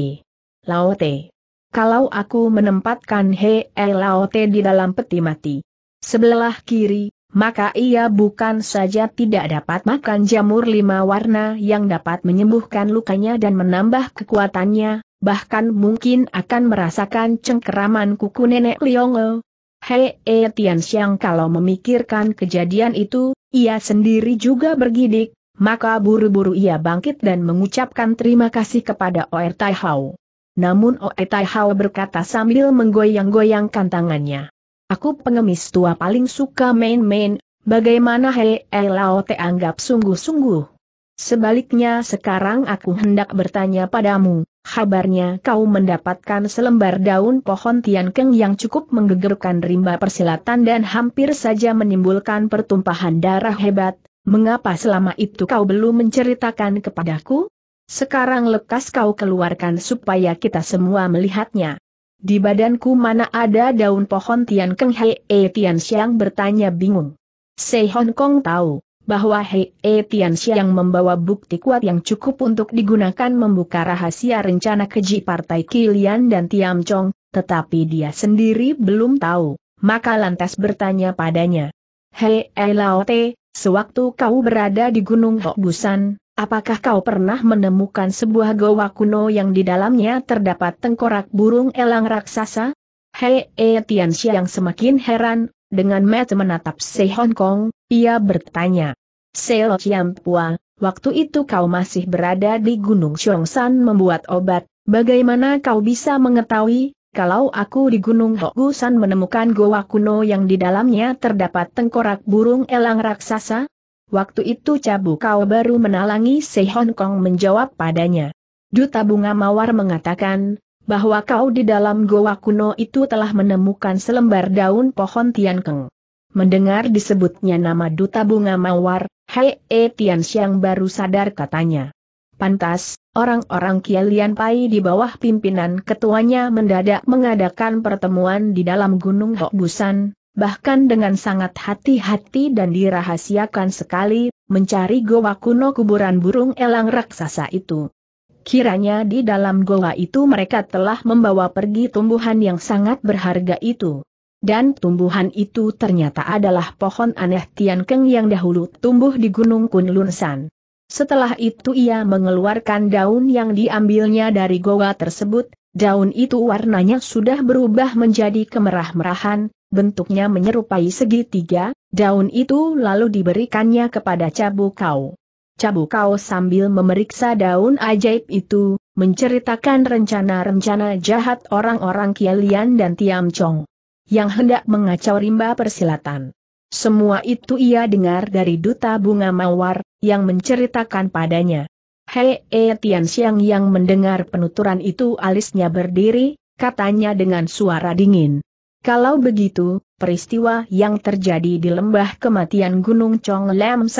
Laote. Kalau aku menempatkan Hei e, Laote di dalam peti mati sebelah kiri, maka ia bukan saja tidak dapat makan jamur lima warna yang dapat menyembuhkan lukanya dan menambah kekuatannya, bahkan mungkin akan merasakan cengkeraman kuku nenek Liongo, Hei e Tian kalau memikirkan kejadian itu, ia sendiri juga bergidik, maka buru-buru ia bangkit dan mengucapkan terima kasih kepada Oer Tai Hao. Namun Oer Tai Hao berkata sambil menggoyang-goyangkan tangannya. Aku pengemis tua paling suka main-main, bagaimana Hei E Lao Te anggap sungguh-sungguh. Sebaliknya sekarang aku hendak bertanya padamu, Kabarnya kau mendapatkan selembar daun pohon tian keng yang cukup menggegerkan rimba persilatan dan hampir saja menimbulkan pertumpahan darah hebat, mengapa selama itu kau belum menceritakan kepadaku? Sekarang lekas kau keluarkan supaya kita semua melihatnya. Di badanku mana ada daun pohon tian keng? hei Tian Xiang bertanya bingung. Sei Hong Kong tahu bahwa Hei e Tian yang membawa bukti kuat yang cukup untuk digunakan membuka rahasia rencana keji partai Kilian dan Tiam Chong, tetapi dia sendiri belum tahu, maka lantas bertanya padanya. Hei e Laote, sewaktu kau berada di Gunung Hok Busan, apakah kau pernah menemukan sebuah goa kuno yang di dalamnya terdapat tengkorak burung elang raksasa? Hei e Tian yang semakin heran, dengan mata menatap Se Hong Kong, ia bertanya. Se Lo Chiam Pua, waktu itu kau masih berada di Gunung San membuat obat, bagaimana kau bisa mengetahui, kalau aku di Gunung Hokusan menemukan goa kuno yang di dalamnya terdapat tengkorak burung elang raksasa? Waktu itu Cabu kau baru menalangi Se Hong Kong menjawab padanya. Duta Bunga Mawar mengatakan, bahwa kau di dalam goa kuno itu telah menemukan selembar daun pohon tian keng. Mendengar disebutnya nama Duta Bunga Mawar, Hei E Tian Xiang baru sadar katanya. Pantas, orang-orang Kialian Pai di bawah pimpinan ketuanya mendadak mengadakan pertemuan di dalam Gunung Hok Busan, bahkan dengan sangat hati-hati dan dirahasiakan sekali, mencari goa kuno kuburan burung elang raksasa itu. Kiranya di dalam goa itu mereka telah membawa pergi tumbuhan yang sangat berharga itu. Dan tumbuhan itu ternyata adalah pohon aneh Tian Keng yang dahulu tumbuh di Gunung Kunlunsan. Setelah itu ia mengeluarkan daun yang diambilnya dari goa tersebut, daun itu warnanya sudah berubah menjadi kemerah-merahan, bentuknya menyerupai segitiga, daun itu lalu diberikannya kepada Cabu Kau. Cabuk kau sambil memeriksa daun ajaib itu, menceritakan rencana-rencana jahat orang-orang Kialian dan Tiam Chong. Yang hendak mengacau rimba persilatan. Semua itu ia dengar dari Duta Bunga Mawar, yang menceritakan padanya. Hei E Tian Xiang yang mendengar penuturan itu alisnya berdiri, katanya dengan suara dingin. Kalau begitu, peristiwa yang terjadi di lembah kematian Gunung Chong Lam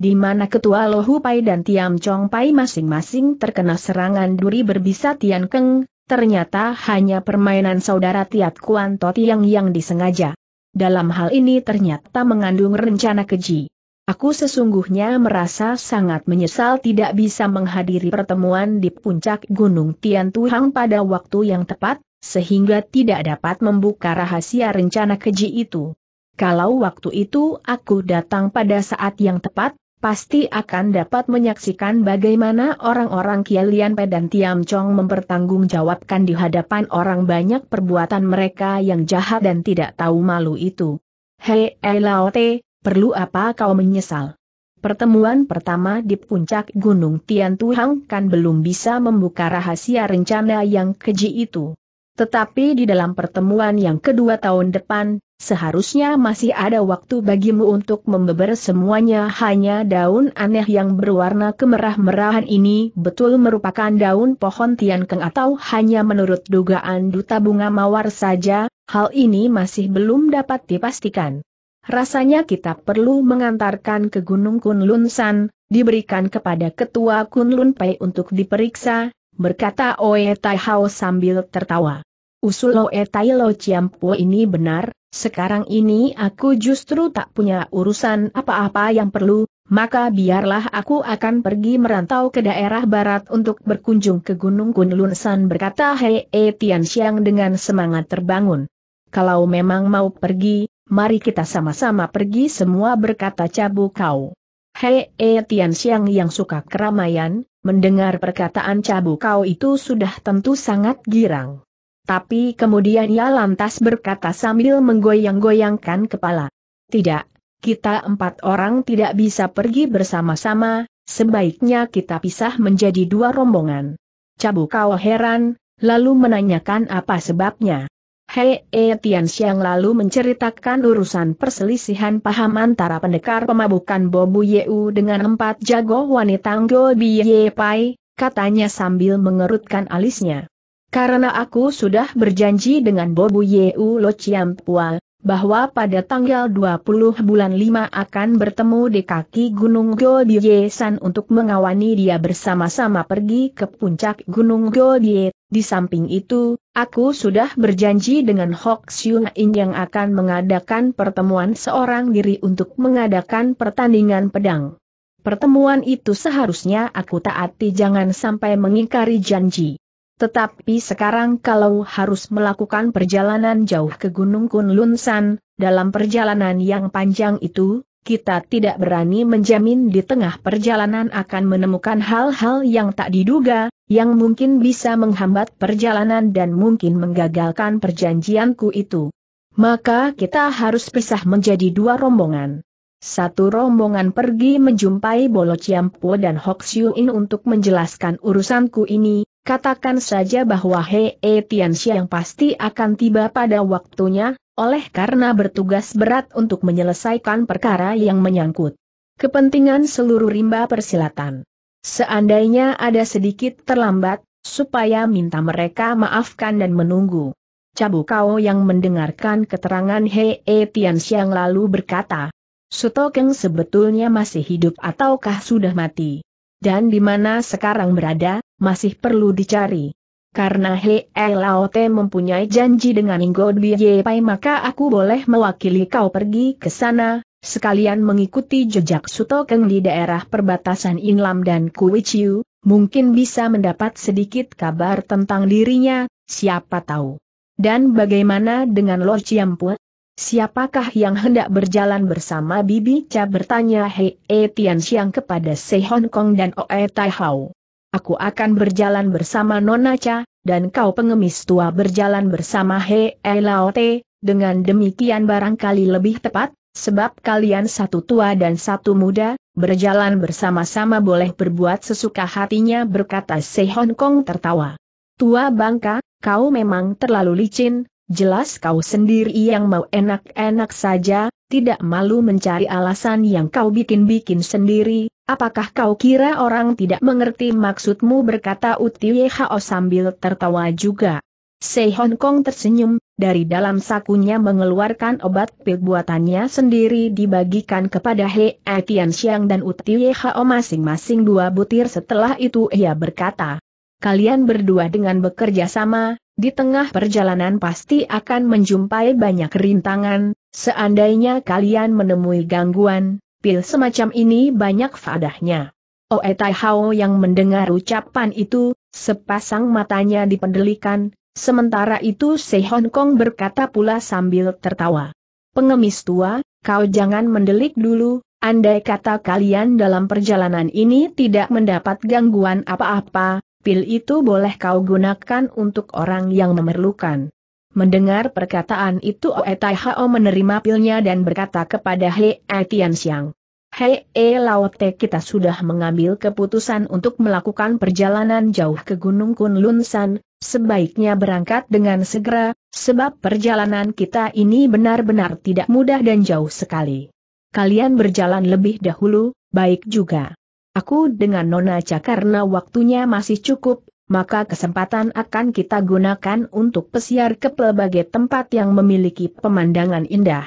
di mana ketua Lohu Pai dan Tiam Chong Pai masing-masing terkena serangan duri berbisa Tian Keng, ternyata hanya permainan saudara Tiat Kuan yang yang disengaja. Dalam hal ini ternyata mengandung rencana keji. Aku sesungguhnya merasa sangat menyesal tidak bisa menghadiri pertemuan di puncak Gunung Tian Tuhang pada waktu yang tepat, sehingga tidak dapat membuka rahasia rencana keji itu. Kalau waktu itu aku datang pada saat yang tepat, pasti akan dapat menyaksikan bagaimana orang-orang Kialian Pe dan Tiam Chong mempertanggungjawabkan di hadapan orang banyak perbuatan mereka yang jahat dan tidak tahu malu itu. Hei Elaote, perlu apa kau menyesal? Pertemuan pertama di puncak Gunung Tian Tuhang kan belum bisa membuka rahasia rencana yang keji itu. Tetapi di dalam pertemuan yang kedua tahun depan, seharusnya masih ada waktu bagimu untuk membeber semuanya hanya daun aneh yang berwarna kemerah-merahan ini betul merupakan daun pohon tiankeng atau hanya menurut dugaan duta bunga mawar saja, hal ini masih belum dapat dipastikan. Rasanya kita perlu mengantarkan ke Gunung Kunlun San, diberikan kepada Ketua Kunlun Pai untuk diperiksa, berkata Oe Tai Hao sambil tertawa. Usul Loe Tai Lo Chiampu ini benar, sekarang ini aku justru tak punya urusan apa-apa yang perlu, maka biarlah aku akan pergi merantau ke daerah barat untuk berkunjung ke Gunung Kunlun San berkata Hei e Tian Xiang dengan semangat terbangun. Kalau memang mau pergi, mari kita sama-sama pergi semua berkata Cabu Kau. Hei e Tian Xiang yang suka keramaian, mendengar perkataan Cabu Kau itu sudah tentu sangat girang. Tapi kemudian ia lantas berkata sambil menggoyang-goyangkan kepala. Tidak, kita empat orang tidak bisa pergi bersama-sama, sebaiknya kita pisah menjadi dua rombongan. Cabu kau heran, lalu menanyakan apa sebabnya. Hei e Tian Xiang lalu menceritakan urusan perselisihan paham antara pendekar pemabukan Bobu Yeu dengan empat jago wanita Go Biye Pai, katanya sambil mengerutkan alisnya. Karena aku sudah berjanji dengan Bobu Yeu Lo Chiampual, bahwa pada tanggal 20 bulan 5 akan bertemu di kaki Gunung Golbie San untuk mengawani dia bersama-sama pergi ke puncak Gunung Golbie. Di samping itu, aku sudah berjanji dengan Hok Xiong In yang akan mengadakan pertemuan seorang diri untuk mengadakan pertandingan pedang. Pertemuan itu seharusnya aku taati jangan sampai mengingkari janji. Tetapi sekarang kalau harus melakukan perjalanan jauh ke Gunung Kunlunsan, dalam perjalanan yang panjang itu, kita tidak berani menjamin di tengah perjalanan akan menemukan hal-hal yang tak diduga, yang mungkin bisa menghambat perjalanan dan mungkin menggagalkan perjanjianku itu. Maka kita harus pisah menjadi dua rombongan. Satu rombongan pergi menjumpai Bolo Ciampo dan Hok In untuk menjelaskan urusanku ini, Katakan saja bahwa Hei e Tian yang pasti akan tiba pada waktunya, oleh karena bertugas berat untuk menyelesaikan perkara yang menyangkut kepentingan seluruh rimba persilatan. Seandainya ada sedikit terlambat, supaya minta mereka maafkan dan menunggu. Cabu Kao yang mendengarkan keterangan Hei e Tian Xiang lalu berkata, Sutokeng sebetulnya masih hidup ataukah sudah mati? Dan di mana sekarang berada? masih perlu dicari. Karena Hei Laote mempunyai janji dengan Inggo Biye Pai maka aku boleh mewakili kau pergi ke sana, sekalian mengikuti jejak Sutokeng di daerah perbatasan Inlam dan Kuichiu, mungkin bisa mendapat sedikit kabar tentang dirinya, siapa tahu. Dan bagaimana dengan Lord Chiampue? Siapakah yang hendak berjalan bersama Bibi Cha bertanya Hei Tian Xiang kepada Se Hong Kong dan Oe Tai Hao aku akan berjalan bersama Nonaca, dan kau pengemis tua berjalan bersama He Laote, dengan demikian barangkali lebih tepat, sebab kalian satu tua dan satu muda, berjalan bersama-sama boleh berbuat sesuka hatinya berkata Se Hong Kong tertawa. Tua bangka, kau memang terlalu licin, jelas kau sendiri yang mau enak-enak saja, tidak malu mencari alasan yang kau bikin-bikin sendiri, apakah kau kira orang tidak mengerti maksudmu berkata Uti Hao sambil tertawa juga. Sei Hong Kong tersenyum, dari dalam sakunya mengeluarkan obat pil buatannya sendiri dibagikan kepada He Tian Xiang dan Utie Hao masing-masing dua butir setelah itu ia berkata, Kalian berdua dengan bekerja sama, di tengah perjalanan pasti akan menjumpai banyak rintangan, seandainya kalian menemui gangguan, pil semacam ini banyak fadahnya. Oe oh, Tai Hao yang mendengar ucapan itu, sepasang matanya dipendelikan, sementara itu Se Hong Kong berkata pula sambil tertawa. Pengemis tua, kau jangan mendelik dulu, andai kata kalian dalam perjalanan ini tidak mendapat gangguan apa-apa, pil itu boleh kau gunakan untuk orang yang memerlukan. Mendengar perkataan itu Oe Tai Hao menerima pilnya dan berkata kepada He Tian Xiang. Hei E Te kita sudah mengambil keputusan untuk melakukan perjalanan jauh ke Gunung Kunlun San, sebaiknya berangkat dengan segera, sebab perjalanan kita ini benar-benar tidak mudah dan jauh sekali. Kalian berjalan lebih dahulu, baik juga. Aku dengan Nona Cakarna karena waktunya masih cukup, maka kesempatan akan kita gunakan untuk pesiar ke pelbagai tempat yang memiliki pemandangan indah.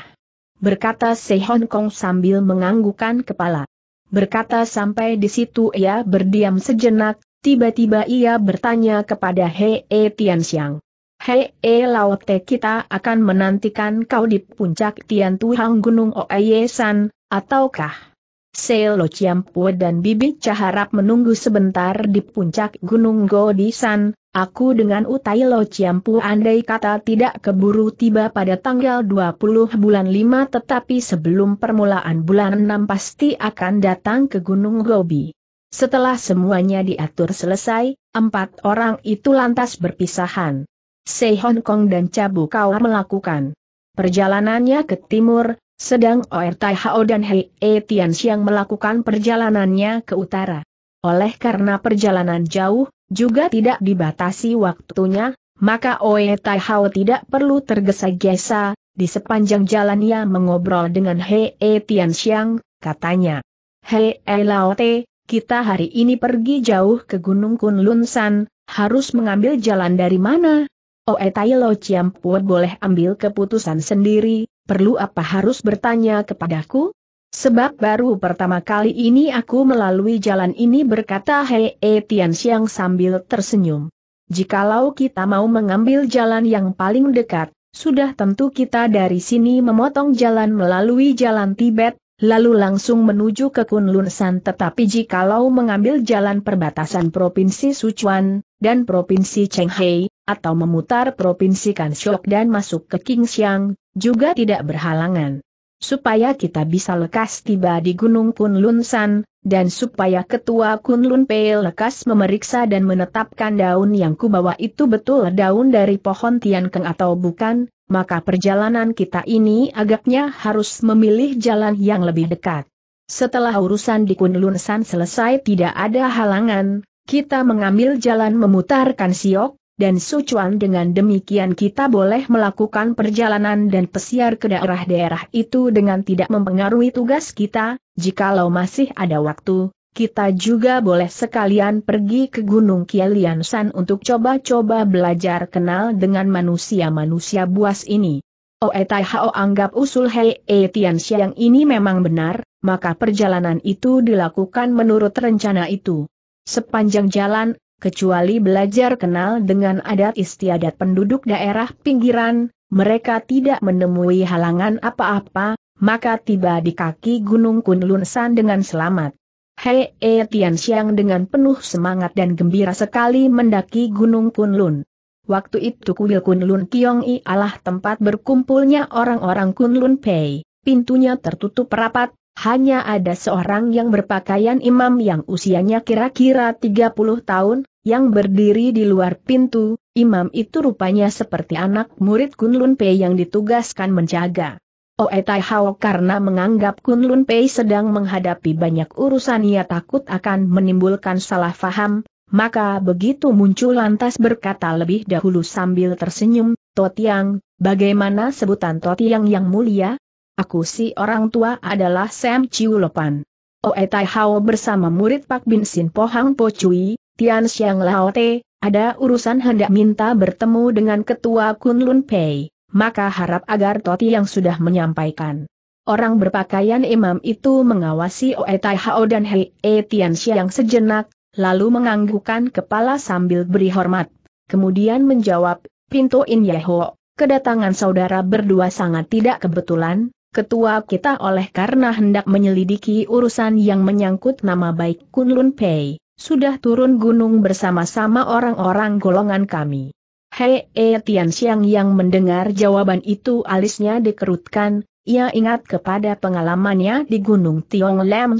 Berkata Se Hong Kong sambil menganggukan kepala. Berkata sampai di situ ia berdiam sejenak, tiba-tiba ia bertanya kepada Hee e Xiang. Hei e Laote kita akan menantikan kau di puncak Tian Tuhang Gunung Oeye San, ataukah? Selo Ciampue dan Bibi Caharap menunggu sebentar di puncak Gunung Godisan, aku dengan Utai Lo Ciampu andai kata tidak keburu tiba pada tanggal 20 bulan 5 tetapi sebelum permulaan bulan 6 pasti akan datang ke Gunung Gobi. Setelah semuanya diatur selesai, empat orang itu lantas berpisahan. Sei Hong Kong dan Cabu Kau melakukan perjalanannya ke timur, sedang Oer Tai Hao dan Hei E Tian Xiang melakukan perjalanannya ke utara. Oleh karena perjalanan jauh, juga tidak dibatasi waktunya, maka Oe Tai Hao tidak perlu tergesa-gesa, di sepanjang jalan ia mengobrol dengan Hei E Tian Xiang, katanya. Hei E Lao Te, kita hari ini pergi jauh ke Gunung Kunlun San, harus mengambil jalan dari mana? Oe Tai Lo Chiam Pua boleh ambil keputusan sendiri, perlu apa harus bertanya kepadaku? Sebab baru pertama kali ini aku melalui jalan ini berkata Hei e Tian sambil tersenyum. Jikalau kita mau mengambil jalan yang paling dekat, sudah tentu kita dari sini memotong jalan melalui jalan Tibet, lalu langsung menuju ke Kunlun San tetapi jikalau mengambil jalan perbatasan Provinsi Sichuan dan Provinsi Chenghai, atau memutar provinsi Kanshok dan masuk ke Kingxiang, juga tidak berhalangan. Supaya kita bisa lekas tiba di Gunung Kunlun San, dan supaya Ketua Kunlun Pei lekas memeriksa dan menetapkan daun yang kubawa itu betul daun dari pohon Tian Tiankeng atau bukan, maka perjalanan kita ini agaknya harus memilih jalan yang lebih dekat. Setelah urusan di Kunlun San selesai tidak ada halangan, kita mengambil jalan memutarkan Siok dan Sucuan dengan demikian kita boleh melakukan perjalanan dan pesiar ke daerah-daerah itu dengan tidak mempengaruhi tugas kita, jikalau masih ada waktu, kita juga boleh sekalian pergi ke Gunung Kialiansan untuk coba-coba belajar kenal dengan manusia-manusia buas ini. Oe oh, eh, Tai Hao anggap usul Hei E Tian Xiang ini memang benar, maka perjalanan itu dilakukan menurut rencana itu. Sepanjang jalan, kecuali belajar kenal dengan adat istiadat penduduk daerah pinggiran, mereka tidak menemui halangan apa-apa, maka tiba di kaki Gunung Kunlunsan dengan selamat. Hei E Tian Xiang dengan penuh semangat dan gembira sekali mendaki Gunung Kunlun. Waktu itu kuil Kunlun Kiong I adalah tempat berkumpulnya orang-orang Kunlun Pei, pintunya tertutup rapat, hanya ada seorang yang berpakaian imam yang usianya kira-kira 30 tahun, yang berdiri di luar pintu, imam itu rupanya seperti anak murid Kunlun Pei yang ditugaskan menjaga. Oe oh, eh, Tai Hao karena menganggap Kunlun Pei sedang menghadapi banyak urusan ia takut akan menimbulkan salah faham, maka begitu muncul lantas berkata lebih dahulu sambil tersenyum, Totiang, bagaimana sebutan Totiang yang mulia? Aku si orang tua adalah Sam Chiu Lopan. Oe oh, eh, Tai Hao bersama murid Pak Bin Sin Pohang Po Cui, Tian Xiang Te, ada urusan hendak minta bertemu dengan ketua Kunlun Pei, maka harap agar Toti yang sudah menyampaikan. Orang berpakaian imam itu mengawasi Oe Tai Hao dan Hei E Tian Xiang sejenak, lalu menganggukkan kepala sambil beri hormat. Kemudian menjawab, Pintu In Yeho, kedatangan saudara berdua sangat tidak kebetulan, ketua kita oleh karena hendak menyelidiki urusan yang menyangkut nama baik Kunlun Pei sudah turun gunung bersama-sama orang-orang golongan kami. Hei e Tian Xiang yang mendengar jawaban itu alisnya dikerutkan, ia ingat kepada pengalamannya di Gunung Tiong Lam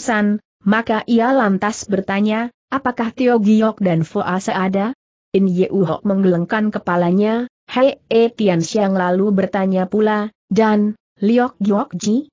maka ia lantas bertanya, apakah Tio Giok dan Foa ada? In Yeuhok menggelengkan kepalanya, Hei e Tian Xiang lalu bertanya pula, dan, Liok Giok Ji?